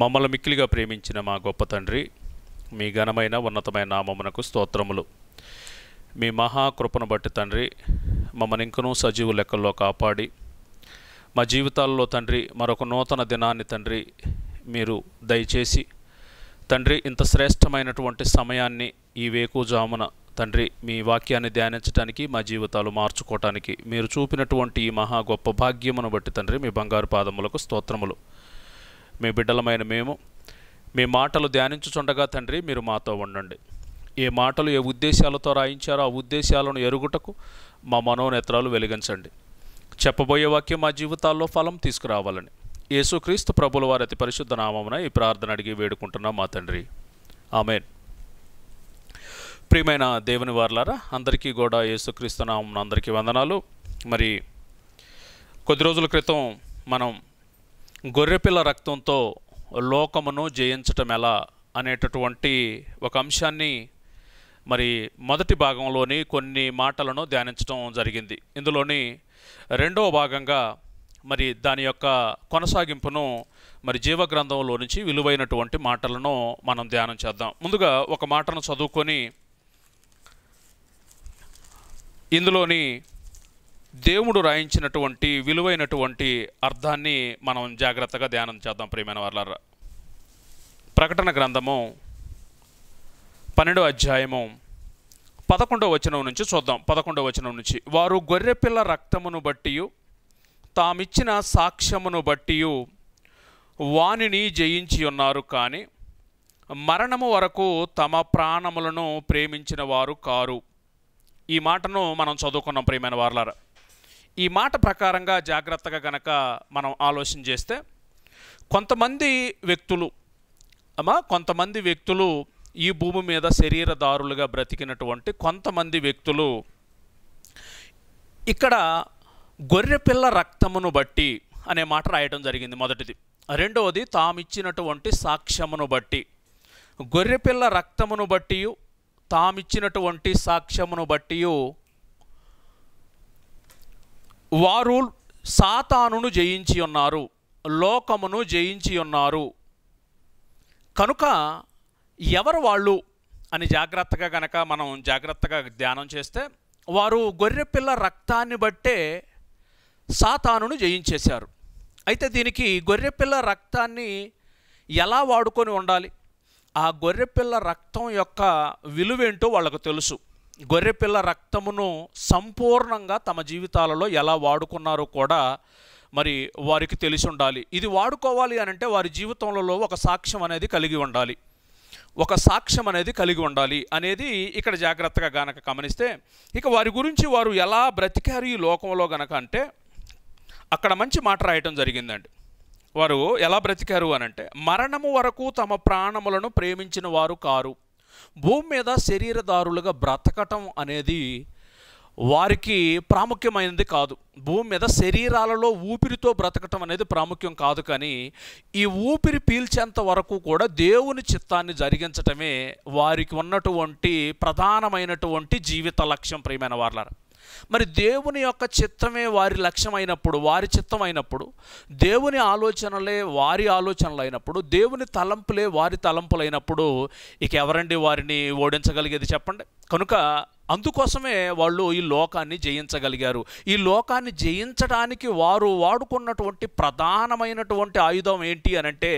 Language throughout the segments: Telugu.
మమ్మల్ని మిక్కిలిగా ప్రేమించిన మా గొప్ప తండ్రి మీ ఘనమైన ఉన్నతమైన నామమునకు స్తోత్రములు మీ మహాకృపను బట్టి తండ్రి మమ్మల్ని ఇంకనూ సజీవు లెక్కల్లో కాపాడి మా జీవితాల్లో తండ్రి మరొక నూతన దినాన్ని తండ్రి మీరు దయచేసి తండ్రి ఇంత శ్రేష్టమైనటువంటి సమయాన్ని ఈ వేకుజామున తండ్రి మీ వాక్యాన్ని ధ్యానించడానికి మా జీవితాలు మార్చుకోవటానికి మీరు చూపినటువంటి ఈ మహా గొప్ప భాగ్యమును బట్టి తండ్రి మీ బంగారు పాదములకు స్తోత్రములు మీ బిడ్డలమైన మేము మీ మాటలు ధ్యానించుచుండగా తండ్రి మీరు మాతో ఉండండి ఏ మాటలు ఏ ఉద్దేశాలతో రాయించారో ఆ ఉద్దేశాలను ఎరుగుటకు మా మనోనేత్రాలు వెలిగించండి చెప్పబోయే వాక్యం మా జీవితాల్లో ఫలం తీసుకురావాలని యేసుక్రీస్తు ప్రభుల వారి అతి పరిశుద్ధ నామమున ఈ ప్రార్థన అడిగి వేడుకుంటున్నాం మా తండ్రి ఆమెన్ ప్రియమైన దేవుని వార్లారా అందరికీ కూడా యేసుక్రీస్తు నామం అందరికీ వందనాలు మరి కొద్ది రోజుల క్రితం మనం గొర్రెపిల్ల రక్తంతో లోకమును జయించటం ఎలా అనేటటువంటి ఒక అంశాన్ని మరి మొదటి భాగంలోని కొన్ని మాటలను ధ్యానించడం జరిగింది ఇందులోని రెండవ భాగంగా మరి దాని యొక్క కొనసాగింపును మరి జీవగ్రంథంలో నుంచి విలువైనటువంటి మాటలను మనం ధ్యానం చేద్దాం ముందుగా ఒక మాటను చదువుకొని ఇందులోని దేవుడు రాయించినటువంటి విలువైనటువంటి అర్థాన్ని మనం జాగ్రత్తగా ధ్యానం చేద్దాం ప్రియమైన వాళ్ళ ప్రకటన గ్రంథము పన్నెండో అధ్యాయము పదకొండవ వచనం నుంచి చూద్దాం పదకొండవ వచనం నుంచి వారు గొర్రెపిల్ల రక్తమును బట్టి తామిచ్చిన సాక్ష్యమును బట్టి వాణిని జయించి ఉన్నారు కానీ మరణము వరకు తమ ప్రాణములను ప్రేమించిన వారు కారు ఈ మాటను మనం చదువుకున్నాం ప్రియమైన వార్లారా ఈ మాట ప్రకారంగా జాగ్రత్తగా గనక మనం ఆలోచన చేస్తే కొంతమంది వ్యక్తులు అమ్మా కొంతమంది వ్యక్తులు ఈ భూమి మీద శరీరదారులుగా బ్రతికినటువంటి కొంతమంది వ్యక్తులు ఇక్కడ గొర్రెపిల్ల రక్తమును బట్టి అనే మాట రాయటం జరిగింది మొదటిది రెండవది తామిచ్చినటువంటి సాక్ష్యమును బట్టి గొర్రెపిల్ల రక్తమును బట్టి తామిచ్చినటువంటి సాక్ష్యమును బట్టి వారు సాతానును జయించి ఉన్నారు లోకమును జయించి ఉన్నారు కనుక ఎవరు వాళ్ళు అని జాగ్రత్తగా కనుక మనం జాగ్రత్తగా ధ్యానం చేస్తే వారు గొర్రెపిల్ల రక్తాన్ని బట్టే సాతానును జయించేశారు అయితే దీనికి గొర్రెపిల్ల రక్తాన్ని ఎలా వాడుకొని ఉండాలి ఆ గొర్రెపిల్ల రక్తం యొక్క విలువేంటో వాళ్ళకు తెలుసు గొర్రెపిల్ల రక్తమును సంపూర్ణంగా తమ జీవితాలలో ఎలా వాడుకున్నారో కూడా మరి వారికి తెలిసి ఉండాలి ఇది వాడుకోవాలి అని అంటే వారి జీవితంలో ఒక సాక్ష్యం అనేది కలిగి ఉండాలి ఒక సాక్ష్యం అనేది కలిగి ఉండాలి అనేది ఇక్కడ జాగ్రత్తగా గనక గమనిస్తే ఇక వారి గురించి వారు ఎలా బ్రతికారు ఈ లోకంలో గనక అంటే అక్కడ మంచి మాట రాయటం జరిగిందండి వారు ఎలా బ్రతికారు అనంటే మరణము వరకు తమ ప్రాణములను ప్రేమించిన వారు కారు భూమి మీద శరీరదారులుగా బ్రతకటం అనేది వారికి ప్రాముఖ్యమైనది కాదు భూమి మీద శరీరాలలో ఊపిరితో బ్రతకటం అనేది ప్రాముఖ్యం కాదు కానీ ఈ ఊపిరి పీల్చేంత వరకు కూడా దేవుని చిత్తాన్ని జరిగించటమే వారికి ఉన్నటువంటి ప్రధానమైనటువంటి జీవిత లక్ష్యం ప్రియమైన వార్లారా మరి దేవుని యొక్క చిత్తమే వారి లక్ష్యమైనప్పుడు వారి చిత్తం అయినప్పుడు దేవుని ఆలోచనలే వారి ఆలోచనలు అయినప్పుడు దేవుని తలంపులే వారి తలంపులు అయినప్పుడు ఇక ఎవరండి వారిని ఓడించగలిగేది చెప్పండి కనుక అందుకోసమే వాళ్ళు ఈ లోకాన్ని జయించగలిగారు ఈ లోకాన్ని జయించడానికి వారు వాడుకున్నటువంటి ప్రధానమైనటువంటి ఆయుధం ఏంటి అనంటే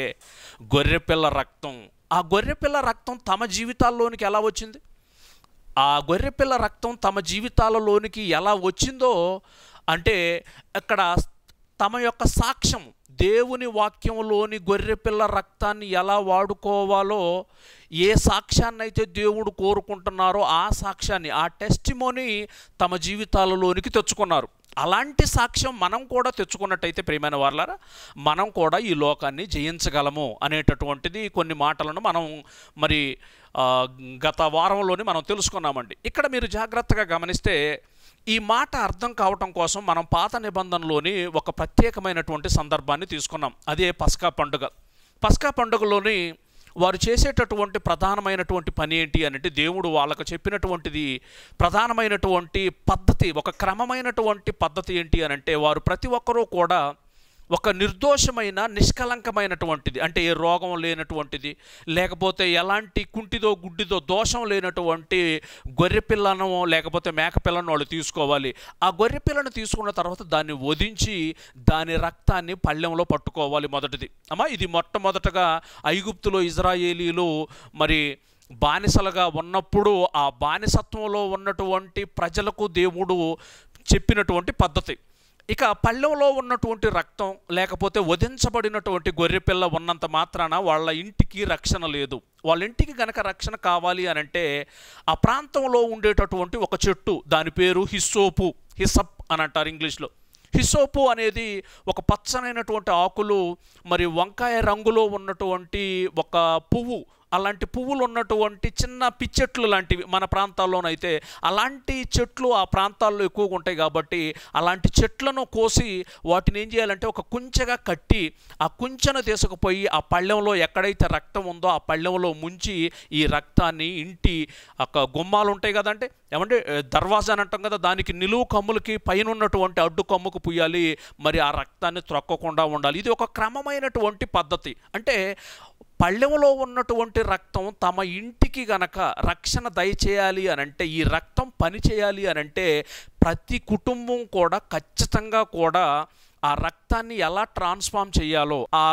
గొర్రెపిల్ల రక్తం ఆ గొర్రెపిల్ల రక్తం తమ జీవితాల్లోనికి ఎలా వచ్చింది ఆ గొర్రెపిల్ల రక్తం తమ జీవితాలలోనికి ఎలా వచ్చిందో అంటే అక్కడ తమ యొక్క సాక్ష్యం దేవుని వాక్యంలోని గొర్రెపిల్ల రక్తాన్ని ఎలా వాడుకోవాలో ఏ సాక్ష్యాన్ని అయితే దేవుడు కోరుకుంటున్నారో ఆ సాక్ష్యాన్ని ఆ టెస్టిమోని తమ జీవితాలలోనికి తెచ్చుకున్నారు అలాంటి సాక్ష్యం మనం కూడా తెచ్చుకున్నట్టయితే ప్రియమైన వాళ్ళారా మనం కూడా ఈ లోకాన్ని జయించగలము అనేటటువంటిది కొన్ని మాటలను మనం మరి గత వారంలోనే మనం తెలుసుకున్నామండి ఇక్కడ మీరు జాగ్రత్తగా గమనిస్తే ఈ మాట అర్థం కావటం కోసం మనం పాత నిబంధనలోని ఒక ప్రత్యేకమైనటువంటి సందర్భాన్ని తీసుకున్నాం అదే పస్కా పండుగ పస్కా పండుగలోని వారు చేసేటటువంటి ప్రధానమైనటువంటి పని ఏంటి అంటే దేవుడు వాళ్ళకు చెప్పినటువంటిది ప్రధానమైనటువంటి పద్ధతి ఒక క్రమమైనటువంటి పద్ధతి ఏంటి అనంటే వారు ప్రతి ఒక్కరూ కూడా ఒక నిర్దోషమైన నిష్కలంకమైనటువంటిది అంటే ఏ రోగం లేనటువంటిది లేకపోతే ఎలాంటి కుంటిదో గుడ్డిదో దోషం లేనటువంటి గొర్రెపిల్లను లేకపోతే మేకపిల్లను వాళ్ళు తీసుకోవాలి ఆ గొర్రెపిల్లను తీసుకున్న తర్వాత దాన్ని వధించి దాని రక్తాన్ని పళ్ళెంలో పట్టుకోవాలి మొదటిది అమ్మా ఇది మొట్టమొదటగా ఐగుప్తులో ఇజ్రాయేలీలు మరి బానిసలుగా ఉన్నప్పుడు ఆ బానిసత్వంలో ఉన్నటువంటి ప్రజలకు దేవుడు చెప్పినటువంటి పద్ధతి ఇక పళ్ళెంలో ఉన్నటువంటి రక్తం లేకపోతే వధించబడినటువంటి గొర్రెపిల్ల ఉన్నంత మాత్రాన వాళ్ళ ఇంటికి రక్షణ లేదు వాళ్ళ ఇంటికి గనక రక్షణ కావాలి అని అంటే ఆ ప్రాంతంలో ఉండేటటువంటి ఒక చెట్టు దాని పేరు హిస్సోపు హిసప్ అని అంటారు ఇంగ్లీష్లో హిసోపు అనేది ఒక పచ్చనైనటువంటి ఆకులు మరియు వంకాయ రంగులో ఉన్నటువంటి ఒక పువ్వు అలాంటి పువ్వులు ఉన్నటువంటి చిన్న పిచ్చెట్లు లాంటివి మన ప్రాంతాల్లోనైతే అలాంటి చెట్లు ఆ ప్రాంతాల్లో ఎక్కువగా ఉంటాయి కాబట్టి అలాంటి చెట్లను కోసి వాటిని ఏం చేయాలంటే ఒక కుంచెగా కట్టి ఆ కుంచెను తీసుకుపోయి ఆ పళ్ళెంలో ఎక్కడైతే రక్తం ఉందో ఆ పళ్ళెంలో ముంచి ఈ రక్తాన్ని ఇంటి ఒక గుమ్మాలు ఉంటాయి కదంటే ఏమంటే దర్వాజా అని అంటాం కదా దానికి నిలువు కమ్ములకి పైన ఉన్నటువంటి అడ్డు కమ్ముకు పుయ్యాలి మరి ఆ రక్తాన్ని త్రొక్కకుండా ఉండాలి ఇది ఒక క్రమమైనటువంటి పద్ధతి అంటే పళ్ళెంలో ఉన్నటువంటి రక్తం తమ ఇంటికి గనక రక్షణ దయచేయాలి అని అంటే ఈ రక్తం పనిచేయాలి అని అంటే ప్రతి కుటుంబం కూడా ఖచ్చితంగా కూడా ఆ రక్తాన్ని ఎలా ట్రాన్స్ఫామ్ చేయాలో ఆ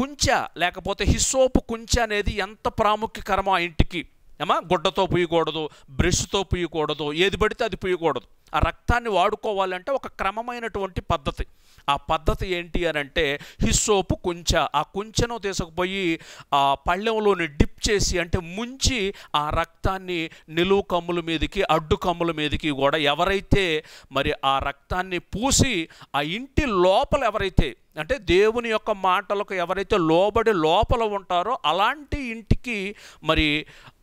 కుంచ లేకపోతే హిస్సోపు కుంచ అనేది ఎంత ప్రాముఖ్యకరమో ఆ ఇంటికి ఏమా గుడ్డతో పుయ్యకూడదు బ్రష్తో పుయ్యకూడదు ఏది పడితే అది పుయ్యకూడదు ఆ రక్తాన్ని వాడుకోవాలంటే ఒక క్రమమైనటువంటి పద్ధతి ఆ పద్ధతి ఏంటి అని అంటే హిస్సోపు కుంచె ఆ కుంచెను తీసుకుపోయి ఆ పళ్ళెంలోని డిప్ చేసి అంటే ముంచి ఆ రక్తాన్ని నిలువు కమ్ముల మీదకి అడ్డు కమ్ముల మీదకి కూడా ఎవరైతే మరి ఆ రక్తాన్ని పూసి ఆ ఇంటి లోపల ఎవరైతే అంటే దేవుని యొక్క మాటలకు ఎవరైతే లోబడి లోపల ఉంటారో అలాంటి ఇంటికి మరి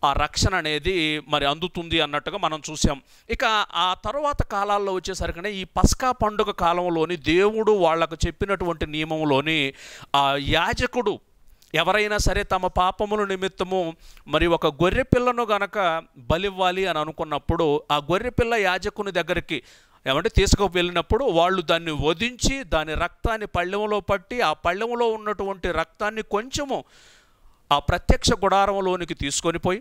ఆ రక్షణ అనేది మరి అందుతుంది అన్నట్టుగా మనం చూసాం ఇక ఆ తర్వాత కాలాల్లో వచ్చేసరికి ఈ పస్కా పండుగ కాలంలోని దేవుడు వాళ్ళకు చెప్పినటువంటి నియమంలోని ఆ యాజకుడు ఎవరైనా సరే తమ పాపముల నిమిత్తము మరి ఒక గొర్రెపిల్లను గనక బలివ్వాలి అని అనుకున్నప్పుడు ఆ గొర్రెపిల్ల యాజకుని దగ్గరికి ఏమంటే వెళ్ళినప్పుడు వాళ్ళు దాన్ని వధించి దాని రక్తాన్ని పళ్ళెంలో పట్టి ఆ పళ్ళెంలో ఉన్నటువంటి రక్తాన్ని కొంచెము ఆ ప్రత్యక్ష గుడారంలోనికి తీసుకొని పోయి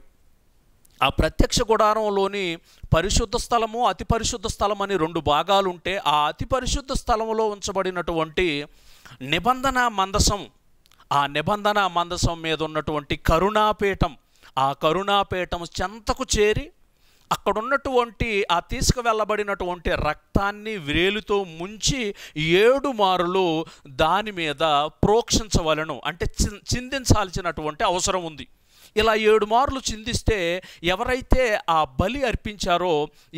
ఆ ప్రత్యక్ష గుడారంలోని పరిశుద్ధ స్థలము అతి పరిశుద్ధ స్థలం అని రెండు భాగాలు ఉంటే ఆ అతి పరిశుద్ధ స్థలంలో ఉంచబడినటువంటి నిబంధన మందసం ఆ నిబంధన మందసం మీద ఉన్నటువంటి కరుణాపీఠం ఆ కరుణాపీఠం చెంతకు చేరి అక్కడున్నటువంటి ఆ తీసుకువెళ్ళబడినటువంటి రక్తాన్ని వేలుతో ముంచి ఏడు మారులు దాని మీద ప్రోక్షించవలను అంటే చిందించాల్సినటువంటి అవసరం ఉంది ఇలా ఏడు మార్లు చిందిస్తే ఎవరైతే ఆ బలి అర్పించారో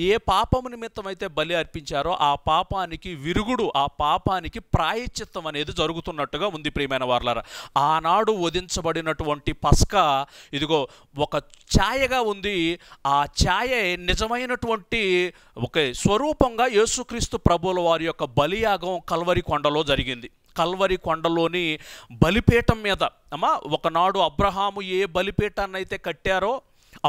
ఏ పాపం నిమిత్తం అయితే బలి అర్పించారో ఆ పాపానికి విరుగుడు ఆ పాపానికి ప్రాయశ్చిత్తం అనేది జరుగుతున్నట్టుగా ఉంది ప్రియమైన వార్లరా ఆనాడు వధించబడినటువంటి పస్కా ఇదిగో ఒక ఛాయగా ఉంది ఆ ఛాయ నిజమైనటువంటి ఒక స్వరూపంగా యేసుక్రీస్తు ప్రభుల వారి యొక్క బలియాగం కల్వరి కొండలో జరిగింది కల్వరి కొండలోని బలిపీఠం మీద అమ్మా ఒకనాడు అబ్రహాము ఏ బలిపీఠాన్ని అయితే కట్టారో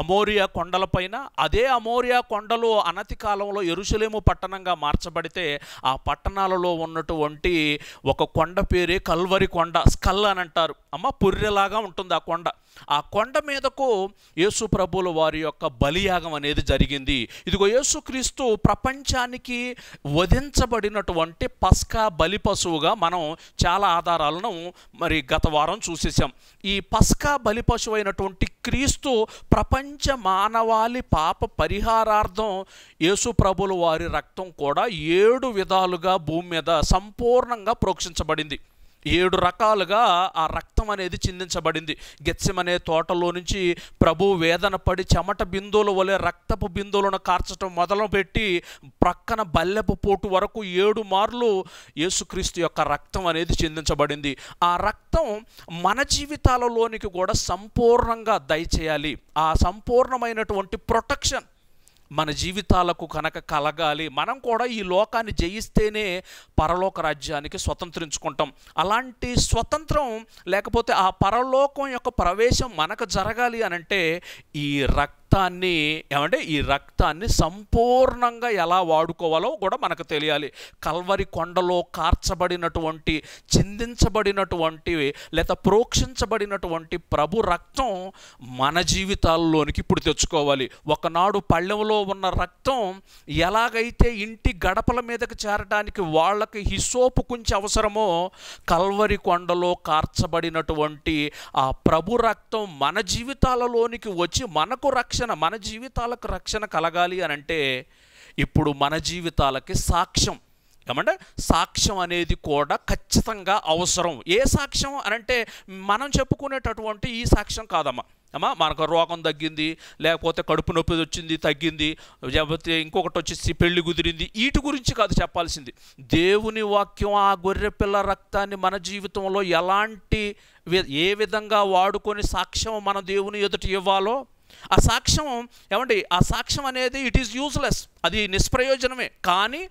అమోరియా కొండలపైన అదే అమోరియా కొండలు అనతి కాలంలో ఎరుసలేము పట్టణంగా మార్చబడితే ఆ పట్టణాలలో ఉన్నటువంటి ఒక కొండ పేరే కల్వరి కొండ స్కల్ అని అంటారు అమ్మ పుర్రెలాగా ఉంటుంది ఆ కొండ ఆ కొండ మీదకు యేసు ప్రభుల వారి యొక్క బలియాగం అనేది జరిగింది ఇదిగో యేసుక్రీస్తు ప్రపంచానికి వధించబడినటువంటి పస్కా బలి పశువుగా మనం చాలా ఆధారాలను మరి గత వారం చూసేసాం ఈ పస్కా బలి పశువు అయినటువంటి క్రీస్తు ప్రపంచ మానవాళి పాప పరిహారార్థం యేసు ప్రభుల వారి రక్తం కూడా ఏడు విధాలుగా భూమి మీద సంపూర్ణంగా ప్రోక్షించబడింది ఏడు రకాలుగా ఆ రక్తం అనేది చిందించబడింది గెత్సెమనే తోటలో నుంచి ప్రభు వేదన పడి చెమట బిందువుల వలె రక్తపు బిందువులను కార్చటం మొదలుపెట్టి ప్రక్కన బల్లెపు పోటు వరకు ఏడు మార్లు యేసుక్రీస్తు యొక్క రక్తం అనేది చిందించబడింది ఆ రక్తం మన జీవితాలలోనికి కూడా సంపూర్ణంగా దయచేయాలి ఆ సంపూర్ణమైనటువంటి ప్రొటెక్షన్ మన జీవితాలకు కనుక కలగాలి మనం కూడా ఈ లోకాన్ని జయిస్తేనే పరలోక రాజ్యానికి స్వతంత్రించుకుంటాం అలాంటి స్వతంత్రం లేకపోతే ఆ పరలోకం యొక్క ప్రవేశం మనకు జరగాలి అనంటే ఈ రక్ రక్తాన్ని ఏమంటే ఈ రక్తాన్ని సంపూర్ణంగా ఎలా వాడుకోవాలో కూడా మనకు తెలియాలి కల్వరి కొండలో కార్చబడినటువంటి చిందించబడినటువంటి లేదా ప్రోక్షించబడినటువంటి ప్రభు రక్తం మన జీవితాల్లోనికి ఇప్పుడు తెచ్చుకోవాలి ఒకనాడు పళ్ళెంలో ఉన్న రక్తం ఎలాగైతే ఇంటి గడపల మీదకు చేరడానికి వాళ్ళకి హిసోపు కొంచెం అవసరమో కల్వరి కొండలో కార్చబడినటువంటి ఆ ప్రభు రక్తం మన జీవితాలలోనికి వచ్చి మనకు రక్ష రక్షణ మన జీవితాలకు రక్షణ కలగాలి అని అంటే ఇప్పుడు మన జీవితాలకి సాక్ష్యం ఏమంటే సాక్ష్యం అనేది కూడా ఖచ్చితంగా అవసరం ఏ సాక్ష్యం అని అంటే మనం చెప్పుకునేటటువంటి ఈ సాక్ష్యం కాదమ్మా అమ్మా మనకు రోగం తగ్గింది లేకపోతే కడుపు నొప్పి వచ్చింది తగ్గింది లేకపోతే ఇంకొకటి వచ్చేసి పెళ్లి కుదిరింది వీటి గురించి కాదు చెప్పాల్సింది దేవుని వాక్యం ఆ గొర్రె పిల్ల రక్తాన్ని మన జీవితంలో ఎలాంటి ఏ విధంగా వాడుకొని సాక్ష్యం మన దేవుని ఎదుట ఇవ్వాలో ఆ సాక్ష్యం ఏమండి ఆ సాక్ష్యం అనేది ఇట్ ఈస్ యూజ్లెస్ అది నిష్ప్రయోజనమే కానీ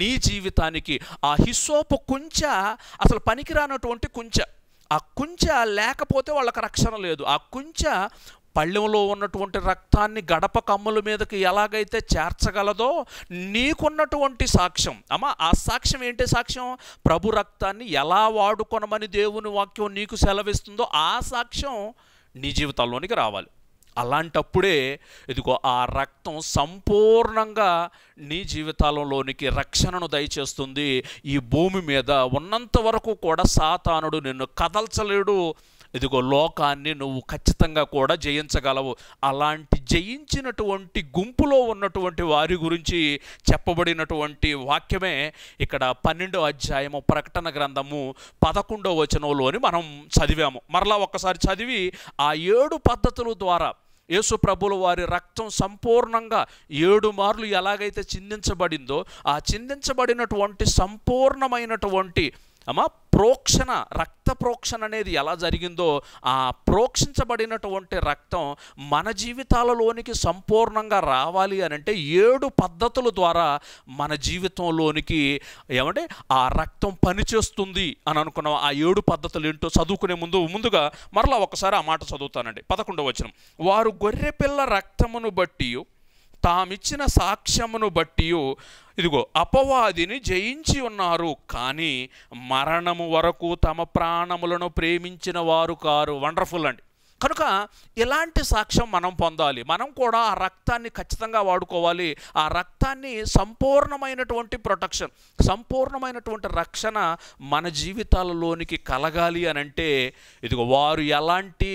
నీ జీవితానికి ఆ హిస్సోపు కుంచ అసలు పనికిరానటువంటి కుంచ ఆ కుంచ లేకపోతే వాళ్ళకి రక్షణ లేదు ఆ కుంచ పళ్ళెంలో ఉన్నటువంటి రక్తాన్ని గడప కమ్ముల మీదకి ఎలాగైతే చేర్చగలదో నీకున్నటువంటి సాక్ష్యం అమ్మా ఆ సాక్ష్యం ఏంటి సాక్ష్యం ప్రభు రక్తాన్ని ఎలా వాడుకొనమని దేవుని వాక్యం నీకు సెలవిస్తుందో ఆ సాక్ష్యం నీ జీవితంలోనికి రావాలి అలాంటప్పుడే ఇదిగో ఆ రక్తం సంపూర్ణంగా నీ జీవితాలలోనికి రక్షణను దయచేస్తుంది ఈ భూమి మీద ఉన్నంత వరకు కూడా సాతానుడు నిన్ను కదల్చలేడు ఇదిగో లోకాన్ని నువ్వు ఖచ్చితంగా కూడా జయించగలవు అలాంటి జయించినటువంటి గుంపులో ఉన్నటువంటి వారి గురించి చెప్పబడినటువంటి వాక్యమే ఇక్కడ పన్నెండో అధ్యాయము ప్రకటన గ్రంథము పదకొండో వచనంలోని మనం చదివాము మరలా ఒక్కసారి చదివి ఆ ఏడు పద్ధతుల ద్వారా ప్రభుల వారి రక్తం సంపూర్ణంగా ఏడు మార్లు ఎలాగైతే చిందించబడిందో ఆ చిందించబడినటువంటి సంపూర్ణమైనటువంటి అమ్మా ప్రోక్షణ రక్త ప్రోక్షణ అనేది ఎలా జరిగిందో ఆ ప్రోక్షించబడినటువంటి రక్తం మన జీవితాలలోనికి సంపూర్ణంగా రావాలి అని అంటే ఏడు పద్ధతుల ద్వారా మన జీవితంలోనికి ఏమంటే ఆ రక్తం పనిచేస్తుంది అని అనుకున్న ఆ ఏడు పద్ధతులు ఏంటో చదువుకునే ముందు ముందుగా మరలా ఒకసారి ఆ మాట చదువుతానండి పదకొండవ వచనం వారు గొర్రెపిల్ల రక్తమును బట్టి తామిచ్చిన సాక్ష్యమును బట్టి ఇదిగో అపవాదిని జయించి ఉన్నారు కానీ మరణము వరకు తమ ప్రాణములను ప్రేమించిన వారు కారు వండర్ఫుల్ అండి కనుక ఇలాంటి సాక్ష్యం మనం పొందాలి మనం కూడా ఆ రక్తాన్ని ఖచ్చితంగా వాడుకోవాలి ఆ రక్తాన్ని సంపూర్ణమైనటువంటి ప్రొటెక్షన్ సంపూర్ణమైనటువంటి రక్షణ మన జీవితాలలోనికి కలగాలి అని అంటే ఇదిగో వారు ఎలాంటి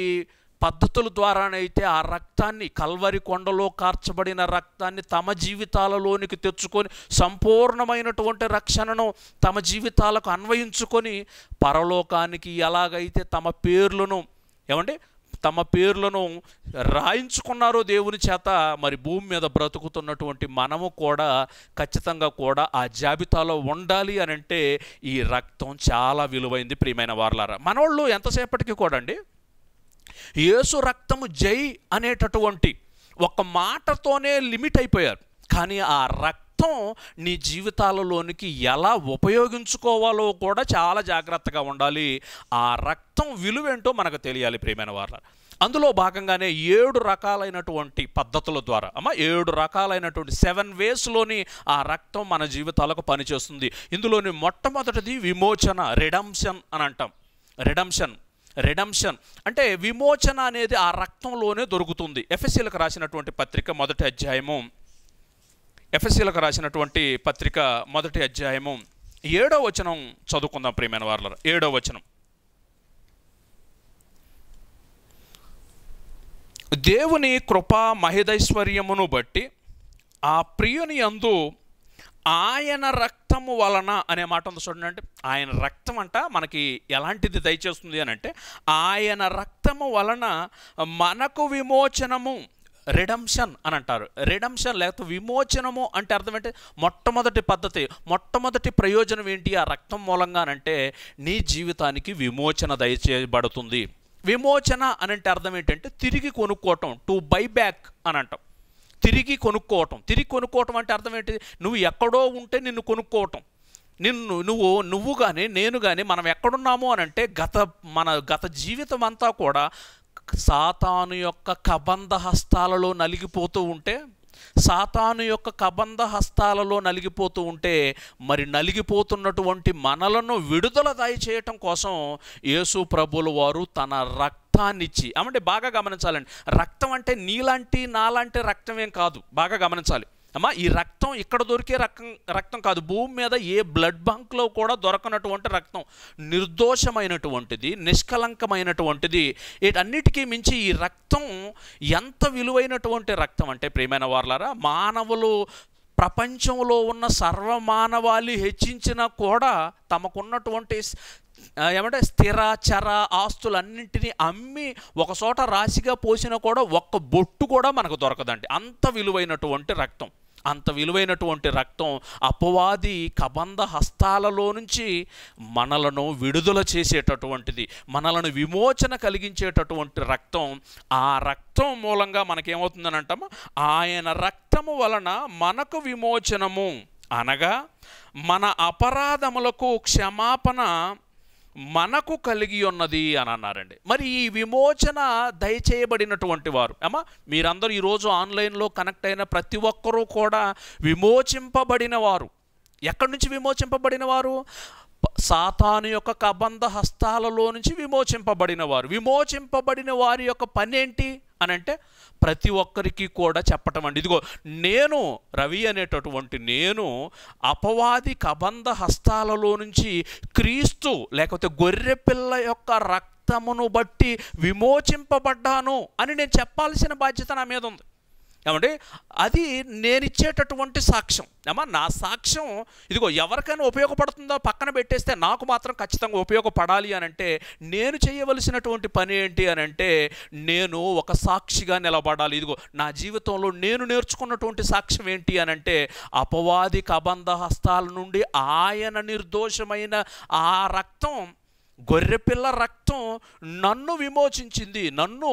పద్ధతుల ద్వారానైతే ఆ రక్తాన్ని కల్వరి కొండలో కార్చబడిన రక్తాన్ని తమ జీవితాలలోనికి తెచ్చుకొని సంపూర్ణమైనటువంటి రక్షణను తమ జీవితాలకు అన్వయించుకొని పరలోకానికి ఎలాగైతే తమ పేర్లను ఏమంటే తమ పేర్లను రాయించుకున్నారో దేవుని చేత మరి భూమి మీద బ్రతుకుతున్నటువంటి మనము కూడా ఖచ్చితంగా కూడా ఆ జాబితాలో ఉండాలి అని అంటే ఈ రక్తం చాలా విలువైంది ప్రియమైన వార్లారా మనోళ్ళు ఎంతసేపటికి కూడా అండి యేసు రక్తము జై అనేటటువంటి ఒక మాటతోనే లిమిట్ అయిపోయారు కానీ ఆ రక్తం నీ జీవితాలలోనికి ఎలా ఉపయోగించుకోవాలో కూడా చాలా జాగ్రత్తగా ఉండాలి ఆ రక్తం విలువేంటో మనకు తెలియాలి ప్రియమైన వాళ్ళ అందులో భాగంగానే ఏడు రకాలైనటువంటి పద్ధతుల ద్వారా అమ్మ ఏడు రకాలైనటువంటి సెవెన్ వేస్లోని ఆ రక్తం మన జీవితాలకు పనిచేస్తుంది ఇందులోని మొట్టమొదటిది విమోచన రిడమ్షన్ అని అంటాం రిడమ్షన్ రిడమ్షన్ అంటే విమోచన అనేది ఆ రక్తంలోనే దొరుకుతుంది ఎఫ్ఎస్సీలకు రాసినటువంటి పత్రిక మొదటి అధ్యాయము ఎఫ్ఎస్సీలకు రాసినటువంటి పత్రిక మొదటి అధ్యాయము ఏడో వచనం చదువుకుందాం ప్రియమైన వార్లర్ ఏడో వచనం దేవుని కృపా మహిదైశ్వర్యమును బట్టి ఆ ప్రియుని అందు ఆయన రక్ రక్తము వలన అనే మాట ఉంది చూడండి అంటే ఆయన రక్తం అంట మనకి ఎలాంటిది దయచేస్తుంది అని అంటే ఆయన రక్తము వలన మనకు విమోచనము రిడమ్షన్ అని అంటారు రిడమ్షన్ లేకపోతే విమోచనము అంటే అర్థం ఏంటి మొట్టమొదటి పద్ధతి మొట్టమొదటి ప్రయోజనం ఏంటి ఆ రక్తం మూలంగా అంటే నీ జీవితానికి విమోచన దయచేయబడుతుంది విమోచన అని అంటే అర్థం ఏంటంటే తిరిగి కొనుక్కోవటం టు బై బ్యాక్ అని అంటాం తిరిగి కొనుక్కోవటం తిరిగి కొనుక్కోవటం అంటే అర్థం ఏంటి నువ్వు ఎక్కడో ఉంటే నిన్ను కొనుక్కోవటం నిన్ను నువ్వు నువ్వు కానీ నేను కానీ మనం ఎక్కడున్నాము అని అంటే గత మన గత జీవితం అంతా కూడా సాతాను యొక్క కబంధ హస్తాలలో నలిగిపోతూ ఉంటే సాతాను యొక్క కబంధ హస్తాలలో నలిగిపోతూ ఉంటే మరి నలిగిపోతున్నటువంటి మనలను విడుదల దయచేయటం కోసం యేసు ప్రభుల వారు తన రక్ రక్తాన్ని ఇచ్చి బాగా గమనించాలండి రక్తం అంటే నీలాంటి నాలాంటి రక్తం ఏం కాదు బాగా గమనించాలి అమ్మా ఈ రక్తం ఇక్కడ దొరికే రక్తం రక్తం కాదు భూమి మీద ఏ బ్లడ్ బంక్లో కూడా దొరకనటువంటి రక్తం నిర్దోషమైనటువంటిది నిష్కలంకమైనటువంటిది వీటన్నిటికీ మించి ఈ రక్తం ఎంత విలువైనటువంటి రక్తం అంటే ప్రేమైన వార్లారా మానవులు ప్రపంచంలో ఉన్న సర్వమానవాళి హెచ్చించినా కూడా తమకున్నటువంటి ఏమంటే స్థిర చర ఆస్తులన్నింటినీ అమ్మి ఒక చోట రాశిగా పోసినా కూడా ఒక్క బొట్టు కూడా మనకు దొరకదండి అంత విలువైనటువంటి రక్తం అంత విలువైనటువంటి రక్తం అపవాది కబంధ హస్తాలలో నుంచి మనలను విడుదల చేసేటటువంటిది మనలను విమోచన కలిగించేటటువంటి రక్తం ఆ రక్తం మూలంగా మనకేమవుతుందని అంటామా ఆయన రక్తము వలన మనకు విమోచనము అనగా మన అపరాధములకు క్షమాపణ మనకు కలిగి ఉన్నది అని అన్నారండి మరి ఈ విమోచన దయచేయబడినటువంటి వారు అమ్మా మీరందరూ ఈరోజు ఆన్లైన్లో కనెక్ట్ అయిన ప్రతి ఒక్కరూ కూడా విమోచింపబడిన వారు ఎక్కడి నుంచి విమోచింపబడిన వారు సాతాను యొక్క కబంధ హస్తాలలో నుంచి విమోచింపబడిన వారు విమోచింపబడిన వారి యొక్క పని ఏంటి అని అంటే ప్రతి ఒక్కరికి కూడా చెప్పటం అండి ఇదిగో నేను రవి అనేటటువంటి నేను అపవాది కబంధ హస్తాలలో నుంచి క్రీస్తు లేకపోతే గొర్రె పిల్ల యొక్క రక్తమును బట్టి విమోచింపబడ్డాను అని నేను చెప్పాల్సిన బాధ్యత నా మీద ఉంది ఏమంటే అది నేను ఇచ్చేటటువంటి సాక్ష్యం ఏమా నా సాక్ష్యం ఇదిగో ఎవరికైనా ఉపయోగపడుతుందో పక్కన పెట్టేస్తే నాకు మాత్రం ఖచ్చితంగా ఉపయోగపడాలి అని అంటే నేను చేయవలసినటువంటి పని ఏంటి అని అంటే నేను ఒక సాక్షిగా నిలబడాలి ఇదిగో నా జీవితంలో నేను నేర్చుకున్నటువంటి సాక్ష్యం ఏంటి అని అంటే అపవాది కబంధ హస్తాల నుండి ఆయన నిర్దోషమైన ఆ రక్తం గొర్రెపిల్ల రక్తం నన్ను విమోచించింది నన్ను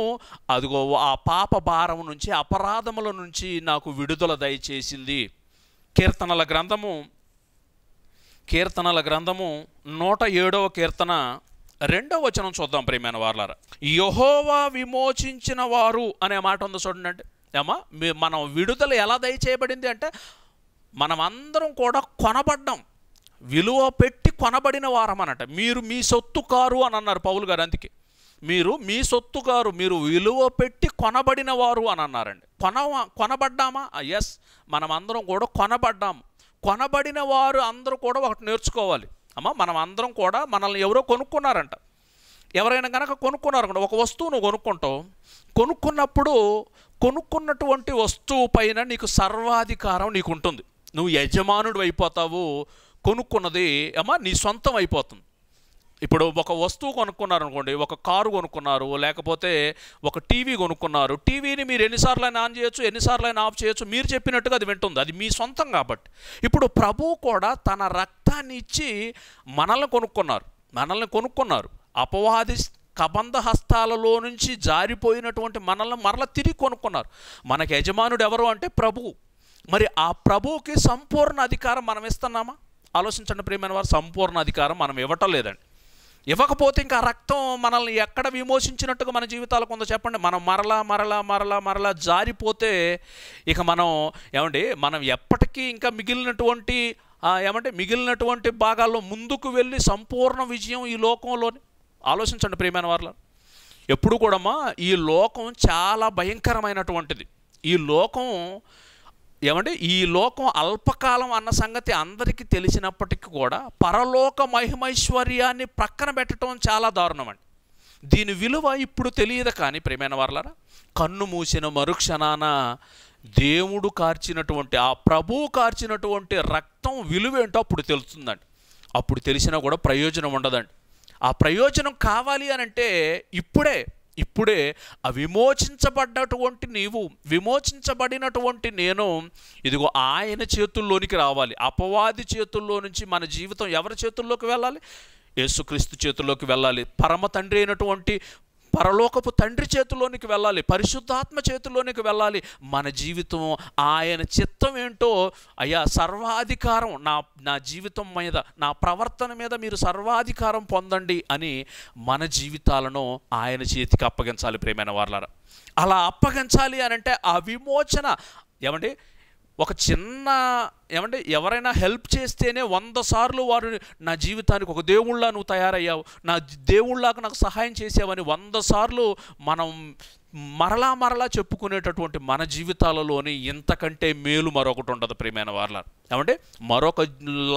అదిగో ఆ పాప భారం నుంచి అపరాధముల నుంచి నాకు విడుదల దయచేసింది కీర్తనల గ్రంథము కీర్తనల గ్రంథము నూట ఏడవ కీర్తన రెండవ వచనం చూద్దాం ప్రేమైన వార్లార యహోవా విమోచించిన వారు అనే మాట ఉంది చూడండి ఏమా మనం విడుదల ఎలా దయచేయబడింది అంటే మనమందరం కూడా కొనబడ్డాం విలువ పెట్టి కొనబడిన వారమనట మీరు మీ సొత్తు కారు అని అన్నారు పౌలు గారు అందుకే మీరు మీ సొత్తు కారు మీరు విలువ పెట్టి కొనబడిన వారు అని అన్నారండి కొన కొనబడ్డామా ఎస్ మనం అందరం కూడా కొనబడ్డాము కొనబడిన వారు అందరూ కూడా ఒకటి నేర్చుకోవాలి అమ్మ మనం అందరం కూడా మనల్ని ఎవరో కొనుక్కున్నారంట ఎవరైనా కనుక కొనుక్కున్నారనుకోండి ఒక వస్తువు నువ్వు కొనుక్కుంటావు కొనుక్కున్నప్పుడు కొనుక్కున్నటువంటి వస్తువు పైన నీకు సర్వాధికారం నీకు ఉంటుంది నువ్వు యజమానుడు అయిపోతావు కొనుక్కున్నది అమ్మా నీ సొంతం అయిపోతుంది ఇప్పుడు ఒక వస్తువు కొనుక్కున్నారు అనుకోండి ఒక కారు కొనుక్కున్నారు లేకపోతే ఒక టీవీ కొనుక్కున్నారు టీవీని మీరు ఎన్నిసార్లు అయినా ఆన్ చేయొచ్చు ఎన్నిసార్లు అయినా ఆఫ్ చేయొచ్చు మీరు చెప్పినట్టుగా అది వింటుంది అది మీ సొంతం కాబట్టి ఇప్పుడు ప్రభు కూడా తన రక్తాన్ని ఇచ్చి మనల్ని కొనుక్కున్నారు మనల్ని కొనుక్కున్నారు అపవాది కబంధ హస్తాలలో నుంచి జారిపోయినటువంటి మనల్ని మరల తిరిగి కొనుక్కున్నారు మనకి యజమానుడు ఎవరు అంటే ప్రభువు మరి ఆ ప్రభువుకి సంపూర్ణ అధికారం మనం ఇస్తున్నామా ఆలోచించండి ప్రియమైన వారు సంపూర్ణ అధికారం మనం ఇవ్వటం లేదండి ఇవ్వకపోతే ఇంకా రక్తం మనల్ని ఎక్కడ విమోచించినట్టుగా మన జీవితాలకు ఉందో చెప్పండి మనం మరలా మరలా మరలా మరలా జారిపోతే ఇక మనం ఏమండి మనం ఎప్పటికీ ఇంకా మిగిలినటువంటి ఏమంటే మిగిలినటువంటి భాగాల్లో ముందుకు వెళ్ళి సంపూర్ణ విజయం ఈ లోకంలోని ఆలోచించండి ప్రియమైన వాళ్ళ ఎప్పుడు కూడా ఈ లోకం చాలా భయంకరమైనటువంటిది ఈ లోకం ఏమంటే ఈ లోకం అల్పకాలం అన్న సంగతి అందరికీ తెలిసినప్పటికీ కూడా పరలోక మహిమైశ్వర్యాన్ని ప్రక్కన పెట్టడం చాలా దారుణం అండి దీని విలువ ఇప్పుడు తెలియదు కానీ ప్రేమైన వర్లరా కన్ను మూసిన మరుక్షణాన దేవుడు కార్చినటువంటి ఆ ప్రభువు కార్చినటువంటి రక్తం విలువేంటో అప్పుడు తెలుస్తుందండి అప్పుడు తెలిసినా కూడా ప్రయోజనం ఉండదండి ఆ ప్రయోజనం కావాలి అనంటే ఇప్పుడే ఇప్పుడే విమోచించబడ్డటువంటి నీవు విమోచించబడినటువంటి నేను ఇదిగో ఆయన చేతుల్లోనికి రావాలి అపవాది చేతుల్లో నుంచి మన జీవితం ఎవరి చేతుల్లోకి వెళ్ళాలి యేసుక్రీస్తు చేతుల్లోకి వెళ్ళాలి పరమ తండ్రి అయినటువంటి పరలోకపు తండ్రి చేతిలోనికి వెళ్ళాలి పరిశుద్ధాత్మ చేతిలోనికి వెళ్ళాలి మన జీవితం ఆయన చిత్తం ఏంటో అయ్యా సర్వాధికారం నా నా జీవితం మీద నా ప్రవర్తన మీద మీరు సర్వాధికారం పొందండి అని మన జీవితాలను ఆయన చేతికి అప్పగించాలి ప్రేమైన వాళ్ళ అలా అప్పగించాలి అని అంటే ఆ విమోచన ఏమంటే ఒక చిన్న ఏమంటే ఎవరైనా హెల్ప్ చేస్తేనే వంద సార్లు వారు నా జీవితానికి ఒక దేవుళ్ళ నువ్వు తయారయ్యావు నా దేవుళ్ళకు నాకు సహాయం చేసావని వంద సార్లు మనం మరలా మరలా చెప్పుకునేటటువంటి మన జీవితాలలోనే ఇంతకంటే మేలు మరొకటి ఉండదు ప్రియమైన వార్లర్ ఏమంటే మరొక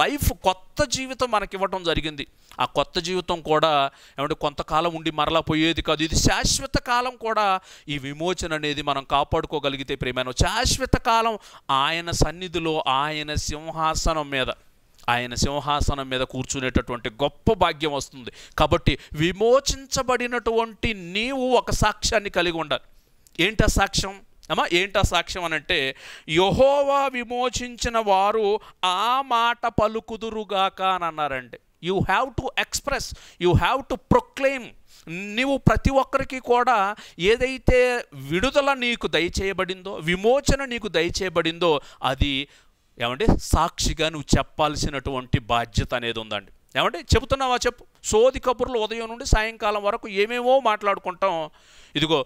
లైఫ్ కొత్త జీవితం మనకివ్వటం జరిగింది ఆ కొత్త జీవితం కూడా ఏమంటే కొంతకాలం ఉండి మరలా పోయేది కాదు ఇది శాశ్వత కాలం కూడా ఈ విమోచన అనేది మనం కాపాడుకోగలిగితే ప్రియమైన శాశ్వత కాలం ఆయన సన్నిధిలో ఆయన సింహాసనం మీద ఆయన సింహాసనం మీద కూర్చునేటటువంటి గొప్ప భాగ్యం వస్తుంది కాబట్టి విమోచించబడినటువంటి నీవు ఒక సాక్ష్యాన్ని కలిగి ఉండాలి ఏంటి సాక్ష్యం అమ్మా ఆ సాక్ష్యం అనంటే యహోవా విమోచించిన వారు ఆ మాట పలుకుదురుగాక అని అన్నారండి you have to express you have to proclaim నీవు ప్రతి ఒక్కరికి కూడా ఏదైతే విడుదల నీకు దయచేయబడిందో విమోచన నీకు దయచేయబడిందో అది ఏమంటే సాక్షిగా నువ్వు చెప్పాల్సినటువంటి బాధ్యత అనేది ఉందండి ఏమంటే చెబుతున్నావా చెప్పు సోది కబుర్లు ఉదయం నుండి సాయంకాలం వరకు ఏమేమో మాట్లాడుకుంటాం ఇదిగో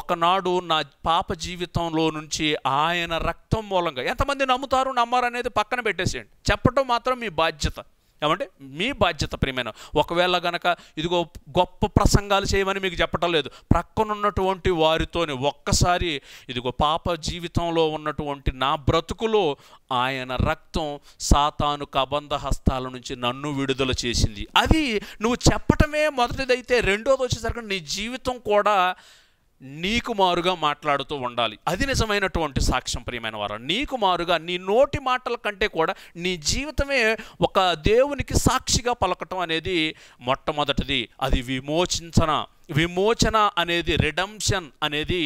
ఒకనాడు నా పాప జీవితంలో నుంచి ఆయన రక్తం మూలంగా ఎంతమంది నమ్ముతారు నమ్మారనేది పక్కన పెట్టేసేయండి చెప్పడం మాత్రం మీ బాధ్యత ఏమంటే మీ బాధ్యత ప్రియమైన ఒకవేళ గనక ఇదిగో గొప్ప ప్రసంగాలు చేయమని మీకు చెప్పటం లేదు ప్రక్కనున్నటువంటి వారితోని ఒక్కసారి ఇదిగో పాప జీవితంలో ఉన్నటువంటి నా బ్రతుకులో ఆయన రక్తం సాతాను కబంధ హస్తాల నుంచి నన్ను విడుదల చేసింది అది నువ్వు చెప్పటమే మొదటిదైతే రెండోది వచ్చేసరికి నీ జీవితం కూడా నీకు మారుగా మాట్లాడుతూ ఉండాలి అది నిజమైనటువంటి సాక్ష్యం ప్రియమైన వారు నీకు మారుగా నీ నోటి మాటల కంటే కూడా నీ జీవితమే ఒక దేవునికి సాక్షిగా పలకటం అనేది మొట్టమొదటిది అది విమోచించన విమోచన అనేది రిడమ్షన్ అనేది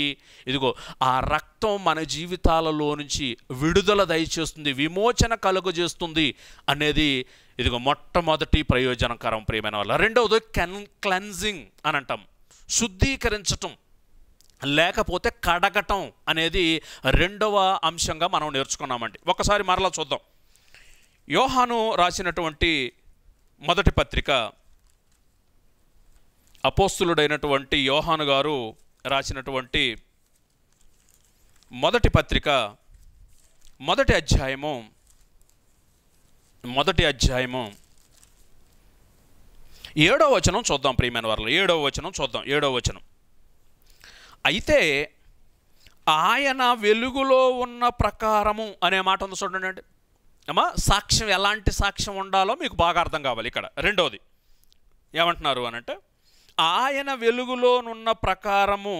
ఇదిగో ఆ రక్తం మన జీవితాలలో నుంచి విడుదల దయచేస్తుంది విమోచన కలుగజేస్తుంది అనేది ఇదిగో మొట్టమొదటి ప్రయోజనకరం ప్రియమైన వాళ్ళ రెండవది కెన్ క్లెన్జింగ్ అని అంటాం శుద్ధీకరించటం లేకపోతే కడగటం అనేది రెండవ అంశంగా మనం నేర్చుకున్నామండి ఒకసారి మరలా చూద్దాం యోహాను రాసినటువంటి మొదటి పత్రిక అపోస్తులుడైనటువంటి యోహాను గారు రాసినటువంటి మొదటి పత్రిక మొదటి అధ్యాయము మొదటి అధ్యాయము ఏడవ వచనం చూద్దాం ప్రియమైన వారిలో ఏడవ వచనం చూద్దాం ఏడవ వచనం అయితే ఆయన వెలుగులో ఉన్న ప్రకారము అనే మాట ఉంది చూడండి అమ్మా సాక్ష్యం ఎలాంటి సాక్ష్యం ఉండాలో మీకు బాగా అర్థం కావాలి ఇక్కడ రెండవది ఏమంటున్నారు అనంటే ఆయన వెలుగులోనున్న ప్రకారము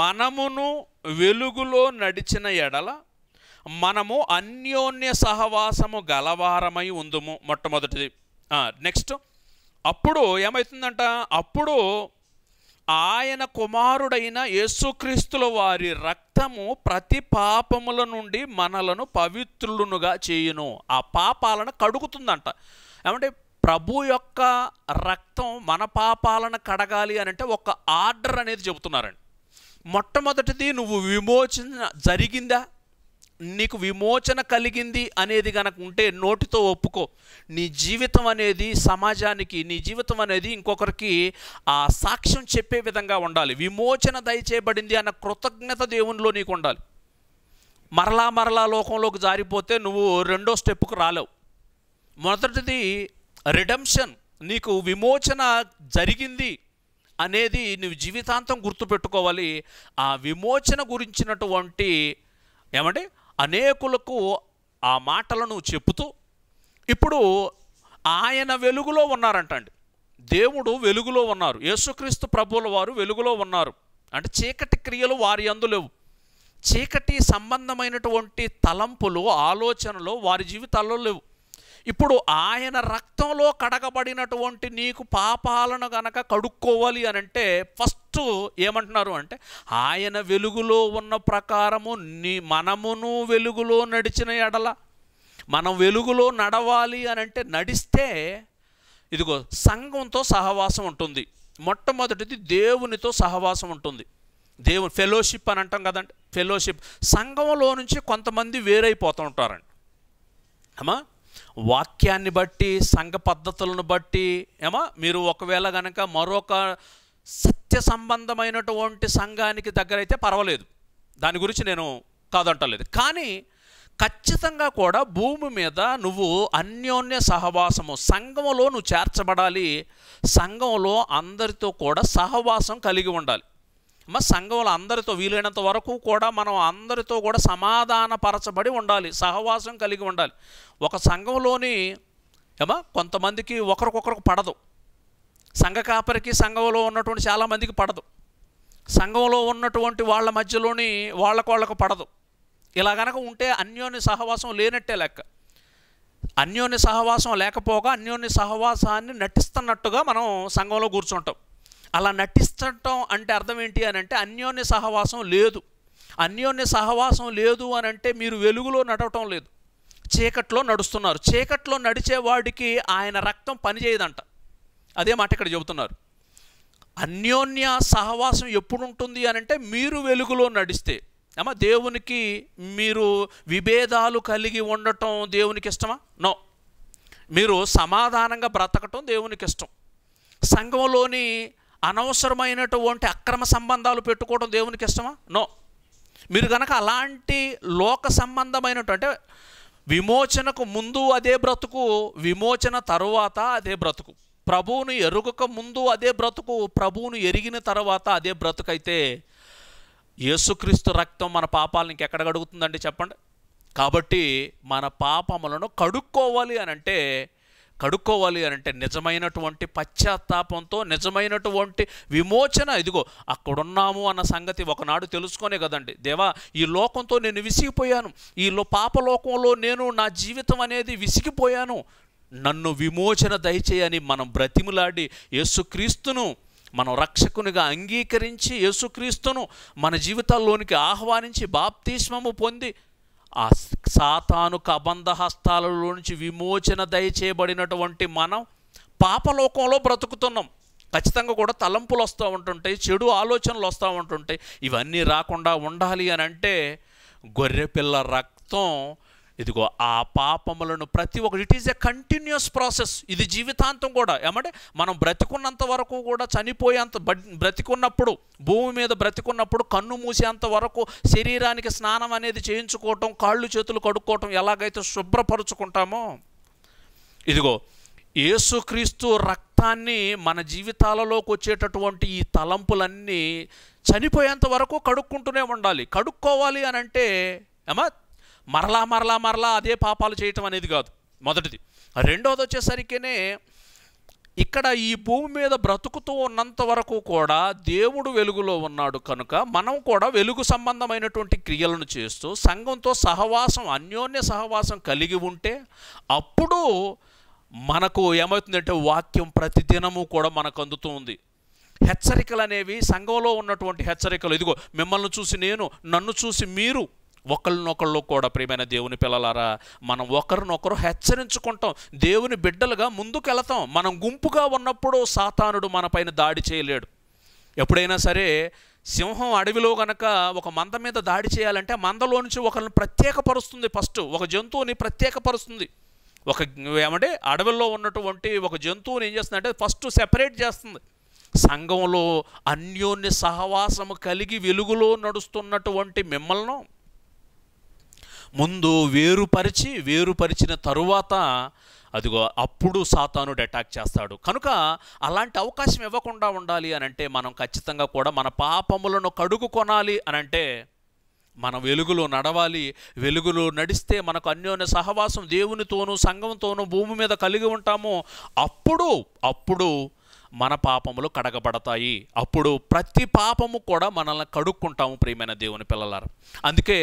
మనమును వెలుగులో నడిచిన ఎడల మనము అన్యోన్య సహవాసము గలవారమై ఉందుము మొట్టమొదటిది నెక్స్ట్ అప్పుడు ఏమవుతుందంట అప్పుడు ఆయన కుమారుడైన యేసుక్రీస్తుల వారి రక్తము ప్రతి పాపముల నుండి మనలను పవిత్రులనుగా చేయును ఆ పాపాలను కడుగుతుందంట ఏమంటే ప్రభు యొక్క రక్తం మన పాపాలను కడగాలి అని అంటే ఒక ఆర్డర్ అనేది చెబుతున్నారండి మొట్టమొదటిది నువ్వు విమోచన జరిగిందా నీకు విమోచన కలిగింది అనేది కనుక ఉంటే నోటితో ఒప్పుకో నీ జీవితం అనేది సమాజానికి నీ జీవితం అనేది ఇంకొకరికి ఆ సాక్ష్యం చెప్పే విధంగా ఉండాలి విమోచన దయచేయబడింది అన్న కృతజ్ఞత దేవునిలో నీకు ఉండాలి మరలా మరలా లోకంలోకి జారిపోతే నువ్వు రెండో స్టెప్కు రాలేవు మొదటిది రిడమ్షన్ నీకు విమోచన జరిగింది అనేది నువ్వు జీవితాంతం గుర్తుపెట్టుకోవాలి ఆ విమోచన గురించినటువంటి ఏమంటే అనేకులకు ఆ మాటలను చెప్తూ ఇప్పుడు ఆయన వెలుగులో ఉన్నారంటండి దేవుడు వెలుగులో ఉన్నారు యేసుక్రీస్తు ప్రభువుల వారు వెలుగులో ఉన్నారు అంటే చీకటి క్రియలు వారి అందు లేవు చీకటి సంబంధమైనటువంటి తలంపులు ఆలోచనలు వారి జీవితాల్లో లేవు ఇప్పుడు ఆయన రక్తంలో కడగబడినటువంటి నీకు పాపాలను గనక కడుక్కోవాలి అని అంటే ఫస్ట్ ఏమంటున్నారు అంటే ఆయన వెలుగులో ఉన్న ప్రకారము నీ మనమును వెలుగులో నడిచిన ఎడల మనం వెలుగులో నడవాలి అని అంటే నడిస్తే ఇదిగో సంఘంతో సహవాసం ఉంటుంది మొట్టమొదటిది దేవునితో సహవాసం ఉంటుంది దేవుని ఫెలోషిప్ అని అంటాం కదండి ఫెలోషిప్ సంఘంలో నుంచి కొంతమంది వేరైపోతూ ఉంటారండి అమ్మా వాక్యాన్ని బట్టి సంఘ పద్ధతులను బట్టి ఏమో మీరు ఒకవేళ కనుక మరొక సత్య సంబంధమైనటువంటి సంఘానికి దగ్గరైతే పర్వాలేదు దాని గురించి నేను కాదంటలేదు కానీ ఖచ్చితంగా కూడా భూమి మీద నువ్వు అన్యోన్య సహవాసము సంఘంలో నువ్వు చేర్చబడాలి సంఘంలో అందరితో కూడా సహవాసం కలిగి ఉండాలి మా సంఘంలో అందరితో వీలైనంత వరకు కూడా మనం అందరితో కూడా సమాధానపరచబడి ఉండాలి సహవాసం కలిగి ఉండాలి ఒక సంఘంలోని ఏమా కొంతమందికి ఒకరికొకరికి పడదు సంఘ కాపరికి సంఘంలో ఉన్నటువంటి చాలామందికి పడదు సంఘంలో ఉన్నటువంటి వాళ్ళ మధ్యలోని వాళ్ళకు వాళ్ళకు పడదు ఇలా గనక ఉంటే అన్యోన్య సహవాసం లేనట్టే లెక్క అన్యోన్య సహవాసం లేకపోగా అన్యోన్య సహవాసాన్ని నటిస్తున్నట్టుగా మనం సంఘంలో కూర్చుంటాం అలా నటిస్తటం అంటే అర్థం ఏంటి అని అంటే అన్యోన్య సహవాసం లేదు అన్యోన్య సహవాసం లేదు అని అంటే మీరు వెలుగులో నడవటం లేదు చీకట్లో నడుస్తున్నారు చీకట్లో నడిచేవాడికి ఆయన రక్తం పనిచేయదంట అదే మాట ఇక్కడ చెబుతున్నారు అన్యోన్య సహవాసం ఎప్పుడు ఉంటుంది అని అంటే మీరు వెలుగులో నడిస్తే అమ్మా దేవునికి మీరు విభేదాలు కలిగి ఉండటం దేవునికి ఇష్టమా నో మీరు సమాధానంగా బ్రతకటం దేవునికి ఇష్టం సంఘంలోని అనవసరమైనటువంటి అక్రమ సంబంధాలు పెట్టుకోవడం దేవునికి ఇష్టమా నో మీరు కనుక అలాంటి లోక సంబంధమైనటువంటి అంటే విమోచనకు ముందు అదే బ్రతుకు విమోచన తరువాత అదే బ్రతుకు ప్రభువును ఎరుగక ముందు అదే బ్రతుకు ప్రభువును ఎరిగిన తర్వాత అదే బ్రతుకైతే యేసుక్రీస్తు రక్తం మన పాపాలను ఇంకెక్కడ కడుగుతుందండి చెప్పండి కాబట్టి మన పాపములను కడుక్కోవాలి అని అంటే కడుక్కోవాలి అని అంటే నిజమైనటువంటి పశ్చాత్తాపంతో నిజమైనటువంటి విమోచన ఇదిగో అక్కడున్నాము అన్న సంగతి ఒకనాడు తెలుసుకొనే కదండి దేవా ఈ లోకంతో నేను విసిగిపోయాను ఈ పాపలోకంలో నేను నా జీవితం అనేది విసిగిపోయాను నన్ను విమోచన దయచేయని మనం బ్రతిములాడి యేసుక్రీస్తును మనం రక్షకునిగా అంగీకరించి యేసుక్రీస్తును మన జీవితాల్లోనికి ఆహ్వానించి బాప్తిష్మము పొంది ఆ సాతాను కబంధ హస్తాలలో నుంచి విమోచన దయచేయబడినటువంటి మనం పాపలోకంలో బ్రతుకుతున్నాం ఖచ్చితంగా కూడా తలంపులు వస్తూ ఉంటుంటాయి చెడు ఆలోచనలు వస్తూ ఉంటుంటాయి ఇవన్నీ రాకుండా ఉండాలి అని అంటే గొర్రెపిల్ల రక్తం ఇదిగో ఆ పాపములను ప్రతి ఒక్కరు it is a continuous process ఇది జీవితాంతం కూడా ఏమంటే మనం బ్రతికున్నంత వరకు కూడా చనిపోయేంత బ్రతికున్నప్పుడు భూమి మీద బ్రతికున్నప్పుడు కన్ను మూసేంత వరకు శరీరానికి స్నానం అనేది చేయించుకోవటం కాళ్ళు చేతులు కడుక్కోవటం ఎలాగైతే శుభ్రపరుచుకుంటామో ఇదిగో ఏసుక్రీస్తు రక్తాన్ని మన జీవితాలలోకి వచ్చేటటువంటి ఈ తలంపులన్నీ చనిపోయేంత వరకు కడుక్కుంటూనే ఉండాలి కడుక్కోవాలి అని అంటే ఏమా మరలా మరలా మరలా అదే పాపాలు చేయటం అనేది కాదు మొదటిది రెండోది వచ్చేసరికినే ఇక్కడ ఈ భూమి మీద బ్రతుకుతూ ఉన్నంత వరకు కూడా దేవుడు వెలుగులో ఉన్నాడు కనుక మనం కూడా వెలుగు సంబంధమైనటువంటి క్రియలను చేస్తూ సంఘంతో సహవాసం అన్యోన్య సహవాసం కలిగి ఉంటే అప్పుడు మనకు ఏమవుతుందంటే వాక్యం ప్రతిదినము కూడా మనకు అందుతూ ఉంది హెచ్చరికలు అనేవి సంఘంలో ఉన్నటువంటి హెచ్చరికలు ఇదిగో మిమ్మల్ని చూసి నేను నన్ను చూసి మీరు ఒకరినొకళ్ళు కూడా ప్రియమైన దేవుని పిల్లలారా మనం ఒకరినొకరు హెచ్చరించుకుంటాం దేవుని బిడ్డలుగా ముందుకెళతాం మనం గుంపుగా ఉన్నప్పుడు సాతానుడు మనపైన దాడి చేయలేడు ఎప్పుడైనా సరే సింహం అడవిలో గనక ఒక మంద మీద దాడి చేయాలంటే మందలో నుంచి ఒకరిని ప్రత్యేకపరుస్తుంది ఫస్ట్ ఒక జంతువుని ప్రత్యేకపరుస్తుంది ఒక ఏమంటే అడవిలో ఉన్నటువంటి ఒక జంతువుని ఏం చేస్తుందంటే ఫస్ట్ సెపరేట్ చేస్తుంది సంఘంలో అన్యోన్య సహవాసము కలిగి వెలుగులో నడుస్తున్నటువంటి మిమ్మల్ని ముందు వేరుపరిచి వేరుపరిచిన తరువాత అదిగో అప్పుడు సాతానుడు అటాక్ చేస్తాడు కనుక అలాంటి అవకాశం ఇవ్వకుండా ఉండాలి అని అంటే మనం ఖచ్చితంగా కూడా మన పాపములను కడుగు కొనాలి అని అంటే మనం వెలుగులో నడవాలి వెలుగులో నడిస్తే మనకు అన్యోన్య సహవాసం దేవునితోనూ సంఘంతోనూ భూమి మీద కలిగి ఉంటాము అప్పుడు అప్పుడు మన పాపములు కడగబడతాయి అప్పుడు ప్రతి పాపము కూడా మనల్ని కడుక్కుంటాము ప్రియమైన దేవుని పిల్లలారు అందుకే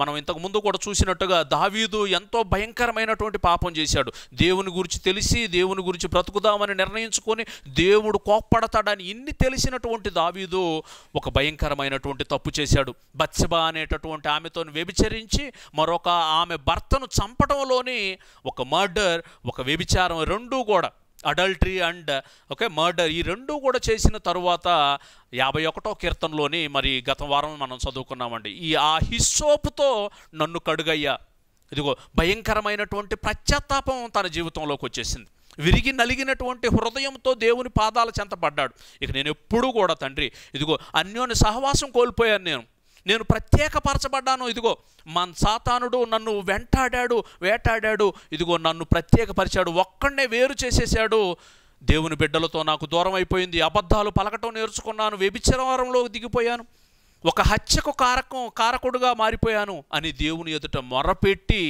మనం ఇంతకుముందు కూడా చూసినట్టుగా దావీదు ఎంతో భయంకరమైనటువంటి పాపం చేశాడు దేవుని గురించి తెలిసి దేవుని గురించి బ్రతుకుదామని నిర్ణయించుకొని దేవుడు కోప్పడతాడని ఇన్ని తెలిసినటువంటి దావీదు ఒక భయంకరమైనటువంటి తప్పు చేశాడు బత్సబ అనేటటువంటి ఆమెతో వ్యభిచరించి మరొక ఆమె భర్తను చంపడంలోని ఒక మర్డర్ ఒక వ్యభిచారం రెండూ కూడా అడల్టరీ అండ్ ఓకే మర్డర్ ఈ రెండు కూడా చేసిన తరువాత యాభై ఒకటో కీర్తనలోని మరి గత వారం మనం చదువుకున్నామండి ఈ ఆ హిస్సోపుతో నన్ను కడుగయ్యా ఇదిగో భయంకరమైనటువంటి పశ్చాత్తాపం తన జీవితంలోకి వచ్చేసింది విరిగి నలిగినటువంటి హృదయంతో దేవుని పాదాల చెంత పడ్డాడు ఇక నేను ఎప్పుడూ కూడా తండ్రి ఇదిగో అన్యోన్య సహవాసం కోల్పోయాను నేను నేను ప్రత్యేకపరచబడ్డాను ఇదిగో మన సాతానుడు నన్ను వెంటాడాడు వేటాడాడు ఇదిగో నన్ను ప్రత్యేకపరిచాడు ఒక్కడనే వేరు చేసేసాడు దేవుని బిడ్డలతో నాకు దూరం అయిపోయింది అబద్ధాలు పలకటం నేర్చుకున్నాను వ్యభిచరవరంలో దిగిపోయాను ఒక హత్యకు కారకం కారకుడుగా మారిపోయాను అని దేవుని ఎదుట మొరపెట్టి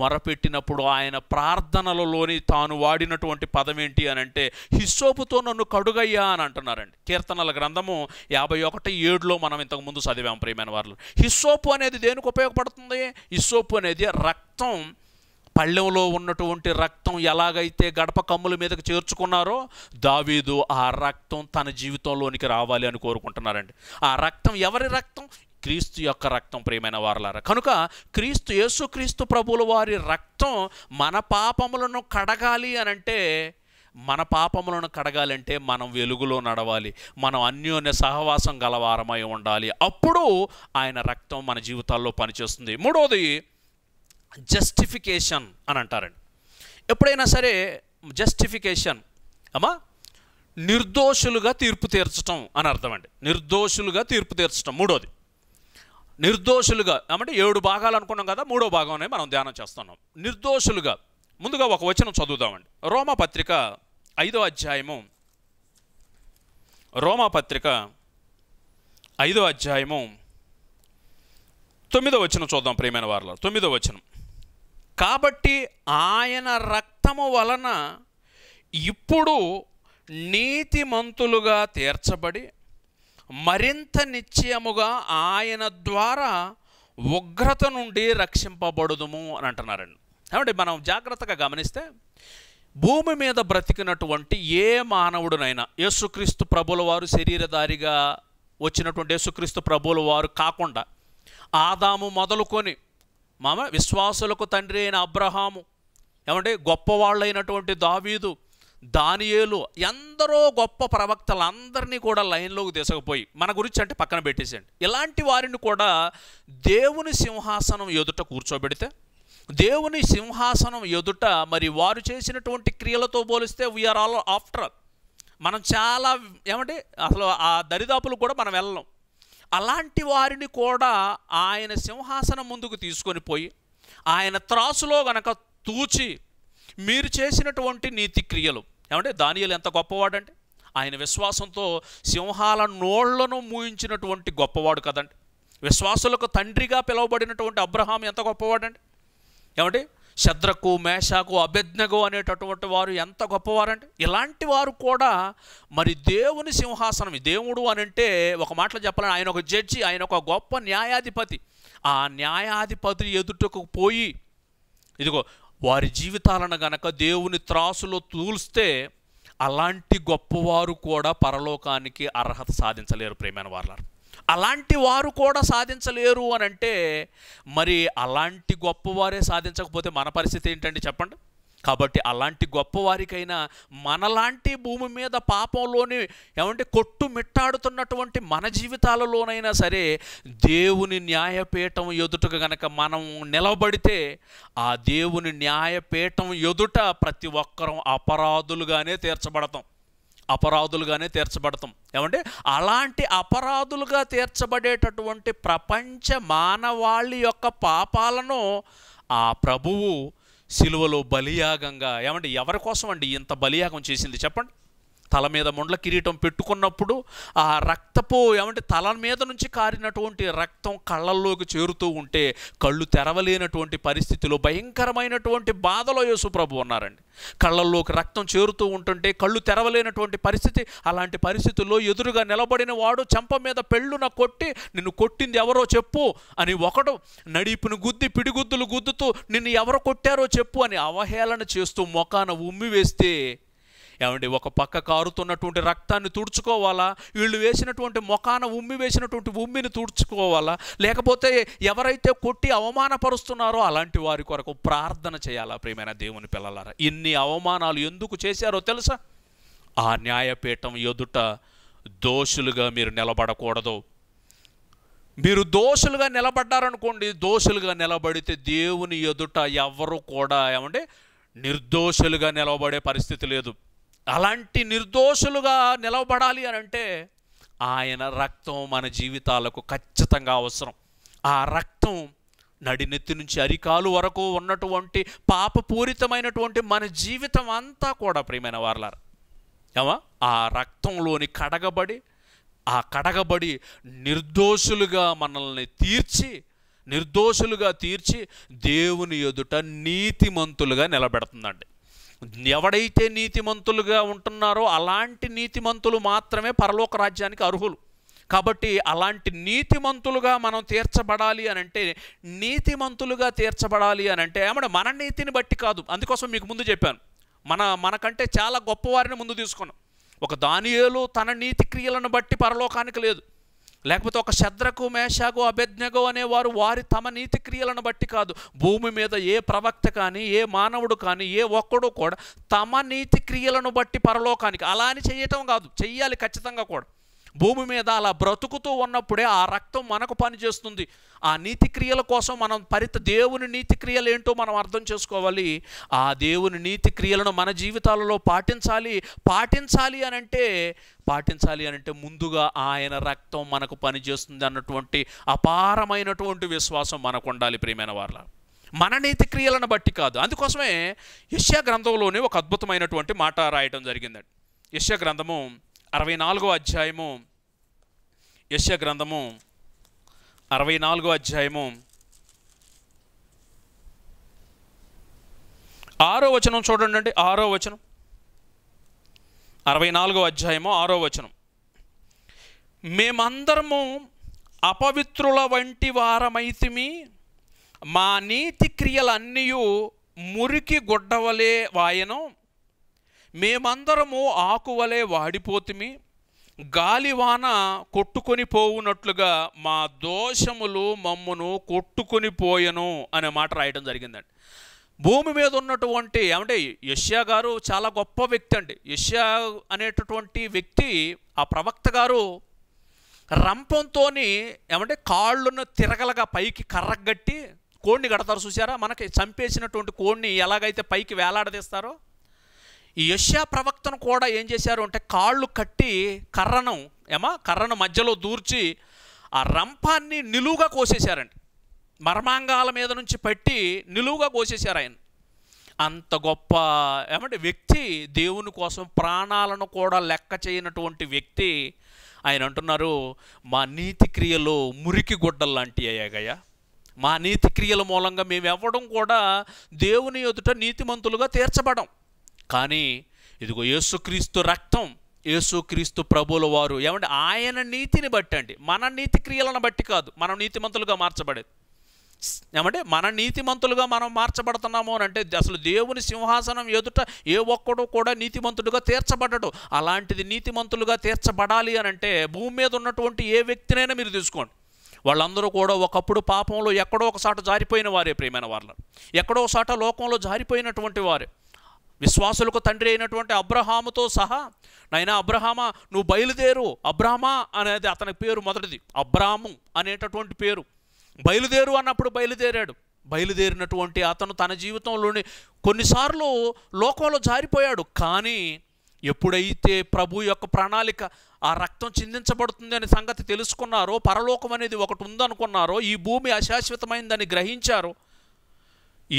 మొరపెట్టినప్పుడు ఆయన ప్రార్థనలలోని తాను వాడినటువంటి పదం ఏంటి అని అంటే హిస్సోపుతో నన్ను కడుగయ్యా అని అంటున్నారండి కీర్తనల గ్రంథము యాభై ఒకటి ఏడులో మనం ఇంతకుముందు చదివాం ప్రియమైన వాళ్ళు హిస్సోపు అనేది దేనికి ఉపయోగపడుతుంది హిస్సోపు అనేది రక్తం పళ్ళెంలో ఉన్నటువంటి రక్తం ఎలాగైతే గడప కమ్ముల మీదకు చేర్చుకున్నారో దావీదు ఆ రక్తం తన జీవితంలోనికి రావాలి అని కోరుకుంటున్నారండి ఆ రక్తం ఎవరి రక్తం క్రీస్తు యొక్క రక్తం ప్రియమైన వారలారా కనుక క్రీస్తు యేసుక్రీస్తు ప్రభుల వారి రక్తం మన పాపములను కడగాలి అని అంటే మన పాపములను కడగాలంటే మనం వెలుగులో నడవాలి మనం అన్యోన్య సహవాసం గలవారమై ఉండాలి అప్పుడు ఆయన రక్తం మన జీవితాల్లో పనిచేస్తుంది మూడోది జస్టిఫికేషన్ అని అంటారండి ఎప్పుడైనా సరే జస్టిఫికేషన్ అమ్మా నిర్దోషులుగా తీర్పు తీర్చడం అని అర్థం అండి నిర్దోషులుగా తీర్పు తీర్చడం మూడోది నిర్దోషులుగా అంటే ఏడు భాగాలు అనుకున్నాం కదా మూడో భాగంనే మనం ధ్యానం చేస్తున్నాం నిర్దోషులుగా ముందుగా ఒక వచనం చదువుదామండి రోమపత్రిక ఐదో అధ్యాయము రోమపత్రిక ఐదో అధ్యాయము తొమ్మిదో వచనం చూద్దాం ప్రియమైన వారిలో తొమ్మిదో వచనం కాబట్టి ఆయన రక్తము వలన ఇప్పుడు నీతిమంతులుగా తీర్చబడి మరింత నిశ్చయముగా ఆయన ద్వారా ఉగ్రత నుండి రక్షింపబడుదుము అని అంటున్నారండి కాబట్టి మనం జాగ్రత్తగా గమనిస్తే భూమి మీద బ్రతికినటువంటి ఏ మానవుడునైనా యేసుక్రీస్తు ప్రభుల వారు శరీరధారిగా వచ్చినటువంటి యేసుక్రీస్తు ప్రభుల వారు కాకుండా ఆదాము మొదలుకొని మామ విశ్వాసులకు తండ్రి అయిన అబ్రహాము ఏమంటే గొప్పవాళ్ళైనటువంటి దావీదు దానియేలు ఎందరో గొప్ప ప్రవక్తలు అందరినీ కూడా లైన్లోకి తీసుకుపోయి మన గురించి అంటే పక్కన పెట్టేసేయండి ఇలాంటి వారిని కూడా దేవుని సింహాసనం ఎదుట కూర్చోబెడితే దేవుని సింహాసనం ఎదుట మరి వారు చేసినటువంటి క్రియలతో పోలిస్తే వీఆర్ ఆల్ ఆఫ్టర్ మనం చాలా ఏమంటే అసలు ఆ దరిదాపులు కూడా మనం వెళ్ళం అలాంటి వారిని కూడా ఆయన సింహాసనం ముందుకు తీసుకొని పోయి ఆయన త్రాసులో గనక తూచి మీరు చేసినటువంటి నీతి క్రియలు ఏమంటే దానియలు ఎంత గొప్పవాడండి ఆయన విశ్వాసంతో సింహాల నోళ్లను మూయించినటువంటి గొప్పవాడు కదండి విశ్వాసులకు తండ్రిగా పిలువబడినటువంటి అబ్రహాం ఎంత గొప్పవాడండి ఏమంటే శద్రకు మేషాకు అభిజ్ఞకు అనేటటువంటి వారు ఎంత గొప్పవారంటే ఇలాంటి వారు కూడా మరి దేవుని సింహాసనం దేవుడు అని అంటే ఒక మాటలో చెప్పాలని ఆయన ఒక జడ్జి ఆయన ఒక గొప్ప న్యాయాధిపతి ఆ న్యాయాధిపతి ఎదుటకు పోయి ఇదిగో వారి జీవితాలను గనక దేవుని త్రాసులో తూల్స్తే అలాంటి గొప్పవారు కూడా పరలోకానికి అర్హత సాధించలేరు ప్రేమైన వారు అలాంటి వారు కూడా సాధించలేరు అని అంటే మరి అలాంటి గొప్పవారే సాధించకపోతే మన పరిస్థితి ఏంటండి చెప్పండి కాబట్టి అలాంటి గొప్పవారికైనా మనలాంటి భూమి మీద పాపంలోని ఏమంటే కొట్టు మిట్టాడుతున్నటువంటి మన జీవితాలలోనైనా సరే దేవుని న్యాయపీఠం ఎదుటకు గనక మనం నిలబడితే ఆ దేవుని న్యాయపీఠం ఎదుట ప్రతి ఒక్కరం అపరాధులుగానే తీర్చబడతాం అపరాధులుగానే తీర్చబడతాం ఏమంటే అలాంటి అపరాధులుగా తీర్చబడేటటువంటి ప్రపంచ మానవాళి యొక్క పాపాలను ఆ ప్రభువు సిలువలో బలియాగంగా ఏమంటే ఎవరి కోసం అండి ఇంత బలియాగం చేసింది చెప్పండి తల మీద ముండ్ల కిరీటం పెట్టుకున్నప్పుడు ఆ రక్తపు ఏమంటే తల మీద నుంచి కారినటువంటి రక్తం కళ్ళల్లోకి చేరుతూ ఉంటే కళ్ళు తెరవలేనటువంటి పరిస్థితిలో భయంకరమైనటువంటి బాధలో యేసుప్రభు ఉన్నారండి కళ్ళల్లోకి రక్తం చేరుతూ ఉంటుంటే కళ్ళు తెరవలేనటువంటి పరిస్థితి అలాంటి పరిస్థితుల్లో ఎదురుగా నిలబడిన వాడు చెంప మీద పెళ్ళున కొట్టి నిన్ను కొట్టింది ఎవరో చెప్పు అని ఒకడు నడిపును గుద్ది పిడిగుద్దులు గుద్దుతూ నిన్ను ఎవరు కొట్టారో చెప్పు అని అవహేళన చేస్తూ మొఖాన ఉమ్మి వేస్తే ఏమండి ఒక పక్క కారుతున్నటువంటి రక్తాన్ని తుడుచుకోవాలా వీళ్ళు వేసినటువంటి మొఖాన ఉమ్మి వేసినటువంటి ఉమ్మిని తుడుచుకోవాలా లేకపోతే ఎవరైతే కొట్టి అవమానపరుస్తున్నారో అలాంటి వారి కొరకు ప్రార్థన చేయాలా ప్రియమైన దేవుని పిల్లలారా ఇన్ని అవమానాలు ఎందుకు చేశారో తెలుసా ఆ న్యాయపీఠం ఎదుట దోషులుగా మీరు నిలబడకూడదు మీరు దోషులుగా నిలబడ్డారనుకోండి దోషులుగా నిలబడితే దేవుని ఎదుట ఎవరు కూడా ఏమంటే నిర్దోషులుగా నిలబడే పరిస్థితి లేదు అలాంటి నిర్దోషులుగా నిలవబడాలి అని అంటే ఆయన రక్తం మన జీవితాలకు ఖచ్చితంగా అవసరం ఆ రక్తం నడినెత్తి నుంచి అరికాలు వరకు ఉన్నటువంటి పాపపూరితమైనటువంటి మన జీవితం అంతా కూడా ప్రియమైన వారలారు ఏమా ఆ రక్తంలోని కడగబడి ఆ కడగబడి నిర్దోషులుగా మనల్ని తీర్చి నిర్దోషులుగా తీర్చి దేవుని ఎదుట నీతిమంతులుగా నిలబెడుతుందండి ఎవడైతే నీతిమంతులుగా ఉంటున్నారో అలాంటి నీతిమంతులు మాత్రమే పరలోక రాజ్యానికి అర్హులు కాబట్టి అలాంటి నీతిమంతులుగా మనం తీర్చబడాలి అని అంటే నీతిమంతులుగా తీర్చబడాలి అని అంటే ఏమంటే మన నీతిని బట్టి కాదు అందుకోసం మీకు ముందు చెప్పాను మన మనకంటే చాలా గొప్పవారిని ముందు తీసుకున్నాం ఒక దానియేలు తన నీతి క్రియలను బట్టి పరలోకానికి లేదు లేకపోతే ఒక శద్రకు మేషాగు అనే అనేవారు వారి తమ నీతి క్రియలను బట్టి కాదు భూమి మీద ఏ ప్రవక్త కానీ ఏ మానవుడు కానీ ఏ ఒక్కడు కూడా తమ నీతి క్రియలను బట్టి పరలోకానికి అలా అని చేయటం కాదు చెయ్యాలి ఖచ్చితంగా కూడా భూమి మీద అలా బ్రతుకుతూ ఉన్నప్పుడే ఆ రక్తం మనకు పనిచేస్తుంది ఆ నీతి క్రియల కోసం మనం పరిత దేవుని నీతి క్రియలు ఏంటో మనం అర్థం చేసుకోవాలి ఆ దేవుని నీతి క్రియలను మన జీవితాలలో పాటించాలి పాటించాలి అని అంటే పాటించాలి అని అంటే ముందుగా ఆయన రక్తం మనకు పనిచేస్తుంది అన్నటువంటి అపారమైనటువంటి విశ్వాసం మనకు ఉండాలి ప్రియమైన వాళ్ళ మన నీతి క్రియలను బట్టి కాదు అందుకోసమే యశ్యా గ్రంథంలోనే ఒక అద్భుతమైనటువంటి మాట రాయటం జరిగిందండి యశ్యా గ్రంథము అరవై నాలుగో అధ్యాయము యశ గ్రంథము అరవై నాలుగో అధ్యాయము ఆరో వచనం చూడండి అండి ఆరో వచనం అరవై నాలుగో అధ్యాయము ఆరో వచనం మేమందరము అపవిత్రుల వంటి వారమైతిమి మా నీతి క్రియలన్నీ మురికి గొడ్డవలే వాయను మేమందరము ఆకువలే వాడిపోతిమి గాలివాన కొట్టుకొని పోవునట్లుగా మా దోషములు మమ్మును కొట్టుకొని పోయను అనే మాట రాయడం జరిగిందండి భూమి మీద ఉన్నటువంటి ఏమంటే యష్యా గారు చాలా గొప్ప వ్యక్తి అండి యష్యా అనేటటువంటి వ్యక్తి ఆ ప్రవక్త గారు రంపంతో ఏమంటే కాళ్ళను తిరగలగా పైకి కర్రగట్టి కోడిని కడతారు చూసారా మనకి చంపేసినటువంటి కోడిని ఎలాగైతే పైకి వేలాడదీస్తారో ఈ యశ్యా ప్రవక్తను కూడా ఏం చేశారు అంటే కాళ్ళు కట్టి కర్రను ఏమా కర్రను మధ్యలో దూర్చి ఆ రంపాన్ని నిలువుగా కోసేశారండి మర్మాంగాల మీద నుంచి పట్టి నిలువుగా కోసేశారు ఆయన అంత గొప్ప ఏమంటే వ్యక్తి దేవుని కోసం ప్రాణాలను కూడా లెక్క చేయనటువంటి వ్యక్తి ఆయన అంటున్నారు మా నీతి క్రియలో మురికి గుడ్డలు లాంటి అయ్యాగయ్యా మా నీతి క్రియల మూలంగా మేము ఎవ్వడం కూడా దేవుని ఎదుట నీతిమంతులుగా తీర్చబడం కానీ ఇదిగో యేసుక్రీస్తు రక్తం యేసుక్రీస్తు ప్రభుల వారు ఏమంటే ఆయన నీతిని బట్టండి మన నీతి క్రియలను బట్టి కాదు మనం నీతిమంతులుగా మార్చబడేది ఏమంటే మన నీతిమంతులుగా మనం మార్చబడుతున్నాము అని అంటే అసలు దేవుని సింహాసనం ఎదుట ఏ ఒక్కడు కూడా నీతిమంతుడుగా తీర్చబడ్డడు అలాంటిది నీతిమంతులుగా తీర్చబడాలి అని అంటే భూమి మీద ఉన్నటువంటి ఏ వ్యక్తినైనా మీరు తీసుకోండి వాళ్ళందరూ కూడా ఒకప్పుడు పాపంలో ఎక్కడో ఒకసాట జారిపోయిన వారే ప్రియమైన వాళ్ళు ఎక్కడో ఒకసాట లోకంలో జారిపోయినటువంటి వారే విశ్వాసులకు తండ్రి అయినటువంటి అబ్రహాముతో సహా నైనా అబ్రహామ నువ్వు బయలుదేరు అబ్రహమా అనేది అతని పేరు మొదటిది అబ్రాము అనేటటువంటి పేరు బయలుదేరు అన్నప్పుడు బయలుదేరాడు బయలుదేరినటువంటి అతను తన జీవితంలోని కొన్నిసార్లు లోకంలో జారిపోయాడు కానీ ఎప్పుడైతే ప్రభు యొక్క ప్రణాళిక ఆ రక్తం చిందించబడుతుంది అనే సంగతి తెలుసుకున్నారో పరలోకం అనేది ఒకటి ఉందనుకున్నారో ఈ భూమి అశాశ్వతమైందని గ్రహించారో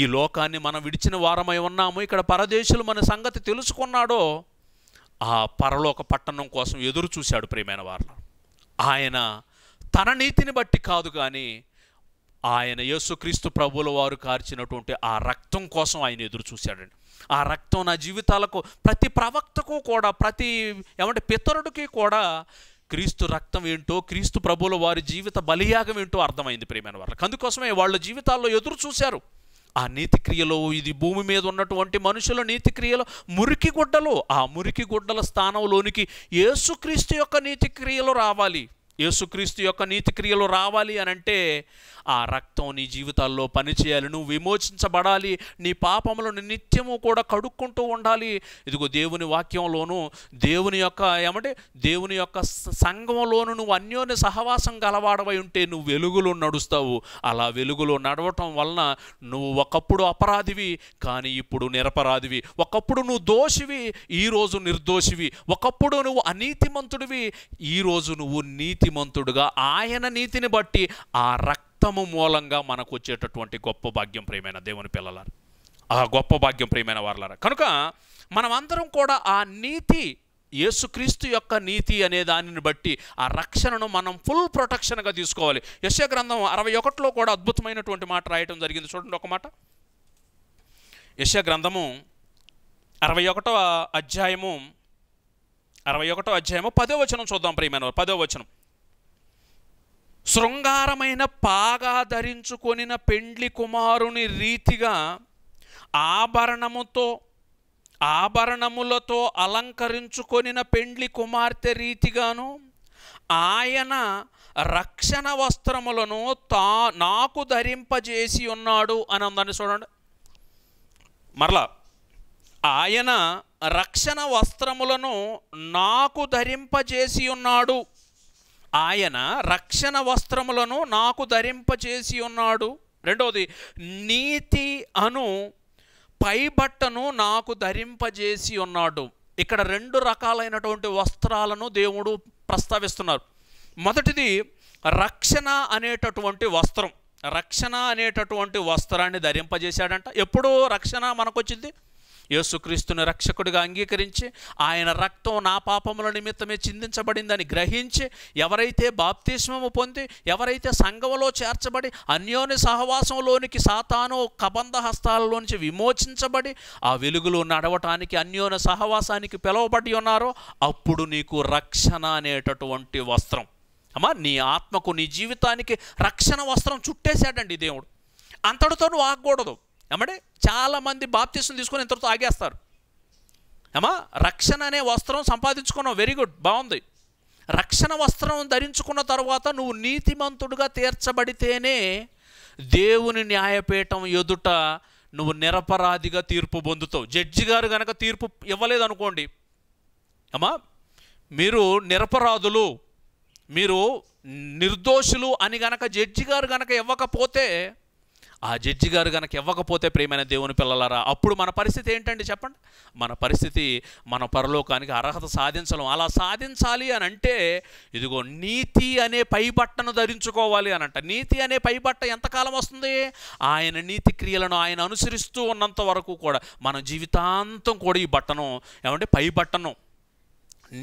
ఈ లోకాన్ని మనం విడిచిన వారమై ఉన్నాము ఇక్కడ పరదేశులు మన సంగతి తెలుసుకున్నాడో ఆ పరలోక పట్టణం కోసం ఎదురు చూశాడు ప్రియమైన వారు ఆయన తన నీతిని బట్టి కాదు కానీ ఆయన యేసుక్రీస్తు ప్రభుల వారు కార్చినటువంటి ఆ రక్తం కోసం ఆయన ఎదురు చూశాడండి ఆ రక్తం నా జీవితాలకు ప్రతి ప్రవక్తకు కూడా ప్రతి ఏమంటే పితరుడికి కూడా క్రీస్తు రక్తం ఏంటో క్రీస్తు ప్రభుల వారి జీవిత బలియాగం ఏంటో అర్థమైంది ప్రియమైన వారికి అందుకోసమే వాళ్ళ జీవితాల్లో ఎదురు చూశారు ఆ నీతి క్రియలో ఇది భూమి మీద ఉన్నటువంటి మనుషుల నీతి మురికి గుడ్డలు ఆ మురికి గుడ్డల స్థానంలోనికి యేసుక్రీస్తు యొక్క నీతి క్రియలు రావాలి యేసుక్రీస్తు యొక్క నీతి క్రియలు రావాలి అని అంటే ఆ రక్తం నీ జీవితాల్లో పనిచేయాలి నువ్వు విమోచించబడాలి నీ పాపములను నిత్యము కూడా కడుక్కుంటూ ఉండాలి ఇదిగో దేవుని వాక్యంలోను దేవుని యొక్క ఏమంటే దేవుని యొక్క సంఘంలోను నువ్వు అన్యోన్య సహవాసం గలవాడవై ఉంటే నువ్వు వెలుగులో నడుస్తావు అలా వెలుగులో నడవటం వలన నువ్వు ఒకప్పుడు అపరాధివి కానీ ఇప్పుడు నిరపరాధివి ఒకప్పుడు నువ్వు దోషివి ఈరోజు నిర్దోషివి ఒకప్పుడు నువ్వు అనీతిమంతుడివి ఈరోజు నువ్వు నీతి నీతిమంతుడుగా ఆయన నీతిని బట్టి ఆ రక్తము మూలంగా మనకు వచ్చేటటువంటి గొప్ప భాగ్యం ప్రేమైన దేవుని పిల్లలారు ఆ గొప్ప భాగ్యం ప్రియమైన వారలారా కనుక మనమందరం కూడా ఆ నీతి యేసుక్రీస్తు యొక్క నీతి అనే దానిని బట్టి ఆ రక్షణను మనం ఫుల్ ప్రొటెక్షన్గా తీసుకోవాలి యశ గ్రంథం అరవై ఒకటిలో కూడా అద్భుతమైనటువంటి మాట రాయటం జరిగింది చూడండి ఒక మాట యశ గ్రంథము అరవై ఒకటో అధ్యాయము అరవై ఒకటో అధ్యాయము పదో వచనం చూద్దాం ప్రియమైన పదో వచనం శృంగారమైన పాగా ధరించుకొనిన పెండ్లి కుమారుని రీతిగా ఆభరణముతో ఆభరణములతో అలంకరించుకొనిన పెండ్లి కుమార్తె రీతిగాను ఆయన రక్షణ వస్త్రములను తా నాకు ధరింపజేసి ఉన్నాడు అని అందని చూడండి మరలా ఆయన రక్షణ వస్త్రములను నాకు ధరింపజేసి ఉన్నాడు ఆయన రక్షణ వస్త్రములను నాకు ధరింపచేసి ఉన్నాడు రెండవది నీతి అను పైబట్టను నాకు ధరింపజేసి ఉన్నాడు ఇక్కడ రెండు రకాలైనటువంటి వస్త్రాలను దేవుడు ప్రస్తావిస్తున్నారు మొదటిది రక్షణ అనేటటువంటి వస్త్రం రక్షణ అనేటటువంటి వస్త్రాన్ని ధరింపజేశాడంట ఎప్పుడూ రక్షణ మనకొచ్చింది యేసుక్రీస్తుని రక్షకుడిగా అంగీకరించి ఆయన రక్తం నా పాపముల నిమిత్తమే చిందించబడిందని గ్రహించి ఎవరైతే బాప్తిష్మము పొంది ఎవరైతే సంఘములో చేర్చబడి అన్యోన్య సహవాసంలోనికి సాతాను కబంధ హస్తాలలోంచి విమోచించబడి ఆ వెలుగులో నడవటానికి అన్యోన్య సహవాసానికి పిలువబడి ఉన్నారో అప్పుడు నీకు రక్షణ అనేటటువంటి వస్త్రం అమ్మా నీ ఆత్మకు నీ జీవితానికి రక్షణ వస్త్రం చుట్టేశాడండి దేవుడు అంతటితో నువ్వు ఆగకూడదు ఏమంటే చాలామంది బాప్తీసం తీసుకొని ఇంతటితో ఆగేస్తారు ఏమా రక్షణ అనే వస్త్రం సంపాదించుకున్నావు వెరీ గుడ్ బాగుంది రక్షణ వస్త్రం ధరించుకున్న తర్వాత నువ్వు నీతిమంతుడుగా తీర్చబడితేనే దేవుని న్యాయపీఠం ఎదుట నువ్వు నిరపరాధిగా తీర్పు పొందుతావు జడ్జి గారు కనుక తీర్పు ఇవ్వలేదనుకోండి అమ్మా మీరు నిరపరాధులు మీరు నిర్దోషులు అని గనక జడ్జి గారు గనక ఇవ్వకపోతే ఆ జడ్జి గారు కనుక ఇవ్వకపోతే ప్రేమైన దేవుని పిల్లలారా అప్పుడు మన పరిస్థితి ఏంటండి చెప్పండి మన పరిస్థితి మన పరలోకానికి అర్హత సాధించడం అలా సాధించాలి అని అంటే ఇదిగో నీతి అనే పైబట్టను ధరించుకోవాలి అనంట నీతి అనే పైబట్ట ఎంతకాలం వస్తుంది ఆయన నీతి క్రియలను ఆయన అనుసరిస్తూ ఉన్నంత వరకు కూడా మన జీవితాంతం కూడా ఈ బట్టను ఏమంటే పై బట్టను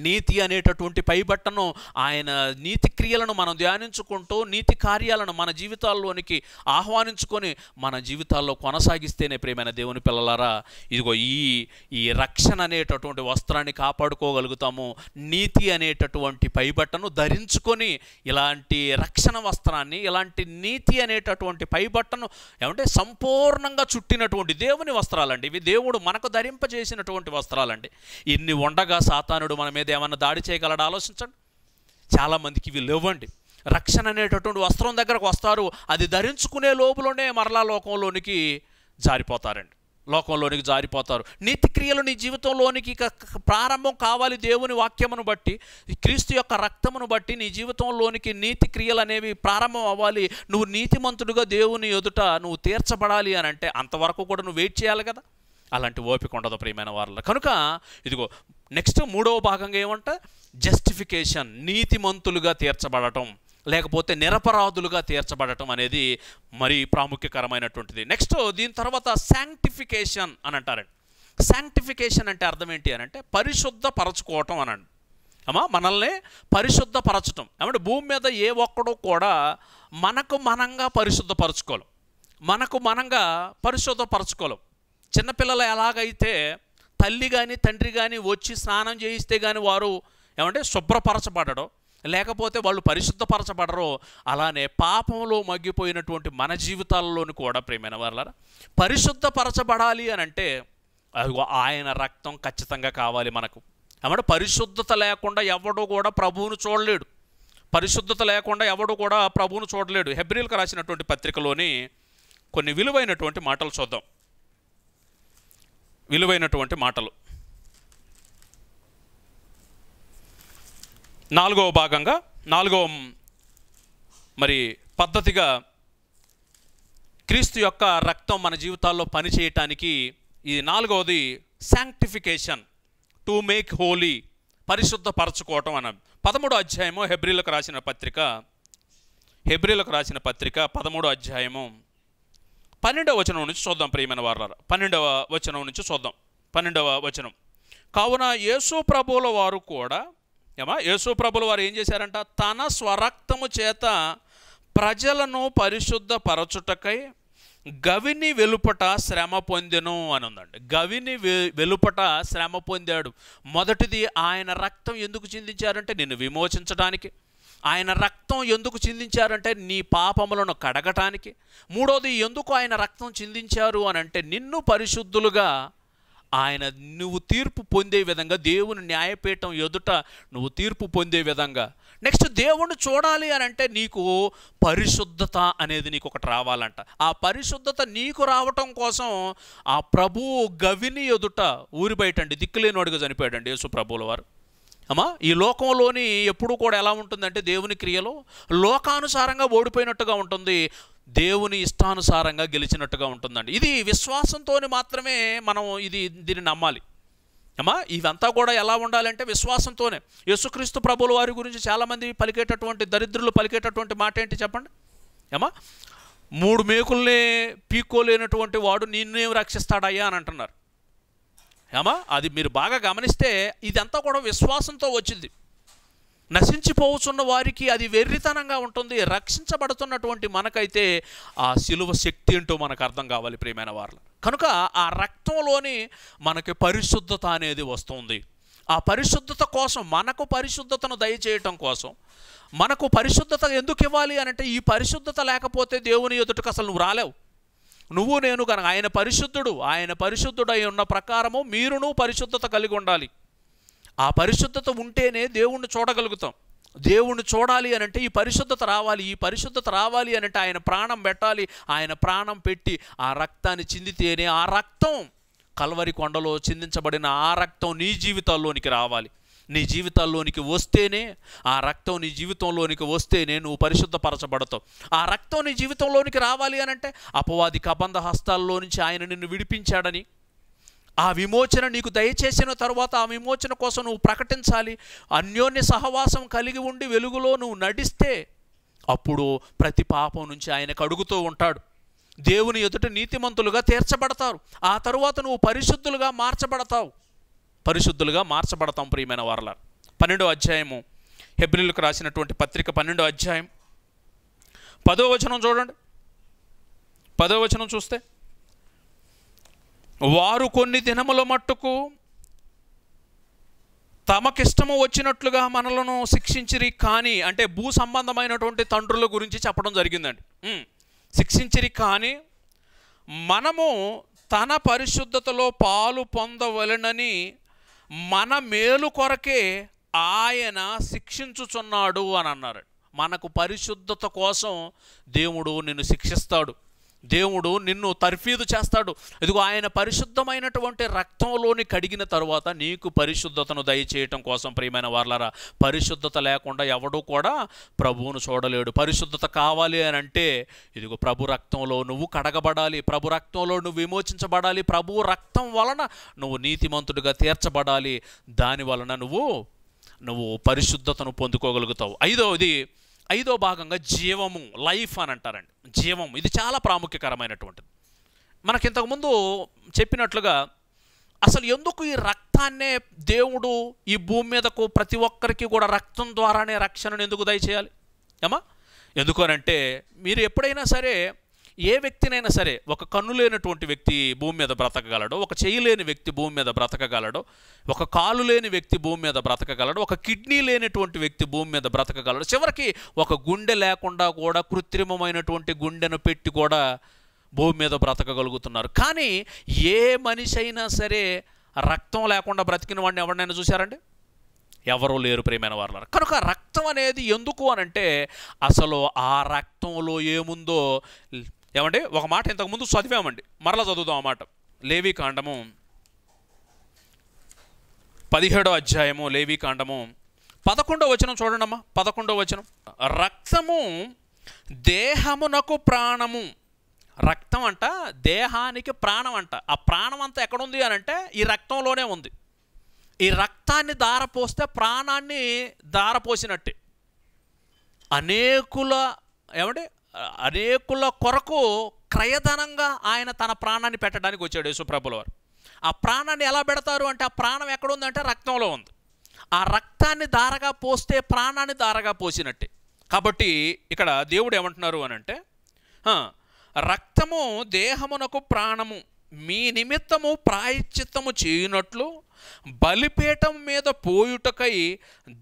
నీతి అనేటటువంటి పైబట్టను ఆయన నీతి క్రియలను మనం ధ్యానించుకుంటూ నీతి కార్యాలను మన జీవితాల్లోనికి ఆహ్వానించుకొని మన జీవితాల్లో కొనసాగిస్తేనే ప్రేమైన దేవుని పిల్లలారా ఇదిగో ఈ ఈ రక్షణ అనేటటువంటి వస్త్రాన్ని కాపాడుకోగలుగుతాము నీతి అనేటటువంటి పైబట్టను ధరించుకొని ఇలాంటి రక్షణ వస్త్రాన్ని ఇలాంటి నీతి అనేటటువంటి పైబట్టను ఏమంటే సంపూర్ణంగా చుట్టినటువంటి దేవుని వస్త్రాలండి ఇవి దేవుడు మనకు ధరింపజేసినటువంటి వస్త్రాలండి ఇన్ని ఉండగా సాతానుడు మనం మీద ఏమన్నా దాడి చేయగలడా ఆలోచించండి చాలామందికి ఇవి లేవండి రక్షణ అనేటటువంటి వస్త్రం దగ్గరకు వస్తారు అది ధరించుకునే లోపులోనే మరలా లోకంలోనికి జారిపోతారండి లోకంలోనికి జారిపోతారు నీతి క్రియలు నీ జీవితంలోనికి ప్రారంభం కావాలి దేవుని వాక్యమును బట్టి క్రీస్తు యొక్క రక్తమును బట్టి నీ జీవితంలోనికి నీతి క్రియలు అనేవి ప్రారంభం అవ్వాలి నువ్వు నీతిమంతుడుగా దేవుని ఎదుట నువ్వు తీర్చబడాలి అని అంటే అంతవరకు కూడా నువ్వు వెయిట్ చేయాలి కదా అలాంటి ఓపిక ఉండదు ప్రియమైన వారిలో కనుక ఇదిగో నెక్స్ట్ మూడవ భాగంగా ఏమంట జస్టిఫికేషన్ నీతిమంతులుగా తీర్చబడటం లేకపోతే నిరపరాధులుగా తీర్చబడటం అనేది మరీ ప్రాముఖ్యకరమైనటువంటిది నెక్స్ట్ దీని తర్వాత శాంక్టిఫికేషన్ అని అంటారండి శాంక్టిఫికేషన్ అంటే అర్థం ఏంటి అని అంటే పరిశుద్ధ పరచుకోవటం అనండి అమ్మా మనల్ని పరిశుద్ధపరచటం ఏమంటే భూమి మీద ఏ ఒక్కడు కూడా మనకు మనంగా పరిశుద్ధపరచుకోలేం మనకు మనంగా పరిశుద్ధపరచుకోలేం చిన్నపిల్లలు ఎలాగైతే తల్లి కానీ తండ్రి కానీ వచ్చి స్నానం చేయిస్తే కానీ వారు ఏమంటే శుభ్రపరచబడడం లేకపోతే వాళ్ళు పరిశుద్ధపరచబడరో అలానే పాపంలో మగ్గిపోయినటువంటి మన జీవితాలలోని కూడా ప్రేమైన వాళ్ళ పరిశుద్ధపరచబడాలి అని అంటే ఆయన రక్తం ఖచ్చితంగా కావాలి మనకు ఏమంటే పరిశుద్ధత లేకుండా ఎవడు కూడా ప్రభువును చూడలేడు పరిశుద్ధత లేకుండా ఎవడు కూడా ప్రభువును చూడలేడు హెబ్రిల్కి రాసినటువంటి పత్రికలోని కొన్ని విలువైనటువంటి మాటలు చూద్దాం విలువైనటువంటి మాటలు నాలుగవ భాగంగా నాలుగవ మరి పద్ధతిగా క్రీస్తు యొక్క రక్తం మన జీవితాల్లో పనిచేయటానికి ఇది నాలుగవది శాంక్టిఫికేషన్ టు మేక్ హోలీ పరిశుద్ధపరచుకోవటం అన్న పదమూడో అధ్యాయము హెబ్రిలకు రాసిన పత్రిక హెబ్రిలకు రాసిన పత్రిక పదమూడో అధ్యాయము పన్నెండవ వచనం నుంచి చూద్దాం ప్రియమైన వారు పన్నెండవ వచనం నుంచి చూద్దాం పన్నెండవ వచనం కావున యేసు ప్రభుల వారు కూడా ఏమా యేసు ప్రభుల వారు ఏం చేశారంట తన స్వరక్తము చేత ప్రజలను పరిశుద్ధపరచుటకై గవిని వెలుపట శ్రమ పొందెను అని ఉందండి గవిని వెలుపట శ్రమ పొందాడు మొదటిది ఆయన రక్తం ఎందుకు చిందించారంటే నిన్ను విమోచించడానికి ఆయన రక్తం ఎందుకు చిందించారంటే నీ పాపములను కడగటానికి మూడోది ఎందుకు ఆయన రక్తం చిందించారు అని అంటే నిన్ను పరిశుద్ధులుగా ఆయన నువ్వు తీర్పు పొందే విధంగా దేవుని న్యాయపీఠం ఎదుట నువ్వు తీర్పు పొందే విధంగా నెక్స్ట్ దేవుణ్ణి చూడాలి అని అంటే నీకు పరిశుద్ధత అనేది నీకు ఒకటి రావాలంట ఆ పరిశుద్ధత నీకు రావటం కోసం ఆ ప్రభువు గవిని ఎదుట ఊరి బయటండి దిక్కులేనివాడిగా చనిపోయాడండి యేసు ప్రభువుల వారు అమ్మా ఈ లోకంలోని ఎప్పుడు కూడా ఎలా ఉంటుందంటే దేవుని క్రియలో లోకానుసారంగా ఓడిపోయినట్టుగా ఉంటుంది దేవుని ఇష్టానుసారంగా గెలిచినట్టుగా ఉంటుందండి ఇది విశ్వాసంతో మాత్రమే మనం ఇది దీన్ని నమ్మాలి అమ్మా ఇవంతా కూడా ఎలా ఉండాలంటే విశ్వాసంతోనే యేసుక్రీస్తు ప్రభుల వారి గురించి చాలామంది పలికేటటువంటి దరిద్రులు పలికేటటువంటి మాట ఏంటి చెప్పండి ఏమా మూడు మేకుల్ని పీక్కోలేనటువంటి వాడు నిన్నేం రక్షిస్తాడయ్యా అని అంటున్నారు ఏమా అది మీరు బాగా గమనిస్తే ఇదంతా కూడా విశ్వాసంతో వచ్చింది నశించిపోతున్న వారికి అది వెర్రితనంగా ఉంటుంది రక్షించబడుతున్నటువంటి మనకైతే ఆ సిలువ శక్తి ఏంటో మనకు అర్థం కావాలి ప్రియమైన వారు కనుక ఆ రక్తంలోని మనకి పరిశుద్ధత అనేది వస్తుంది ఆ పరిశుద్ధత కోసం మనకు పరిశుద్ధతను దయచేయటం కోసం మనకు పరిశుద్ధత ఎందుకు ఇవ్వాలి అంటే ఈ పరిశుద్ధత లేకపోతే దేవుని ఎదుటకు అసలు నువ్వు రాలేవు నువ్వు నేను కనుక ఆయన పరిశుద్ధుడు ఆయన పరిశుద్ధుడై ఉన్న ప్రకారము మీరును పరిశుద్ధత కలిగి ఉండాలి ఆ పరిశుద్ధత ఉంటేనే దేవుణ్ణి చూడగలుగుతాం దేవుణ్ణి చూడాలి అని అంటే ఈ పరిశుద్ధత రావాలి ఈ పరిశుద్ధత రావాలి అని అంటే ఆయన ప్రాణం పెట్టాలి ఆయన ప్రాణం పెట్టి ఆ రక్తాన్ని చిందితేనే ఆ రక్తం కలవరి కొండలో చిందించబడిన ఆ రక్తం నీ జీవితాల్లోనికి రావాలి నీ జీవితాల్లోనికి వస్తేనే ఆ రక్తం నీ జీవితంలోనికి వస్తేనే నువ్వు పరిశుద్ధపరచబడతావు ఆ రక్తం నీ జీవితంలోనికి రావాలి అని అంటే అపవాది కబంధ హస్తాల్లో నుంచి ఆయన నిన్ను విడిపించాడని ఆ విమోచన నీకు దయచేసిన తర్వాత ఆ విమోచన కోసం నువ్వు ప్రకటించాలి అన్యోన్య సహవాసం కలిగి ఉండి వెలుగులో నువ్వు నడిస్తే అప్పుడు ప్రతి పాపం నుంచి ఆయన కడుగుతూ ఉంటాడు దేవుని ఎదుట నీతిమంతులుగా తీర్చబడతారు ఆ తరువాత నువ్వు పరిశుద్ధులుగా మార్చబడతావు పరిశుద్ధులుగా మార్చబడతాం ప్రియమైన వారల పన్నెండో అధ్యాయము హెబ్రిల్కు రాసినటువంటి పత్రిక పన్నెండో అధ్యాయం పదో వచనం చూడండి పదో వచనం చూస్తే వారు కొన్ని దినముల మట్టుకు తమకిష్టము వచ్చినట్లుగా మనలను శిక్షించిరి కానీ అంటే భూ సంబంధమైనటువంటి తండ్రుల గురించి చెప్పడం జరిగిందండి శిక్షించిరి కానీ మనము తన పరిశుద్ధతలో పాలు పొందవలనని మన మేలు కొరకే ఆయన శిక్షించుచున్నాడు అని అన్నారు మనకు పరిశుద్ధత కోసం దేవుడు నిన్ను శిక్షిస్తాడు దేవుడు నిన్ను తర్ఫీదు చేస్తాడు ఇదిగో ఆయన పరిశుద్ధమైనటువంటి రక్తంలోని కడిగిన తరువాత నీకు పరిశుద్ధతను దయచేయటం కోసం ప్రియమైన వర్లరా పరిశుద్ధత లేకుండా ఎవడూ కూడా ప్రభువును చూడలేడు పరిశుద్ధత కావాలి అని అంటే ఇదిగో ప్రభు రక్తంలో నువ్వు కడగబడాలి ప్రభు రక్తంలో నువ్వు విమోచించబడాలి ప్రభు రక్తం వలన నువ్వు నీతిమంతుడిగా తీర్చబడాలి దాని వలన నువ్వు నువ్వు పరిశుద్ధతను పొందుకోగలుగుతావు ఐదవది ఐదో భాగంగా జీవము లైఫ్ అని అంటారండి జీవము ఇది చాలా ప్రాముఖ్యకరమైనటువంటిది మనకి ఇంతకుముందు చెప్పినట్లుగా అసలు ఎందుకు ఈ రక్తాన్నే దేవుడు ఈ భూమి మీదకు ప్రతి ఒక్కరికి కూడా రక్తం ద్వారానే రక్షణను ఎందుకు దయచేయాలి ఏమా ఎందుకనంటే మీరు ఎప్పుడైనా సరే ఏ వ్యక్తినైనా సరే ఒక కన్ను లేనటువంటి వ్యక్తి భూమి మీద బ్రతకగలడు ఒక చెయ్యి లేని వ్యక్తి భూమి మీద బ్రతకగలడు ఒక కాలు లేని వ్యక్తి భూమి మీద బ్రతకగలడు ఒక కిడ్నీ లేనటువంటి వ్యక్తి భూమి మీద బ్రతకగలడు చివరికి ఒక గుండె లేకుండా కూడా కృత్రిమమైనటువంటి గుండెను పెట్టి కూడా భూమి మీద బ్రతకగలుగుతున్నారు కానీ ఏ మనిషి అయినా సరే రక్తం లేకుండా బ్రతికిన వాడిని ఎవరినైనా చూశారండి ఎవరూ లేరు ప్రేమైన వారు కనుక రక్తం అనేది ఎందుకు అనంటే అసలు ఆ రక్తంలో ఏముందో ఏమండి ఒక మాట ఇంతకుముందు చదివామండి మరలా చదువుదాం అన్నమాట మాట కాండము పదిహేడో అధ్యాయము లేవి కాండము పదకొండో వచనం చూడండమ్మా పదకొండో వచనం రక్తము దేహమునకు ప్రాణము రక్తం అంట దేహానికి ప్రాణం అంట ఆ ప్రాణం అంతా ఎక్కడుంది అని అంటే ఈ రక్తంలోనే ఉంది ఈ రక్తాన్ని దారపోస్తే ప్రాణాన్ని దారపోసినట్టే అనేకుల ఏమంటే అనేకుల కొరకు క్రయధనంగా ఆయన తన ప్రాణాన్ని పెట్టడానికి వచ్చాడు యేసుప్రభుల వారు ఆ ప్రాణాన్ని ఎలా పెడతారు అంటే ఆ ప్రాణం ఎక్కడుందంటే రక్తంలో ఉంది ఆ రక్తాన్ని దారగా పోస్తే ప్రాణాన్ని దారగా పోసినట్టే కాబట్టి ఇక్కడ దేవుడు ఏమంటున్నారు అని అంటే రక్తము దేహమునకు ప్రాణము మీ నిమిత్తము ప్రాయశ్చిత్తము చేయునట్లు బలిపీఠం మీద పోయుటకై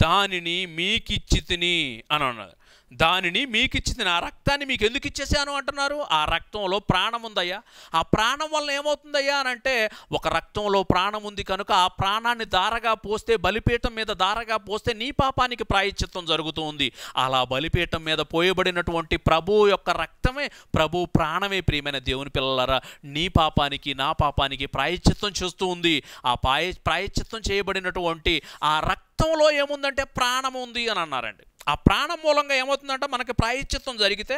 దానిని మీకిచ్చితిని అని అన్నారు దానిని మీకు ఇచ్చింది ఆ రక్తాన్ని మీకు ఎందుకు ఇచ్చేసాను అంటున్నారు ఆ రక్తంలో ప్రాణం ఉందయ్యా ఆ ప్రాణం వల్ల ఏమవుతుందయ్యా అని అంటే ఒక రక్తంలో ప్రాణం ఉంది కనుక ఆ ప్రాణాన్ని దారగా పోస్తే బలిపీఠం మీద దారగా పోస్తే నీ పాపానికి ప్రాయశ్చిత్వం జరుగుతుంది అలా బలిపీఠం మీద పోయబడినటువంటి ప్రభు యొక్క రక్తమే ప్రభు ప్రాణమే ప్రియమైన దేవుని పిల్లలరా నీ పాపానికి నా పాపానికి ప్రాయశ్చిత్వం చేస్తూ ఉంది ఆ పాయ ప్రాయశ్చిత్వం చేయబడినటువంటి ఆ రక్తం రక్తంలో ఏముందంటే ప్రాణము ఉంది అని అన్నారండి ఆ ప్రాణం మూలంగా ఏమవుతుందంటే మనకి ప్రాయశ్చిత్తం జరిగితే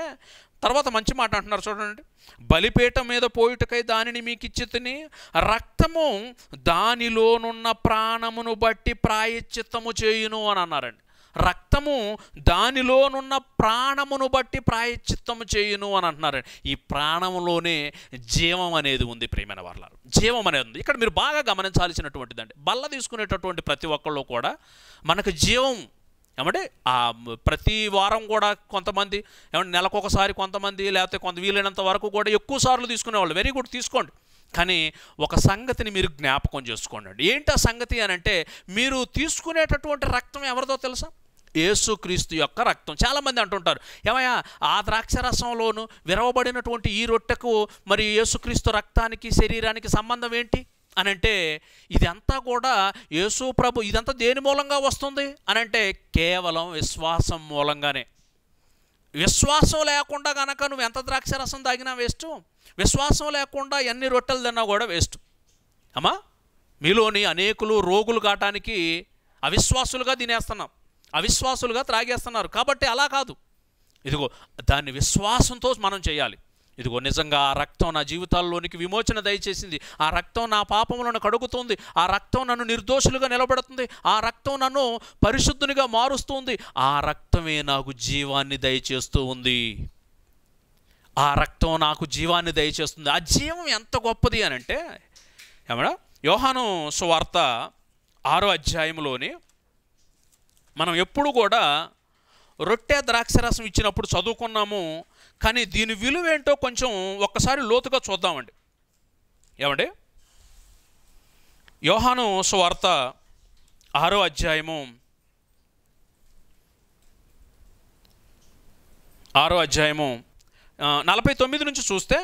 తర్వాత మంచి మాట అంటున్నారు చూడండి బలిపీఠం మీద పోయిటకై దానిని మీకు ఇచ్చితిని రక్తము దానిలోనున్న ప్రాణమును బట్టి ప్రాయశ్చిత్తము చేయును అని అన్నారండి రక్తము దానిలోనున్న ప్రాణమును బట్టి ప్రాయశ్చిత్తము చేయును అని అంటున్నారు ఈ ప్రాణంలోనే జీవం అనేది ఉంది ప్రేమైన వర్లారు జీవం అనేది ఉంది ఇక్కడ మీరు బాగా గమనించాల్సినటువంటిది అండి బల్ల తీసుకునేటటువంటి ప్రతి ఒక్కళ్ళు కూడా మనకు జీవం ఏమంటే ఆ ప్రతి వారం కూడా కొంతమంది ఏమంటే నెలకొకసారి కొంతమంది లేకపోతే కొంత వీలైనంత వరకు కూడా ఎక్కువ సార్లు తీసుకునేవాళ్ళు వెరీ గుడ్ తీసుకోండి కానీ ఒక సంగతిని మీరు జ్ఞాపకం చేసుకోండి ఏంటి ఆ సంగతి అని అంటే మీరు తీసుకునేటటువంటి రక్తం ఎవరిదో తెలుసా యేసుక్రీస్తు యొక్క రక్తం చాలామంది అంటుంటారు ఏమయ్యా ఆ ద్రాక్ష రసంలోను విరవబడినటువంటి ఈ రొట్టెకు మరి యేసుక్రీస్తు రక్తానికి శరీరానికి సంబంధం ఏంటి అని అంటే ఇదంతా కూడా యేసు ప్రభు ఇదంతా దేని మూలంగా వస్తుంది అని అంటే కేవలం విశ్వాసం మూలంగానే విశ్వాసం లేకుండా కనుక నువ్వు ఎంత ద్రాక్ష రసం తాగినా వేస్ట్ విశ్వాసం లేకుండా ఎన్ని రొట్టెలు తిన్నా కూడా వేస్ట్ అమ్మా మీలోని అనేకులు రోగులు కాటానికి అవిశ్వాసులుగా తినేస్తున్నాం అవిశ్వాసులుగా త్రాగేస్తున్నారు కాబట్టి అలా కాదు ఇదిగో దాన్ని విశ్వాసంతో మనం చేయాలి ఇదిగో నిజంగా ఆ రక్తం నా జీవితాల్లోనికి విమోచన దయచేసింది ఆ రక్తం నా పాపములను కడుగుతుంది ఆ రక్తం నన్ను నిర్దోషులుగా నిలబడుతుంది ఆ రక్తం నన్ను పరిశుద్ధునిగా మారుస్తుంది ఆ రక్తమే నాకు జీవాన్ని దయచేస్తూ ఉంది ఆ రక్తం నాకు జీవాన్ని దయచేస్తుంది ఆ జీవం ఎంత గొప్పది అని అంటే ఏమడా యోహాను సువార్త ఆరో అధ్యాయంలోని మనం ఎప్పుడు కూడా రొట్టె ద్రాక్షరసం ఇచ్చినప్పుడు చదువుకున్నాము కానీ దీని విలువ ఏంటో కొంచెం ఒక్కసారి లోతుగా చూద్దామండి ఏమండి యోహాను స్వార్త ఆరో అధ్యాయము ఆరో అధ్యాయము నలభై తొమ్మిది నుంచి చూస్తే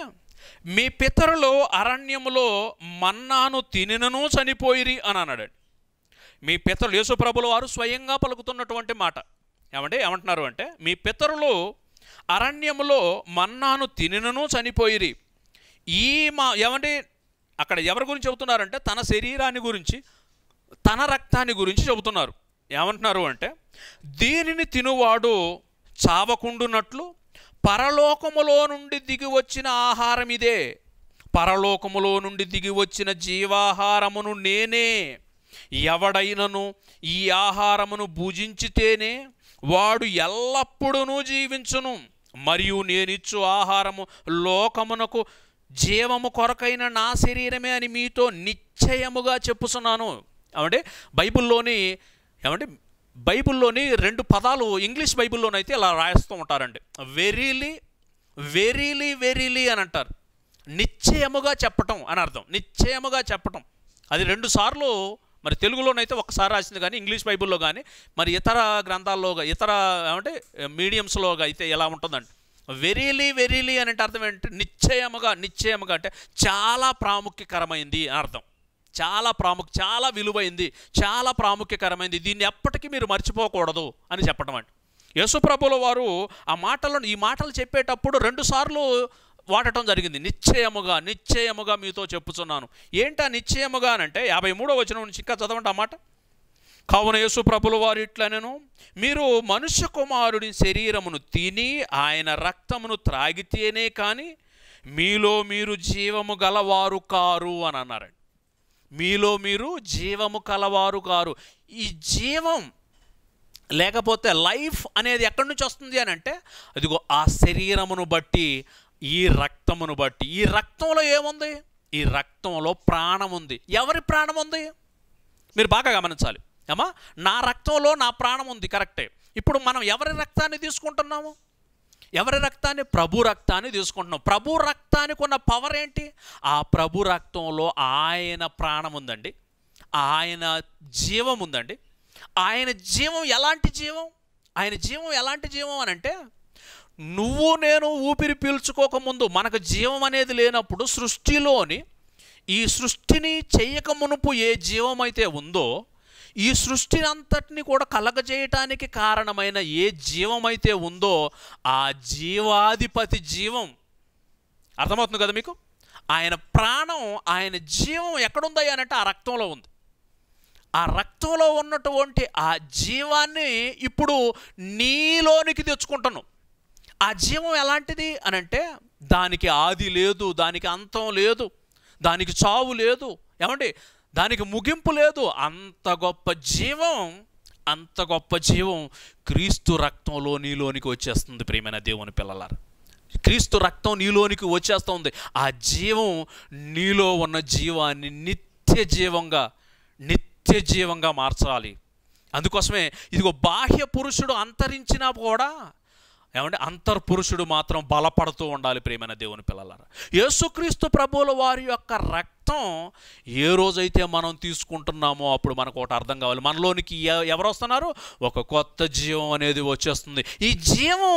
మీ పితరులు అరణ్యములో మన్నాను తినను చనిపోయిరి అని అన్నాడండి మీ పితరులు ప్రభుల వారు స్వయంగా పలుకుతున్నటువంటి మాట ఏమంటే ఏమంటున్నారు అంటే మీ పితరులు అరణ్యములో మన్నాను తినను చనిపోయిరి ఈ మా ఏమంటే అక్కడ ఎవరి గురించి చెబుతున్నారంటే తన శరీరాన్ని గురించి తన రక్తాన్ని గురించి చెబుతున్నారు ఏమంటున్నారు అంటే దీనిని తినువాడు చావకుండునట్లు పరలోకములో నుండి దిగి వచ్చిన ఆహారం ఇదే పరలోకములో నుండి దిగి వచ్చిన జీవాహారమును నేనే ఎవడైనను ఈ ఆహారమును భుజించితేనే వాడు ఎల్లప్పుడూ జీవించును మరియు నేనిచ్చు ఆహారము లోకమునకు జీవము కొరకైన నా శరీరమే అని మీతో నిశ్చయముగా చెప్పుతున్నాను ఏమంటే బైబిల్లోని ఏమంటే బైబిల్లోని రెండు పదాలు ఇంగ్లీష్ బైబిల్లోనైతే ఇలా రాస్తూ ఉంటారండి వెరీలీ వెరీలీ వెరీలీ అని అంటారు నిశ్చయముగా చెప్పటం అని అర్థం నిశ్చయముగా చెప్పటం అది రెండుసార్లు మరి తెలుగులోనైతే ఒకసారి రాసింది కానీ ఇంగ్లీష్ బైబుల్లో కానీ మరి ఇతర గ్రంథాల్లో ఇతర ఏమంటే మీడియంస్లో అయితే ఎలా ఉంటుందండి వెరీలీ వెరీలీ అంటే అర్థం ఏంటంటే నిశ్చయముగా నిశ్చయముగా అంటే చాలా ప్రాముఖ్యకరమైంది అర్థం చాలా ప్రాముఖ్య చాలా విలువైంది చాలా ప్రాముఖ్యకరమైంది దీన్ని ఎప్పటికీ మీరు మర్చిపోకూడదు అని చెప్పడం అండి యశుప్రభుల వారు ఆ మాటలను ఈ మాటలు చెప్పేటప్పుడు రెండుసార్లు వాడటం జరిగింది నిశ్చయముగా నిశ్చయముగా మీతో చెప్పుచున్నాను ఏంటా నిశ్చయముగా అంటే యాభై మూడో వచనం నుంచి ఇంకా చదవండి అన్నమాట కావున యేసు ప్రభుల వారు నేను మీరు మనుష్య కుమారుడి శరీరమును తిని ఆయన రక్తమును త్రాగితేనే కానీ మీలో మీరు జీవము గలవారు కారు అని అన్నారండి మీలో మీరు జీవము కలవారు కారు ఈ జీవం లేకపోతే లైఫ్ అనేది ఎక్కడి నుంచి వస్తుంది అని అంటే అదిగో ఆ శరీరమును బట్టి ఈ రక్తమును బట్టి ఈ రక్తంలో ఏముంది ఈ రక్తంలో ప్రాణం ఉంది ఎవరి ప్రాణం ఉంది మీరు బాగా గమనించాలి ఏమా నా రక్తంలో నా ప్రాణం ఉంది కరెక్టే ఇప్పుడు మనం ఎవరి రక్తాన్ని తీసుకుంటున్నాము ఎవరి రక్తాన్ని ప్రభు రక్తాన్ని తీసుకుంటున్నాం ప్రభు రక్తానికి ఉన్న పవర్ ఏంటి ఆ ప్రభు రక్తంలో ఆయన ప్రాణం ఉందండి ఆయన జీవం ఉందండి ఆయన జీవం ఎలాంటి జీవం ఆయన జీవం ఎలాంటి జీవం అని అంటే నువ్వు నేను ఊపిరి పీల్చుకోకముందు మనకు జీవం అనేది లేనప్పుడు సృష్టిలోని ఈ సృష్టిని చేయక మునుపు ఏ జీవమైతే ఉందో ఈ సృష్టిని అంతటిని కూడా కలగజేయటానికి కారణమైన ఏ జీవమైతే ఉందో ఆ జీవాధిపతి జీవం అర్థమవుతుంది కదా మీకు ఆయన ప్రాణం ఆయన జీవం ఎక్కడుందా అని అంటే ఆ రక్తంలో ఉంది ఆ రక్తంలో ఉన్నటువంటి ఆ జీవాన్ని ఇప్పుడు నీలోనికి తెచ్చుకుంటాను ఆ జీవం ఎలాంటిది అని అంటే దానికి ఆది లేదు దానికి అంతం లేదు దానికి చావు లేదు ఏమండి దానికి ముగింపు లేదు అంత గొప్ప జీవం అంత గొప్ప జీవం క్రీస్తు రక్తంలో నీలోనికి వచ్చేస్తుంది ప్రియమైన దేవుని పిల్లలారు క్రీస్తు రక్తం నీలోనికి వచ్చేస్తుంది ఆ జీవం నీలో ఉన్న జీవాన్ని నిత్య జీవంగా నిత్య జీవంగా మార్చాలి అందుకోసమే ఇదిగో బాహ్య పురుషుడు అంతరించినా కూడా ఏమంటే అంతర్పురుషుడు మాత్రం బలపడుతూ ఉండాలి ప్రేమైన దేవుని పిల్లలారు యేసుక్రీస్తు ప్రభువుల వారి యొక్క రక్తం ఏ రోజైతే మనం తీసుకుంటున్నామో అప్పుడు మనకు ఒకటి అర్థం కావాలి మనలోనికి ఎవరు వస్తున్నారు ఒక కొత్త జీవం అనేది వచ్చేస్తుంది ఈ జీవం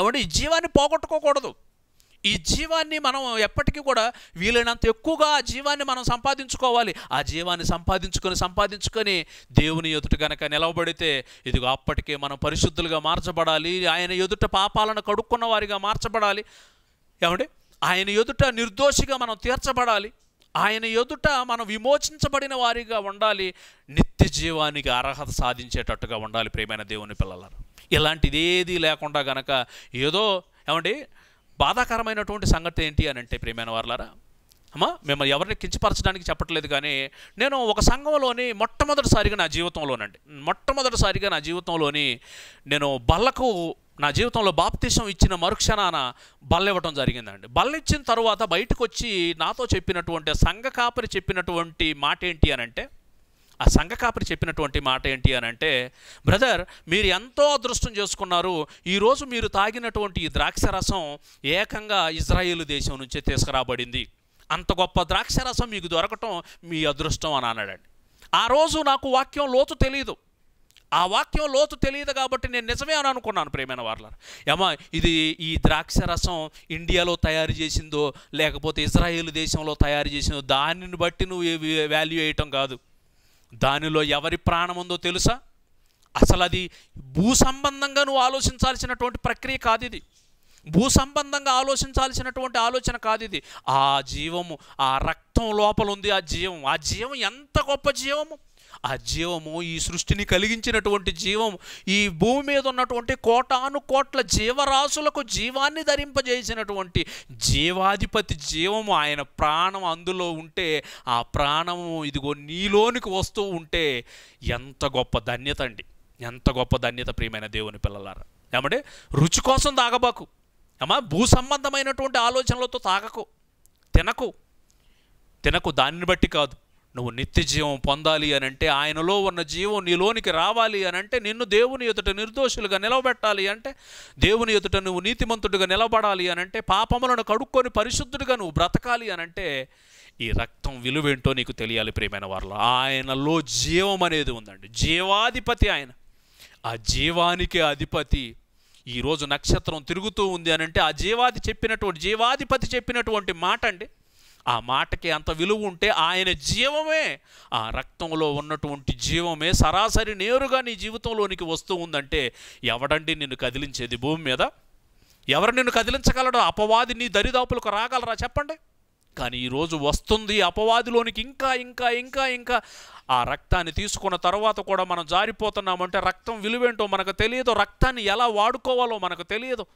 ఏమంటే ఈ జీవాన్ని పోగొట్టుకోకూడదు ఈ జీవాన్ని మనం ఎప్పటికీ కూడా వీలైనంత ఎక్కువగా ఆ జీవాన్ని మనం సంపాదించుకోవాలి ఆ జీవాన్ని సంపాదించుకొని సంపాదించుకొని దేవుని ఎదుట కనుక నిలవబడితే ఇదిగో అప్పటికే మనం పరిశుద్ధులుగా మార్చబడాలి ఆయన ఎదుట పాపాలను కడుక్కున్న వారిగా మార్చబడాలి ఏమండి ఆయన ఎదుట నిర్దోషిగా మనం తీర్చబడాలి ఆయన ఎదుట మనం విమోచించబడిన వారిగా ఉండాలి నిత్య జీవానికి అర్హత సాధించేటట్టుగా ఉండాలి ప్రేమైన దేవుని పిల్లలను ఇలాంటిది ఏది లేకుండా గనక ఏదో ఏమండి బాధాకరమైనటువంటి సంగతి ఏంటి అని అంటే ప్రేమైన వారులారా అమ్మా మిమ్మల్ని ఎవరిని కించపరచడానికి చెప్పట్లేదు కానీ నేను ఒక సంఘంలోని మొట్టమొదటిసారిగా నా జీవితంలోనండి మొట్టమొదటిసారిగా నా జీవితంలోని నేను బల్లకు నా జీవితంలో బాప్తీసం ఇచ్చిన మరుక్షణాన బల్లివ్వటం జరిగిందండి బల్లిచ్చిన తర్వాత బయటకు వచ్చి నాతో చెప్పినటువంటి సంఘ కాపరి చెప్పినటువంటి మాట ఏంటి అని అంటే ఆ సంఘ కాపరి చెప్పినటువంటి మాట ఏంటి అని అంటే బ్రదర్ మీరు ఎంతో అదృష్టం చేసుకున్నారు ఈరోజు మీరు తాగినటువంటి ఈ ద్రాక్ష రసం ఏకంగా ఇజ్రాయేల్ దేశం నుంచే తీసుకురాబడింది అంత గొప్ప ద్రాక్ష రసం మీకు దొరకటం మీ అదృష్టం అని అన్నాడండి ఆ రోజు నాకు వాక్యం లోతు తెలియదు ఆ వాక్యం లోతు తెలియదు కాబట్టి నేను నిజమే అని అనుకున్నాను ప్రేమైన వార్ల ఏమా ఇది ఈ ద్రాక్ష రసం ఇండియాలో తయారు చేసిందో లేకపోతే ఇజ్రాయేల్ దేశంలో తయారు చేసిందో దానిని బట్టి నువ్వు వాల్యూ వేయటం కాదు దానిలో ఎవరి ప్రాణం ఉందో తెలుసా అసలు అది భూ సంబంధంగా నువ్వు ఆలోచించాల్సినటువంటి ప్రక్రియ కాదు ఇది భూ సంబంధంగా ఆలోచించాల్సినటువంటి ఆలోచన కాదు ఇది ఆ జీవము ఆ రక్తం లోపల ఉంది ఆ జీవం ఆ జీవం ఎంత గొప్ప జీవము ఆ జీవము ఈ సృష్టిని కలిగించినటువంటి జీవం ఈ భూమి మీద ఉన్నటువంటి కోటాను కోట్ల జీవరాశులకు జీవాన్ని ధరింపజేసినటువంటి జీవాధిపతి జీవము ఆయన ప్రాణం అందులో ఉంటే ఆ ప్రాణము ఇదిగో నీలోనికి వస్తూ ఉంటే ఎంత గొప్ప ధన్యత అండి ఎంత గొప్ప ధన్యత ప్రియమైన దేవుని పిల్లలారా ఏమంటే రుచి కోసం తాగబాకు ఏమా భూ సంబంధమైనటువంటి ఆలోచనలతో తాగకు తినకు తినకు దానిని బట్టి కాదు నువ్వు నిత్య జీవం పొందాలి అని అంటే ఆయనలో ఉన్న జీవం నీలోనికి రావాలి అని అంటే నిన్ను దేవుని ఎదుట నిర్దోషులుగా నిలబెట్టాలి అంటే దేవుని ఎదుట నువ్వు నీతిమంతుడిగా నిలబడాలి అని అంటే పాపములను కడుక్కొని పరిశుద్ధుడిగా నువ్వు బ్రతకాలి అని అంటే ఈ రక్తం విలువేంటో నీకు తెలియాలి ప్రియమైన వారిలో ఆయనలో జీవం అనేది ఉందండి జీవాధిపతి ఆయన ఆ జీవానికి అధిపతి ఈరోజు నక్షత్రం తిరుగుతూ ఉంది అని అంటే ఆ జీవాది చెప్పినటువంటి జీవాధిపతి చెప్పినటువంటి మాట అండి ఆ మాటకి అంత విలువ ఉంటే ఆయన జీవమే ఆ రక్తంలో ఉన్నటువంటి జీవమే సరాసరి నేరుగా నీ జీవితంలోనికి వస్తూ ఉందంటే ఎవడండి నిన్ను కదిలించేది భూమి మీద ఎవరు నిన్ను కదిలించగలడో అపవాది నీ దరిదాపులకు రాగలరా చెప్పండి కానీ ఈరోజు వస్తుంది అపవాదిలోనికి ఇంకా ఇంకా ఇంకా ఇంకా ఆ రక్తాన్ని తీసుకున్న తర్వాత కూడా మనం జారిపోతున్నామంటే రక్తం విలువేంటో మనకు తెలియదు రక్తాన్ని ఎలా వాడుకోవాలో మనకు తెలియదు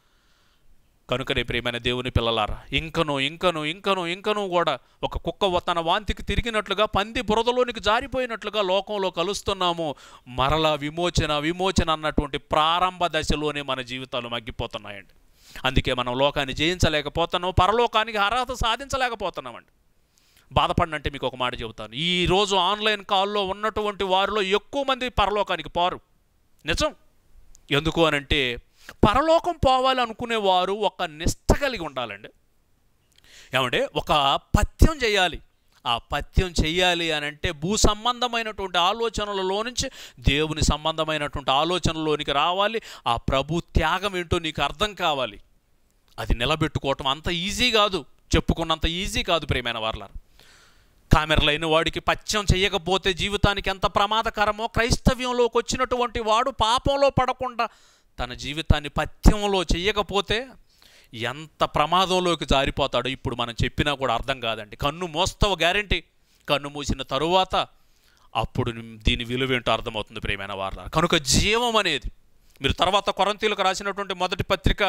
కనుకనే ప్రియమైన దేవుని పిల్లలారా ఇంకను ఇంకను ఇంకను ఇంకను కూడా ఒక కుక్క తన వాంతికి తిరిగినట్లుగా పంది బురదలోనికి జారిపోయినట్లుగా లోకంలో కలుస్తున్నాము మరలా విమోచన విమోచన అన్నటువంటి ప్రారంభ దశలోనే మన జీవితాలు మగ్గిపోతున్నాయండి అందుకే మనం లోకాన్ని జయించలేకపోతున్నాం పరలోకానికి అర్హత సాధించలేకపోతున్నామండి బాధపడినంటే మీకు ఒక మాట చెబుతాను ఈరోజు ఆన్లైన్ కాల్లో ఉన్నటువంటి వారిలో ఎక్కువ మంది పరలోకానికి పారు నిజం ఎందుకు అనంటే పరలోకం వారు ఒక నిష్ట కలిగి ఉండాలండి ఏమంటే ఒక పథ్యం చేయాలి ఆ పథ్యం చేయాలి అని అంటే భూ సంబంధమైనటువంటి ఆలోచనలలో నుంచి దేవుని సంబంధమైనటువంటి ఆలోచనలోనికి రావాలి ఆ ప్రభు త్యాగం ఏంటో నీకు అర్థం కావాలి అది నిలబెట్టుకోవటం అంత ఈజీ కాదు చెప్పుకున్నంత ఈజీ కాదు ప్రేమైన వర్లారు కామెరలైన వాడికి పథ్యం చేయకపోతే జీవితానికి ఎంత ప్రమాదకరమో క్రైస్తవ్యంలోకి వచ్చినటువంటి వాడు పాపంలో పడకుండా తన జీవితాన్ని పథ్యంలో చేయకపోతే ఎంత ప్రమాదంలోకి జారిపోతాడో ఇప్పుడు మనం చెప్పినా కూడా అర్థం కాదండి కన్ను మోస్తావు గ్యారంటీ కన్ను మూసిన తరువాత అప్పుడు దీని విలువేంటో అర్థమవుతుంది ప్రేమైన వారు కనుక జీవం అనేది మీరు తర్వాత కొరంతీలకు రాసినటువంటి మొదటి పత్రిక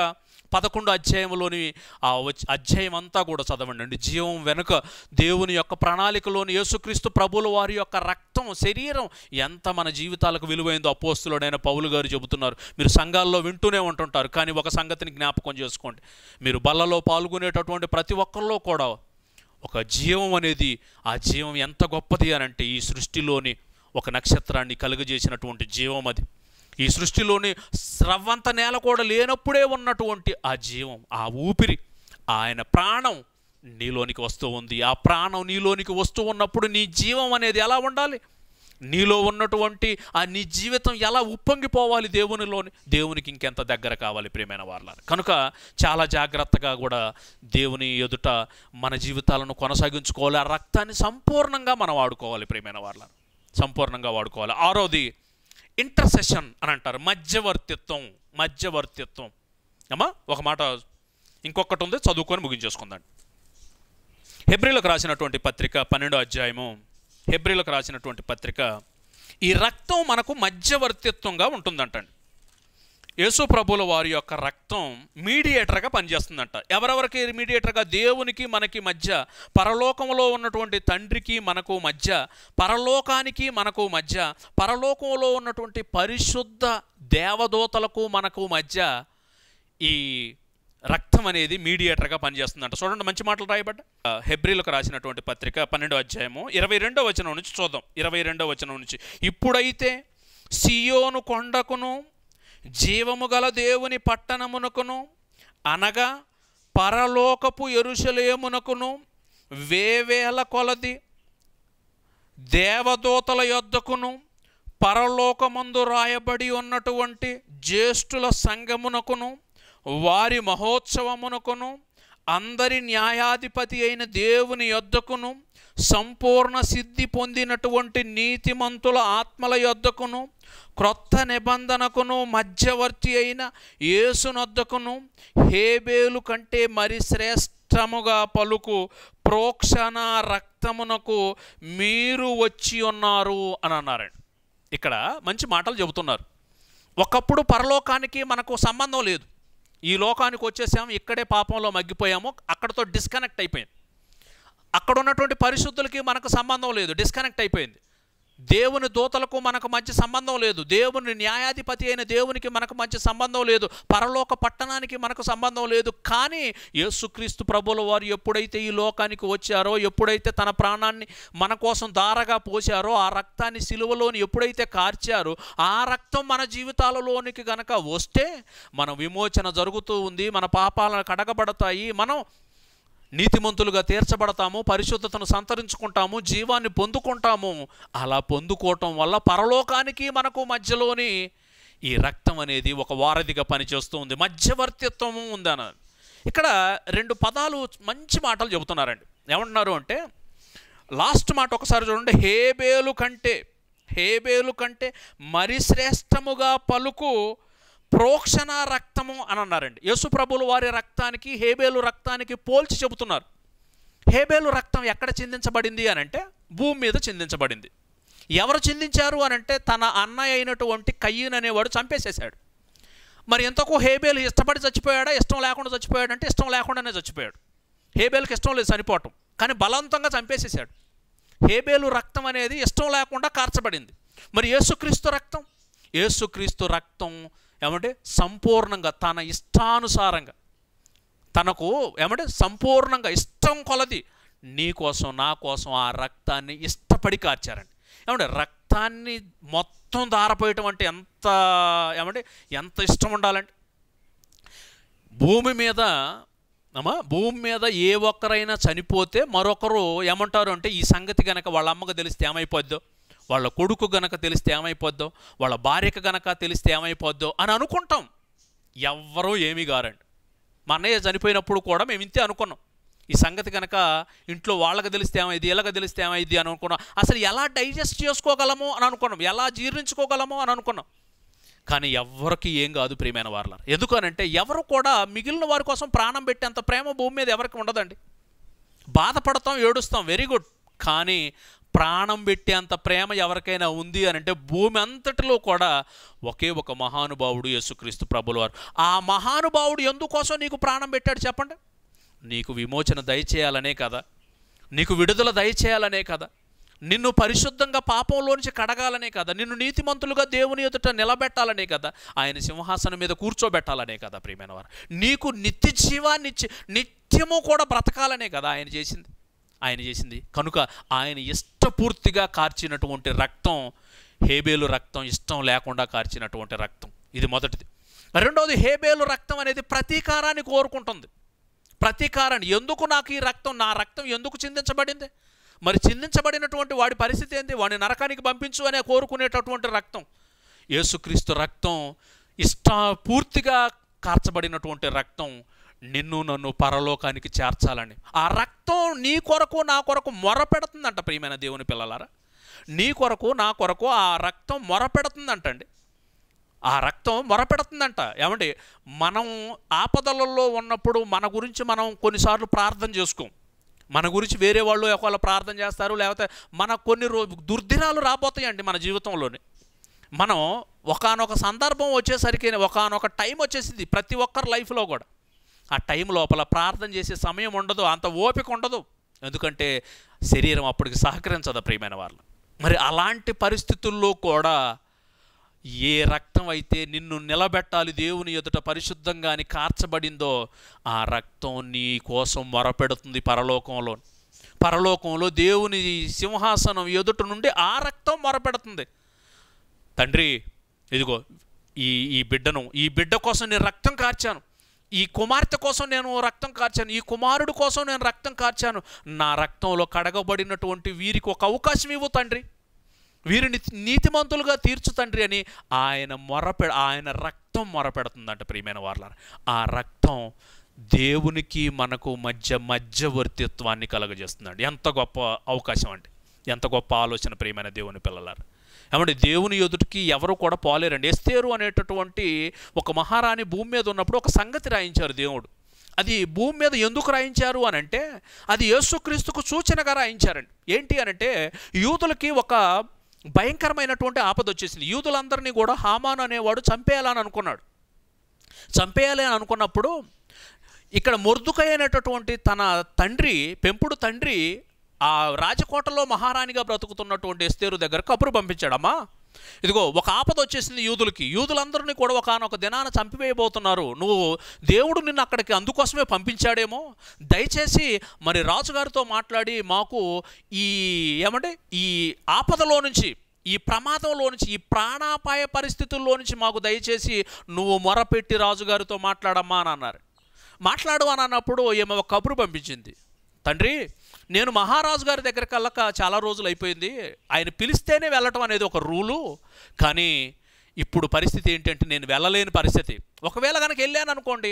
పదకొండు అధ్యాయంలోని ఆ అధ్యాయం అంతా కూడా చదవండి అండి జీవం వెనుక దేవుని యొక్క ప్రణాళికలోని యేసుక్రీస్తు ప్రభుల వారి యొక్క రక్తం శరీరం ఎంత మన జీవితాలకు విలువైందో అపోస్తులోడైన పౌలు గారు చెబుతున్నారు మీరు సంఘాల్లో వింటూనే ఉంటుంటారు కానీ ఒక సంగతిని జ్ఞాపకం చేసుకోండి మీరు బల్లలో పాల్గొనేటటువంటి ప్రతి ఒక్కరిలో కూడా ఒక జీవం అనేది ఆ జీవం ఎంత గొప్పది అని అంటే ఈ సృష్టిలోని ఒక నక్షత్రాన్ని కలుగజేసినటువంటి జీవం అది ఈ సృష్టిలోని స్రవంత నేల కూడా లేనప్పుడే ఉన్నటువంటి ఆ జీవం ఆ ఊపిరి ఆయన ప్రాణం నీలోనికి వస్తూ ఉంది ఆ ప్రాణం నీలోనికి వస్తూ ఉన్నప్పుడు నీ జీవం అనేది ఎలా ఉండాలి నీలో ఉన్నటువంటి ఆ నీ జీవితం ఎలా ఉప్పొంగిపోవాలి దేవునిలోని దేవునికి ఇంకెంత దగ్గర కావాలి ప్రియమైన వాళ్ళ కనుక చాలా జాగ్రత్తగా కూడా దేవుని ఎదుట మన జీవితాలను కొనసాగించుకోవాలి ఆ రక్తాన్ని సంపూర్ణంగా మనం వాడుకోవాలి ప్రియమైన వాళ్ళ సంపూర్ణంగా వాడుకోవాలి ఆరోది ఇంటర్సెషన్ అని అంటారు మధ్యవర్తిత్వం మధ్యవర్తిత్వం అమ్మా ఒక మాట ఇంకొకటి ఉంది చదువుకొని ముగించేసుకుందాం హెబ్రిలకు రాసినటువంటి పత్రిక పన్నెండో అధ్యాయము హెబ్రిలకు రాసినటువంటి పత్రిక ఈ రక్తం మనకు మధ్యవర్తిత్వంగా ఉంటుందంటండి యేసు ప్రభుల వారి యొక్క రక్తం మీడియేటర్గా పనిచేస్తుందంట ఎవరెవరికి మీడియేటర్గా దేవునికి మనకి మధ్య పరలోకంలో ఉన్నటువంటి తండ్రికి మనకు మధ్య పరలోకానికి మనకు మధ్య పరలోకంలో ఉన్నటువంటి పరిశుద్ధ దేవదూతలకు మనకు మధ్య ఈ రక్తం అనేది మీడియేటర్గా పనిచేస్తుందంట చూడండి మంచి మాటలు రాయబడ్డ హెబ్రిలకు రాసినటువంటి పత్రిక పన్నెండో అధ్యాయము ఇరవై రెండో వచనం నుంచి చూద్దాం ఇరవై రెండో వచనం నుంచి ఇప్పుడైతే సియోను కొండకును జీవము గల దేవుని పట్టణమునకును అనగా పరలోకపు ఎరుసలేమునకును వేవేల కొలది దేవదూతల యొద్దకును పరలోకమందు రాయబడి ఉన్నటువంటి జ్యేష్ఠుల సంఘమునకును వారి మహోత్సవమునకును అందరి న్యాయాధిపతి అయిన దేవుని యొద్దకును సంపూర్ణ సిద్ధి పొందినటువంటి నీతిమంతుల ఆత్మల యొద్దకును క్రొత్త నిబంధనకును మధ్యవర్తి అయిన యేసునొద్దకును హేబేలు కంటే మరి శ్రేష్టముగా పలుకు ప్రోక్షణ రక్తమునకు మీరు వచ్చి ఉన్నారు అని అన్నారండి ఇక్కడ మంచి మాటలు చెబుతున్నారు ఒకప్పుడు పరలోకానికి మనకు సంబంధం లేదు ఈ లోకానికి వచ్చేసాము ఇక్కడే పాపంలో మగ్గిపోయాము అక్కడతో డిస్కనెక్ట్ అయిపోయింది అక్కడ ఉన్నటువంటి పరిశుద్ధులకి మనకు సంబంధం లేదు డిస్కనెక్ట్ అయిపోయింది దేవుని దూతలకు మనకు మంచి సంబంధం లేదు దేవుని న్యాయాధిపతి అయిన దేవునికి మనకు మంచి సంబంధం లేదు పరలోక పట్టణానికి మనకు సంబంధం లేదు కానీ యేసుక్రీస్తు ప్రభుల వారు ఎప్పుడైతే ఈ లోకానికి వచ్చారో ఎప్పుడైతే తన ప్రాణాన్ని మన కోసం దారగా పోశారో ఆ రక్తాన్ని సిలువలోని ఎప్పుడైతే కార్చారో ఆ రక్తం మన జీవితాలలోనికి గనక వస్తే మన విమోచన జరుగుతూ ఉంది మన పాపాలను కడగబడతాయి మనం నీతిమంతులుగా తీర్చబడతాము పరిశుద్ధతను సంతరించుకుంటాము జీవాన్ని పొందుకుంటాము అలా పొందుకోవటం వల్ల పరలోకానికి మనకు మధ్యలోని ఈ రక్తం అనేది ఒక వారధిగా పనిచేస్తూ ఉంది మధ్యవర్తిత్వము ఉందన ఇక్కడ రెండు పదాలు మంచి మాటలు చెబుతున్నారండి ఏమంటున్నారు అంటే లాస్ట్ మాట ఒకసారి చూడండి హేబేలు కంటే హేబేలు కంటే మరి శ్రేష్టముగా పలుకు ప్రోక్షణ రక్తము అని అన్నారండి ప్రభులు వారి రక్తానికి హేబేలు రక్తానికి పోల్చి చెబుతున్నారు హేబేలు రక్తం ఎక్కడ చిందించబడింది అని అంటే భూమి మీద చిందించబడింది ఎవరు చిందించారు అని అంటే తన అన్నయ్య అయినటువంటి కయ్యన్ అనేవాడు చంపేసేశాడు మరి ఎంతకు హేబేలు ఇష్టపడి చచ్చిపోయాడా ఇష్టం లేకుండా చచ్చిపోయాడు అంటే ఇష్టం లేకుండానే చచ్చిపోయాడు హేబేలుకి ఇష్టం లేదు చనిపోవటం కానీ బలవంతంగా చంపేసేశాడు హేబేలు రక్తం అనేది ఇష్టం లేకుండా కార్చబడింది మరి యేసుక్రీస్తు రక్తం యేసుక్రీస్తు రక్తం ఏమంటే సంపూర్ణంగా తన ఇష్టానుసారంగా తనకు ఏమంటే సంపూర్ణంగా ఇష్టం కొలది నీ కోసం నా కోసం ఆ రక్తాన్ని ఇష్టపడి కార్చారండి ఏమంటే రక్తాన్ని మొత్తం దారపోయటం అంటే ఎంత ఏమంటే ఎంత ఇష్టం ఉండాలండి భూమి మీద అమ్మా భూమి మీద ఏ ఒక్కరైనా చనిపోతే మరొకరు ఏమంటారు అంటే ఈ సంగతి కనుక వాళ్ళ అమ్మకు తెలిస్తే ఏమైపోద్దో వాళ్ళ కొడుకు గనక తెలిస్తే ఏమైపోద్దో వాళ్ళ భార్యకు గనక తెలిస్తే ఏమైపోద్దో అని అనుకుంటాం ఎవ్వరూ ఏమీ గారండి మా అన్నయ్య చనిపోయినప్పుడు కూడా మేము ఇంతే అనుకున్నాం ఈ సంగతి కనుక ఇంట్లో వాళ్ళకి తెలిస్తే ఏమైంది ఇలాగ తెలిస్తే ఏమైంది అని అనుకున్నాం అసలు ఎలా డైజెస్ట్ చేసుకోగలము అని అనుకున్నాం ఎలా జీర్ణించుకోగలము అని అనుకున్నాం కానీ ఎవరికి ఏం కాదు ప్రియమైన వార్లర్ ఎందుకనంటే ఎవరు కూడా మిగిలిన వారి కోసం ప్రాణం పెట్టేంత ప్రేమ భూమి మీద ఎవరికి ఉండదండి బాధపడతాం ఏడుస్తాం వెరీ గుడ్ కానీ ప్రాణం పెట్టేంత ప్రేమ ఎవరికైనా ఉంది అని అంటే భూమి అంతటిలో కూడా ఒకే ఒక మహానుభావుడు యేసుక్రీస్తు ప్రభుల వారు ఆ మహానుభావుడు ఎందుకోసం నీకు ప్రాణం పెట్టాడు చెప్పండి నీకు విమోచన దయచేయాలనే కదా నీకు విడుదల దయచేయాలనే కదా నిన్ను పరిశుద్ధంగా పాపంలోంచి కడగాలనే కదా నిన్ను నీతిమంతులుగా దేవుని ఎదుట నిలబెట్టాలనే కదా ఆయన సింహాసనం మీద కూర్చోబెట్టాలనే కదా ప్రియమైన వారు నీకు నిత్య జీవాన్ని నిత్యము కూడా బ్రతకాలనే కదా ఆయన చేసింది ఆయన చేసింది కనుక ఆయన ఇష్టపూర్తిగా కార్చినటువంటి రక్తం హేబేలు రక్తం ఇష్టం లేకుండా కార్చినటువంటి రక్తం ఇది మొదటిది రెండవది హేబేలు రక్తం అనేది ప్రతీకారాన్ని కోరుకుంటుంది ప్రతీకారాన్ని ఎందుకు నాకు ఈ రక్తం నా రక్తం ఎందుకు చిందించబడింది మరి చిందించబడినటువంటి వాడి పరిస్థితి ఏంది వాడిని నరకానికి పంపించు అనే కోరుకునేటటువంటి రక్తం యేసుక్రీస్తు రక్తం ఇష్ట పూర్తిగా కార్చబడినటువంటి రక్తం నిన్ను నన్ను పరలోకానికి చేర్చాలని ఆ రక్తం నీ కొరకు నా కొరకు మొర పెడుతుందంట ప్రియమైన దేవుని పిల్లలారా నీ కొరకు నా కొరకు ఆ రక్తం మొర పెడుతుందంటండి ఆ రక్తం మొరపెడుతుందంట ఏమండి మనం ఆపదలలో ఉన్నప్పుడు మన గురించి మనం కొన్నిసార్లు ప్రార్థన చేసుకోం మన గురించి వేరే వాళ్ళు ఒకవేళ ప్రార్థన చేస్తారు లేకపోతే మన కొన్ని రోజు దుర్దినాలు రాబోతాయండి మన జీవితంలోనే మనం ఒకనొక సందర్భం వచ్చేసరికి ఒకనొక టైం వచ్చేసింది ప్రతి ఒక్కరి లైఫ్లో కూడా ఆ టైం లోపల ప్రార్థన చేసే సమయం ఉండదు అంత ఓపిక ఉండదు ఎందుకంటే శరీరం అప్పటికి సహకరించదు ప్రియమైన వాళ్ళు మరి అలాంటి పరిస్థితుల్లో కూడా ఏ రక్తం అయితే నిన్ను నిలబెట్టాలి దేవుని ఎదుట పరిశుద్ధంగాని కార్చబడిందో ఆ రక్తం నీ కోసం మొరపెడుతుంది పరలోకంలో పరలోకంలో దేవుని సింహాసనం ఎదుట నుండి ఆ రక్తం మొరపెడుతుంది తండ్రి ఇదిగో ఈ ఈ బిడ్డను ఈ బిడ్డ కోసం నేను రక్తం కార్చాను ఈ కుమార్తె కోసం నేను రక్తం కార్చాను ఈ కుమారుడు కోసం నేను రక్తం కార్చాను నా రక్తంలో కడగబడినటువంటి వీరికి ఒక అవకాశం ఇవ్వు తండ్రి వీరిని నీతిమంతులుగా తీర్చు తండ్రి అని ఆయన మొరపెడ ఆయన రక్తం మొరపెడుతుందంట ప్రియమైన వాళ్ళ ఆ రక్తం దేవునికి మనకు మధ్య మధ్యవర్తిత్వాన్ని కలగజేస్తుందండి ఎంత గొప్ప అవకాశం అండి ఎంత గొప్ప ఆలోచన ప్రియమైన దేవుని పిల్లలారు ఏమంటే దేవుని ఎదుటికి ఎవరు కూడా పోలేరండి ఎస్తేరు అనేటటువంటి ఒక మహారాణి భూమి మీద ఉన్నప్పుడు ఒక సంగతి రాయించారు దేవుడు అది భూమి మీద ఎందుకు రాయించారు అని అంటే అది యేసుక్రీస్తుకు సూచనగా రాయించారండి ఏంటి అంటే యూదులకి ఒక భయంకరమైనటువంటి ఆపద వచ్చేసింది యూదులందరినీ కూడా హామాన్ అనేవాడు చంపేయాలని అనుకున్నాడు చంపేయాలి అని అనుకున్నప్పుడు ఇక్కడ మొర్దుకై అనేటటువంటి తన తండ్రి పెంపుడు తండ్రి ఆ రాజకోటలో మహారాణిగా బ్రతుకుతున్నటువంటి ఎస్తేరు దగ్గర కబురు పంపించాడమ్మా ఇదిగో ఒక ఆపద వచ్చేసింది యూదులకి యూదులందరినీ కూడా ఒకనొక దినాన చంపివేయబోతున్నారు నువ్వు దేవుడు నిన్ను అక్కడికి అందుకోసమే పంపించాడేమో దయచేసి మరి రాజుగారితో మాట్లాడి మాకు ఈ ఏమంటే ఈ ఆపదలో నుంచి ఈ ప్రమాదంలో నుంచి ఈ ప్రాణాపాయ పరిస్థితుల్లో నుంచి మాకు దయచేసి నువ్వు మొరపెట్టి రాజుగారితో మాట్లాడమ్మా అని అన్నారు మాట్లాడు అని అన్నప్పుడు ఏమో ఒక కబురు పంపించింది తండ్రి నేను మహారాజు గారి దగ్గర కల్లా చాలా రోజులు అయిపోయింది ఆయన పిలిస్తేనే వెళ్ళటం అనేది ఒక రూలు కానీ ఇప్పుడు పరిస్థితి ఏంటంటే నేను వెళ్ళలేని పరిస్థితి ఒకవేళ కనుక వెళ్ళాను అనుకోండి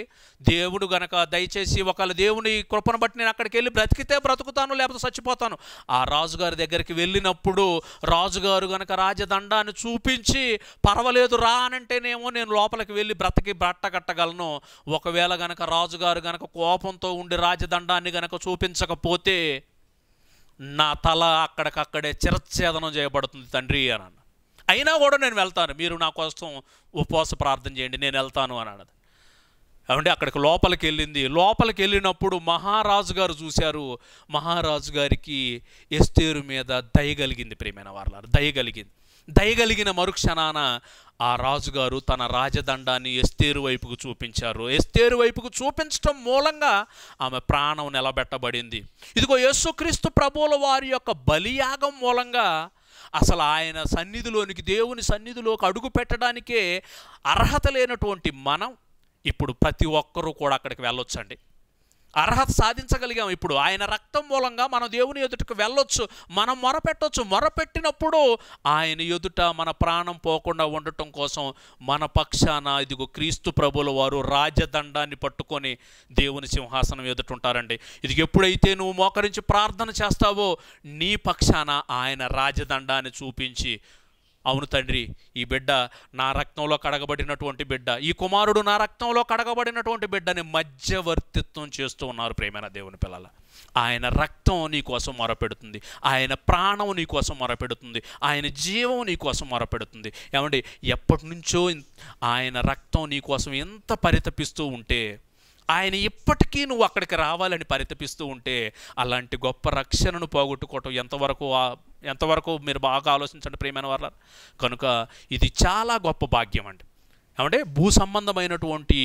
దేవుడు గనక దయచేసి ఒకవేళ దేవుని కృపను బట్టి నేను అక్కడికి వెళ్ళి బ్రతికితే బ్రతుకుతాను లేకపోతే చచ్చిపోతాను ఆ రాజుగారి దగ్గరికి వెళ్ళినప్పుడు రాజుగారు గనక రాజదండాన్ని చూపించి పర్వాలేదు రా అనంటేనేమో నేను లోపలికి వెళ్ళి బ్రతికి బ్రట్టగట్టగలను ఒకవేళ గనక రాజుగారు గనక కోపంతో ఉండి రాజదండాన్ని గనక చూపించకపోతే నా తల అక్కడికక్కడే చిరచ్ఛేదనం చేయబడుతుంది తండ్రి అన్నాను అయినా కూడా నేను వెళ్తాను మీరు నా కోసం ఉపవాస ప్రార్థన చేయండి నేను వెళ్తాను అని అన్నది ఏమంటే అక్కడికి లోపలికి వెళ్ళింది లోపలికి వెళ్ళినప్పుడు మహారాజు గారు చూశారు మహారాజు గారికి ఎస్తేరు మీద దయ కలిగింది ప్రేమైన వారలారు దయ కలిగింది దయ కలిగిన మరుక్షణాన ఆ రాజుగారు తన రాజదండాన్ని ఎస్తేరు వైపుకు చూపించారు ఎస్తేరు వైపుకు చూపించడం మూలంగా ఆమె ప్రాణం నిలబెట్టబడింది ఇదిగో యేసుక్రీస్తు ప్రభువుల వారి యొక్క బలియాగం మూలంగా అసలు ఆయన సన్నిధిలోనికి దేవుని సన్నిధిలోకి అడుగు పెట్టడానికే అర్హత లేనటువంటి మనం ఇప్పుడు ప్రతి ఒక్కరూ కూడా అక్కడికి వెళ్ళొచ్చండి అర్హత సాధించగలిగాం ఇప్పుడు ఆయన రక్తం మూలంగా మన దేవుని ఎదుటకు వెళ్ళొచ్చు మనం మొరపెట్టొచ్చు మొరపెట్టినప్పుడు ఆయన ఎదుట మన ప్రాణం పోకుండా ఉండటం కోసం మన పక్షాన ఇదిగో క్రీస్తు ప్రభుల వారు రాజదండాన్ని పట్టుకొని దేవుని సింహాసనం ఎదుటుంటారండి ఇది ఎప్పుడైతే నువ్వు మోకరించి ప్రార్థన చేస్తావో నీ పక్షాన ఆయన రాజదండాన్ని చూపించి అవును తండ్రి ఈ బిడ్డ నా రక్తంలో కడగబడినటువంటి బిడ్డ ఈ కుమారుడు నా రక్తంలో కడగబడినటువంటి బిడ్డని మధ్యవర్తిత్వం చేస్తూ ఉన్నారు ప్రేమైన దేవుని పిల్లల ఆయన రక్తం నీకోసం మొరపెడుతుంది ఆయన ప్రాణం నీకోసం మొరపెడుతుంది ఆయన జీవం నీకోసం మొరపెడుతుంది ఏమండి ఎప్పటి నుంచో ఆయన రక్తం నీకోసం ఎంత పరితపిస్తూ ఉంటే ఆయన ఇప్పటికీ నువ్వు అక్కడికి రావాలని పరితపిస్తూ ఉంటే అలాంటి గొప్ప రక్షణను పోగొట్టుకోవటం ఎంతవరకు ఎంతవరకు మీరు బాగా ఆలోచించండి ప్రేమైన వాళ్ళ కనుక ఇది చాలా గొప్ప భాగ్యం అండి ఏమంటే భూ సంబంధమైనటువంటి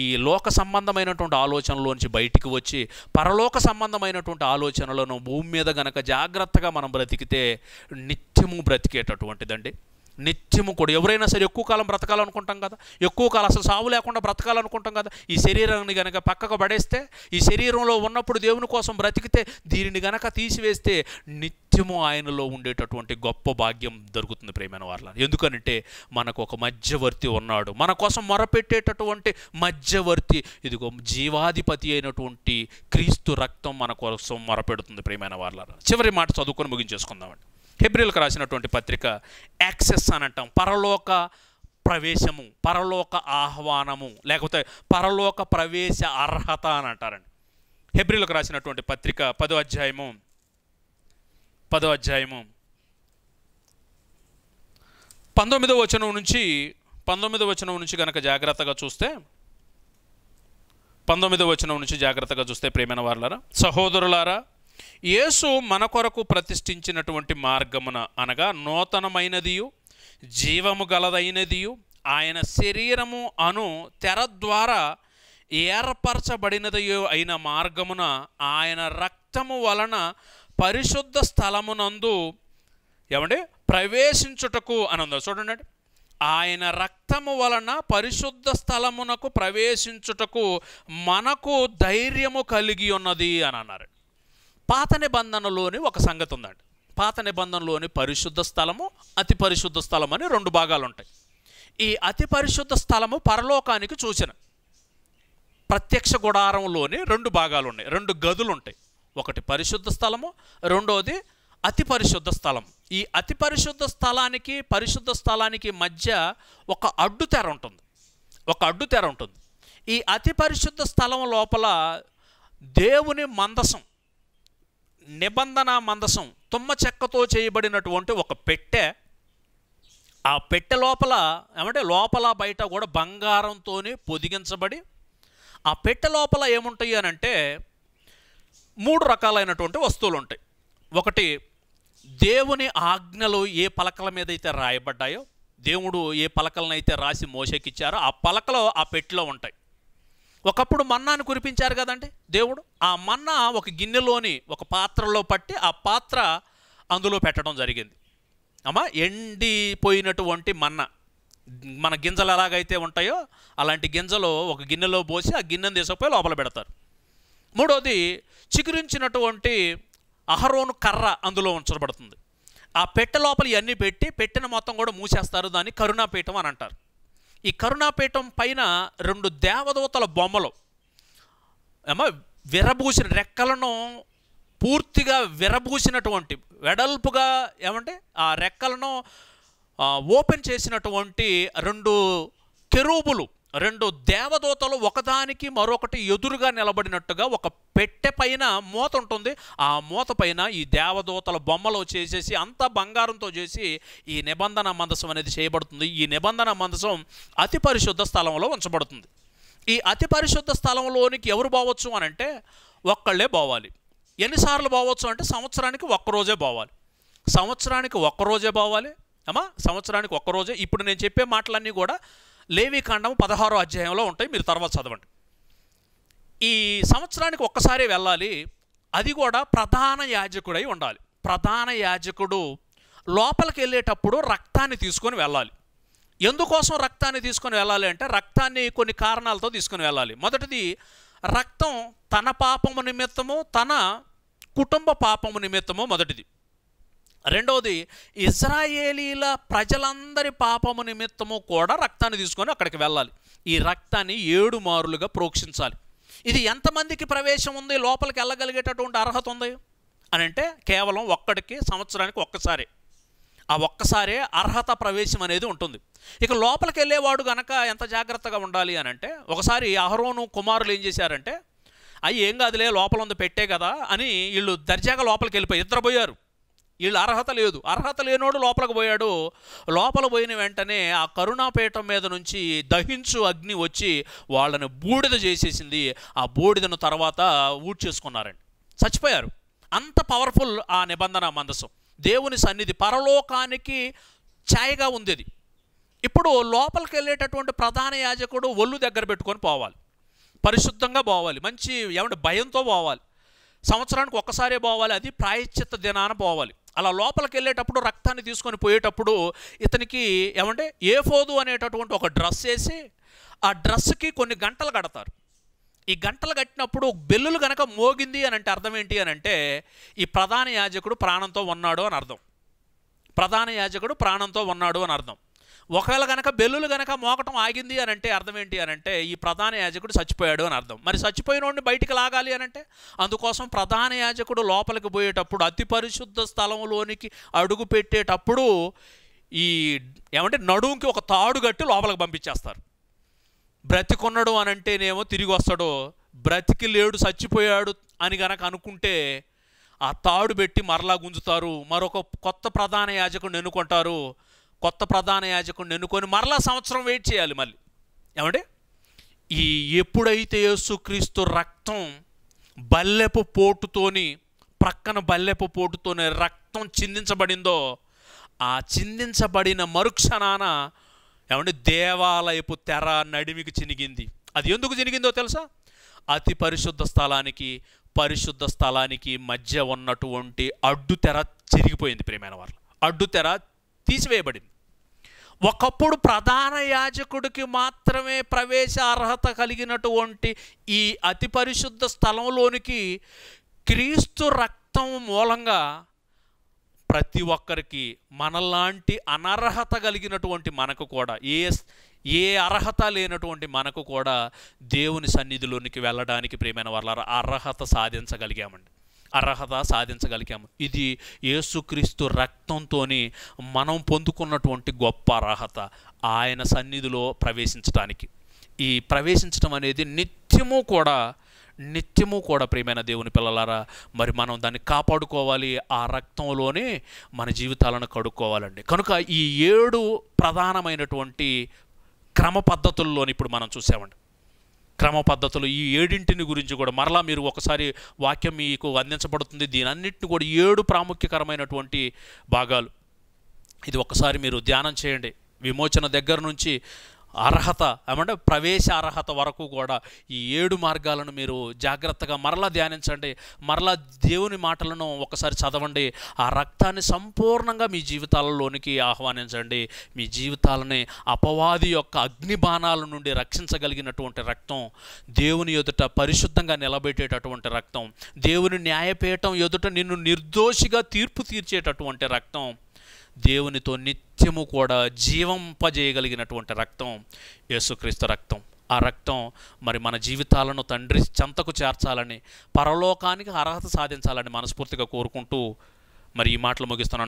ఈ లోక సంబంధమైనటువంటి ఆలోచనలోంచి బయటికి వచ్చి పరలోక సంబంధమైనటువంటి ఆలోచనలను భూమి మీద గనక జాగ్రత్తగా మనం బ్రతికితే నిత్యము బ్రతికేటటువంటిదండి నిత్యము కూడా ఎవరైనా సరే ఎక్కువ కాలం బ్రతకాలనుకుంటాం కదా ఎక్కువ కాలం అసలు సావు లేకుండా బ్రతకాలనుకుంటాం కదా ఈ శరీరాన్ని గనక పక్కకు పడేస్తే ఈ శరీరంలో ఉన్నప్పుడు దేవుని కోసం బ్రతికితే దీనిని గనక తీసివేస్తే నిత్యము ఆయనలో ఉండేటటువంటి గొప్ప భాగ్యం దొరుకుతుంది ప్రేమైన వాళ్ళ ఎందుకంటే మనకు ఒక మధ్యవర్తి ఉన్నాడు మన కోసం మొరపెట్టేటటువంటి మధ్యవర్తి ఇదిగో జీవాధిపతి అయినటువంటి క్రీస్తు రక్తం మన కోసం మొరపెడుతుంది ప్రేమైన వాళ్ళ చివరి మాట చదువుకొని ముగించేసుకుందామండి హెబ్రిల్కి రాసినటువంటి పత్రిక యాక్సెస్ అని అంటాం పరలోక ప్రవేశము పరలోక ఆహ్వానము లేకపోతే పరలోక ప్రవేశ అర్హత అని అంటారండి హెబ్రిల్కి రాసినటువంటి పత్రిక పదో అధ్యాయము పదో అధ్యాయము పంతొమ్మిదో వచనం నుంచి పంతొమ్మిదో వచనం నుంచి కనుక జాగ్రత్తగా చూస్తే పంతొమ్మిదో వచనం నుంచి జాగ్రత్తగా చూస్తే ప్రేమైన వారులారా సహోదరులారా యేసు మన కొరకు ప్రతిష్ఠించినటువంటి మార్గమున అనగా నూతనమైనదియు జీవము గలదైనదియు ఆయన శరీరము అను తెర ద్వారా ఏర్పరచబడినదియో అయిన మార్గమున ఆయన రక్తము వలన పరిశుద్ధ స్థలమునందు ఏమండి ప్రవేశించుటకు అని ఉందా చూడండి ఆయన రక్తము వలన పరిశుద్ధ స్థలమునకు ప్రవేశించుటకు మనకు ధైర్యము కలిగి ఉన్నది అని అన్నారు పాత నిబంధనలోని ఒక సంగతి ఉందండి పాత నిబంధనలోని పరిశుద్ధ స్థలము అతి పరిశుద్ధ స్థలం అని రెండు భాగాలు ఉంటాయి ఈ అతి పరిశుద్ధ స్థలము పరలోకానికి చూసిన ప్రత్యక్ష గుడారంలోని రెండు భాగాలు ఉన్నాయి రెండు గదులు ఉంటాయి ఒకటి పరిశుద్ధ స్థలము రెండోది అతి పరిశుద్ధ స్థలం ఈ అతి పరిశుద్ధ స్థలానికి పరిశుద్ధ స్థలానికి మధ్య ఒక అడ్డు తెర ఉంటుంది ఒక అడ్డు తెర ఉంటుంది ఈ అతి పరిశుద్ధ స్థలం లోపల దేవుని మందసం నిబంధన మందసం తుమ్మ చెక్కతో చేయబడినటువంటి ఒక పెట్టె ఆ పెట్టె లోపల ఏమంటే లోపల బయట కూడా బంగారంతో పొదిగించబడి ఆ పెట్టె లోపల ఏముంటాయి అని అంటే మూడు రకాలైనటువంటి వస్తువులు ఉంటాయి ఒకటి దేవుని ఆజ్ఞలు ఏ పలకల మీద అయితే రాయబడ్డాయో దేవుడు ఏ పలకలను అయితే రాసి మోసేకిచ్చారో ఆ పలకలు ఆ పెట్టిలో ఉంటాయి ఒకప్పుడు మన్నాను కురిపించారు కదండి దేవుడు ఆ మన్నా ఒక గిన్నెలోని ఒక పాత్రలో పట్టి ఆ పాత్ర అందులో పెట్టడం జరిగింది అమ్మా ఎండిపోయినటువంటి మన్న మన గింజలు ఎలాగైతే ఉంటాయో అలాంటి గింజలు ఒక గిన్నెలో పోసి ఆ గిన్నెను తీసుకుపోయి లోపల పెడతారు మూడోది చిగురించినటువంటి అహరోను కర్ర అందులో ఉంచబడుతుంది ఆ పెట్టె లోపల ఇవన్నీ పెట్టి పెట్టిన మొత్తం కూడా మూసేస్తారు దాన్ని కరుణాపీఠం అని అంటారు ఈ కరుణాపీఠం పైన రెండు దేవదూతల బొమ్మలు ఏమో విరబూసిన రెక్కలను పూర్తిగా విరబూసినటువంటి వెడల్పుగా ఏమంటే ఆ రెక్కలను ఓపెన్ చేసినటువంటి రెండు కెరూబులు రెండు దేవదూతలు ఒకదానికి మరొకటి ఎదురుగా నిలబడినట్టుగా ఒక పెట్టె పైన మూత ఉంటుంది ఆ మూత పైన ఈ దేవదూతల బొమ్మలు చేసేసి అంతా బంగారంతో చేసి ఈ నిబంధన మందసం అనేది చేయబడుతుంది ఈ నిబంధన మందసం అతి పరిశుద్ధ స్థలంలో ఉంచబడుతుంది ఈ అతి పరిశుద్ధ స్థలంలోనికి ఎవరు బావచ్చు అని అంటే ఒక్కళ్ళే బావాలి ఎన్నిసార్లు బావచ్చు అంటే సంవత్సరానికి ఒక్కరోజే పోవాలి సంవత్సరానికి ఒక్కరోజే పోవాలి అమ్మా సంవత్సరానికి ఒక్కరోజే ఇప్పుడు నేను చెప్పే మాటలన్నీ కూడా లేవికాండము పదహారో అధ్యాయంలో ఉంటాయి మీరు తర్వాత చదవండి ఈ సంవత్సరానికి ఒక్కసారి వెళ్ళాలి అది కూడా ప్రధాన యాజకుడై ఉండాలి ప్రధాన యాజకుడు లోపలికి వెళ్ళేటప్పుడు రక్తాన్ని తీసుకొని వెళ్ళాలి ఎందుకోసం రక్తాన్ని తీసుకొని వెళ్ళాలి అంటే రక్తాన్ని కొన్ని కారణాలతో తీసుకొని వెళ్ళాలి మొదటిది రక్తం తన పాపము నిమిత్తము తన కుటుంబ పాపము నిమిత్తము మొదటిది రెండవది ఇజ్రాయేలీల ప్రజలందరి పాపము నిమిత్తము కూడా రక్తాన్ని తీసుకొని అక్కడికి వెళ్ళాలి ఈ రక్తాన్ని ఏడు మారులుగా ప్రోక్షించాలి ఇది ఎంతమందికి ప్రవేశం ఉంది లోపలికి వెళ్ళగలిగేటటువంటి అర్హత ఉంది అని అంటే కేవలం ఒక్కడికి సంవత్సరానికి ఒక్కసారి ఆ ఒక్కసారే అర్హత ప్రవేశం అనేది ఉంటుంది ఇక లోపలికి వెళ్ళేవాడు గనక ఎంత జాగ్రత్తగా ఉండాలి అని అంటే ఒకసారి అహరోను కుమారులు ఏం చేశారంటే అవి ఏం కాదులే లోపల ఉంది పెట్టే కదా అని వీళ్ళు దర్జాగా లోపలికి వెళ్ళిపోయి ఇద్దరు పోయారు వీళ్ళు అర్హత లేదు అర్హత లేనోడు లోపలికి పోయాడు లోపల పోయిన వెంటనే ఆ కరుణాపీఠం మీద నుంచి దహించు అగ్ని వచ్చి వాళ్ళని బూడిద చేసేసింది ఆ బూడిదను తర్వాత ఊడ్చేసుకున్నారండి చచ్చిపోయారు అంత పవర్ఫుల్ ఆ నిబంధన మందసం దేవుని సన్నిధి పరలోకానికి ఛాయగా ఉంది ఇప్పుడు లోపలికి వెళ్ళేటటువంటి ప్రధాన యాజకుడు ఒళ్ళు దగ్గర పెట్టుకొని పోవాలి పరిశుద్ధంగా పోవాలి మంచి ఏమంటే భయంతో పోవాలి సంవత్సరానికి ఒక్కసారే పోవాలి అది ప్రాయశ్చిత్త దినాన పోవాలి అలా లోపలికి వెళ్ళేటప్పుడు రక్తాన్ని తీసుకొని పోయేటప్పుడు ఇతనికి ఏమంటే ఫోదు అనేటటువంటి ఒక డ్రెస్ వేసి ఆ డ్రెస్కి కొన్ని గంటలు కడతారు ఈ గంటలు కట్టినప్పుడు బెల్లులు కనుక మోగింది అని అంటే అర్థం ఏంటి అని అంటే ఈ ప్రధాన యాజకుడు ప్రాణంతో ఉన్నాడు అని అర్థం ప్రధాన యాజకుడు ప్రాణంతో ఉన్నాడు అని అర్థం ఒకవేళ కనుక బెల్లులు కనుక మోకటం ఆగింది అని అంటే అర్థం ఏంటి అని అంటే ఈ ప్రధాన యాజకుడు చచ్చిపోయాడు అని అర్థం మరి చచ్చిపోయినోడిని బయటికి లాగాలి అని అంటే అందుకోసం ప్రధాన యాజకుడు లోపలికి పోయేటప్పుడు అతి పరిశుద్ధ స్థలంలోనికి అడుగు పెట్టేటప్పుడు ఈ ఏమంటే నడుంకి ఒక తాడు కట్టి లోపలికి పంపించేస్తారు బ్రతికున్నాడు అని అంటేనేమో తిరిగి వస్తాడు బ్రతికి లేడు చచ్చిపోయాడు అని గనక అనుకుంటే ఆ తాడు పెట్టి మరలా గుంజుతారు మరొక కొత్త ప్రధాన యాజకుడిని ఎన్నుకుంటారు కొత్త ప్రధాన యాజకుడిని ఎన్నుకొని మరలా సంవత్సరం వెయిట్ చేయాలి మళ్ళీ ఏమండి ఈ ఎప్పుడైతే యేసుక్రీస్తు రక్తం బల్లెపు పోటుతోని ప్రక్కన బల్లెపు పోటుతోనే రక్తం చిందించబడిందో ఆ చిందించబడిన మరుక్షణాన ఏమంటే దేవాలయపు తెర నడిమికి చినిగింది అది ఎందుకు చినిగిందో తెలుసా అతి పరిశుద్ధ స్థలానికి పరిశుద్ధ స్థలానికి మధ్య ఉన్నటువంటి అడ్డు తెర చిరిగిపోయింది ప్రేమైన వాళ్ళు అడ్డు తెర తీసివేయబడింది ఒకప్పుడు ప్రధాన యాజకుడికి మాత్రమే ప్రవేశ అర్హత కలిగినటువంటి ఈ అతి పరిశుద్ధ స్థలంలోనికి క్రీస్తు రక్తం మూలంగా ప్రతి ఒక్కరికి మనలాంటి అనర్హత కలిగినటువంటి మనకు కూడా ఏ ఏ అర్హత లేనటువంటి మనకు కూడా దేవుని సన్నిధిలోనికి వెళ్ళడానికి ప్రియమైన వాళ్ళ అర్హత సాధించగలిగామండి అర్హత సాధించగలిగాము ఇది యేసుక్రీస్తు రక్తంతోని మనం పొందుకున్నటువంటి గొప్ప అర్హత ఆయన సన్నిధిలో ప్రవేశించడానికి ఈ ప్రవేశించడం అనేది నిత్యము కూడా నిత్యము కూడా ప్రియమైన దేవుని పిల్లలారా మరి మనం దాన్ని కాపాడుకోవాలి ఆ రక్తంలోనే మన జీవితాలను కడుక్కోవాలండి కనుక ఈ ఏడు ప్రధానమైనటువంటి క్రమ పద్ధతుల్లోని ఇప్పుడు మనం చూసామండి క్రమ పద్ధతులు ఈ ఏడింటిని గురించి కూడా మరలా మీరు ఒకసారి వాక్యం మీకు అందించబడుతుంది దీని అన్నింటిని కూడా ఏడు ప్రాముఖ్యకరమైనటువంటి భాగాలు ఇది ఒకసారి మీరు ధ్యానం చేయండి విమోచన దగ్గర నుంచి అర్హత ఏమంటే ప్రవేశ అర్హత వరకు కూడా ఈ ఏడు మార్గాలను మీరు జాగ్రత్తగా మరలా ధ్యానించండి మరలా దేవుని మాటలను ఒకసారి చదవండి ఆ రక్తాన్ని సంపూర్ణంగా మీ జీవితాలలోనికి ఆహ్వానించండి మీ జీవితాలని అపవాది యొక్క అగ్ని బాణాల నుండి రక్షించగలిగినటువంటి రక్తం దేవుని ఎదుట పరిశుద్ధంగా నిలబెట్టేటటువంటి రక్తం దేవుని న్యాయపీఠం ఎదుట నిన్ను నిర్దోషిగా తీర్పు తీర్చేటటువంటి రక్తం దేవునితో నిత్యము కూడా జీవంపజేయగలిగినటువంటి రక్తం యేసుక్రీస్తు రక్తం ఆ రక్తం మరి మన జీవితాలను తండ్రి చెంతకు చేర్చాలని పరలోకానికి అర్హత సాధించాలని మనస్ఫూర్తిగా కోరుకుంటూ మరి ఈ మాటలు ముగిస్తున్నాను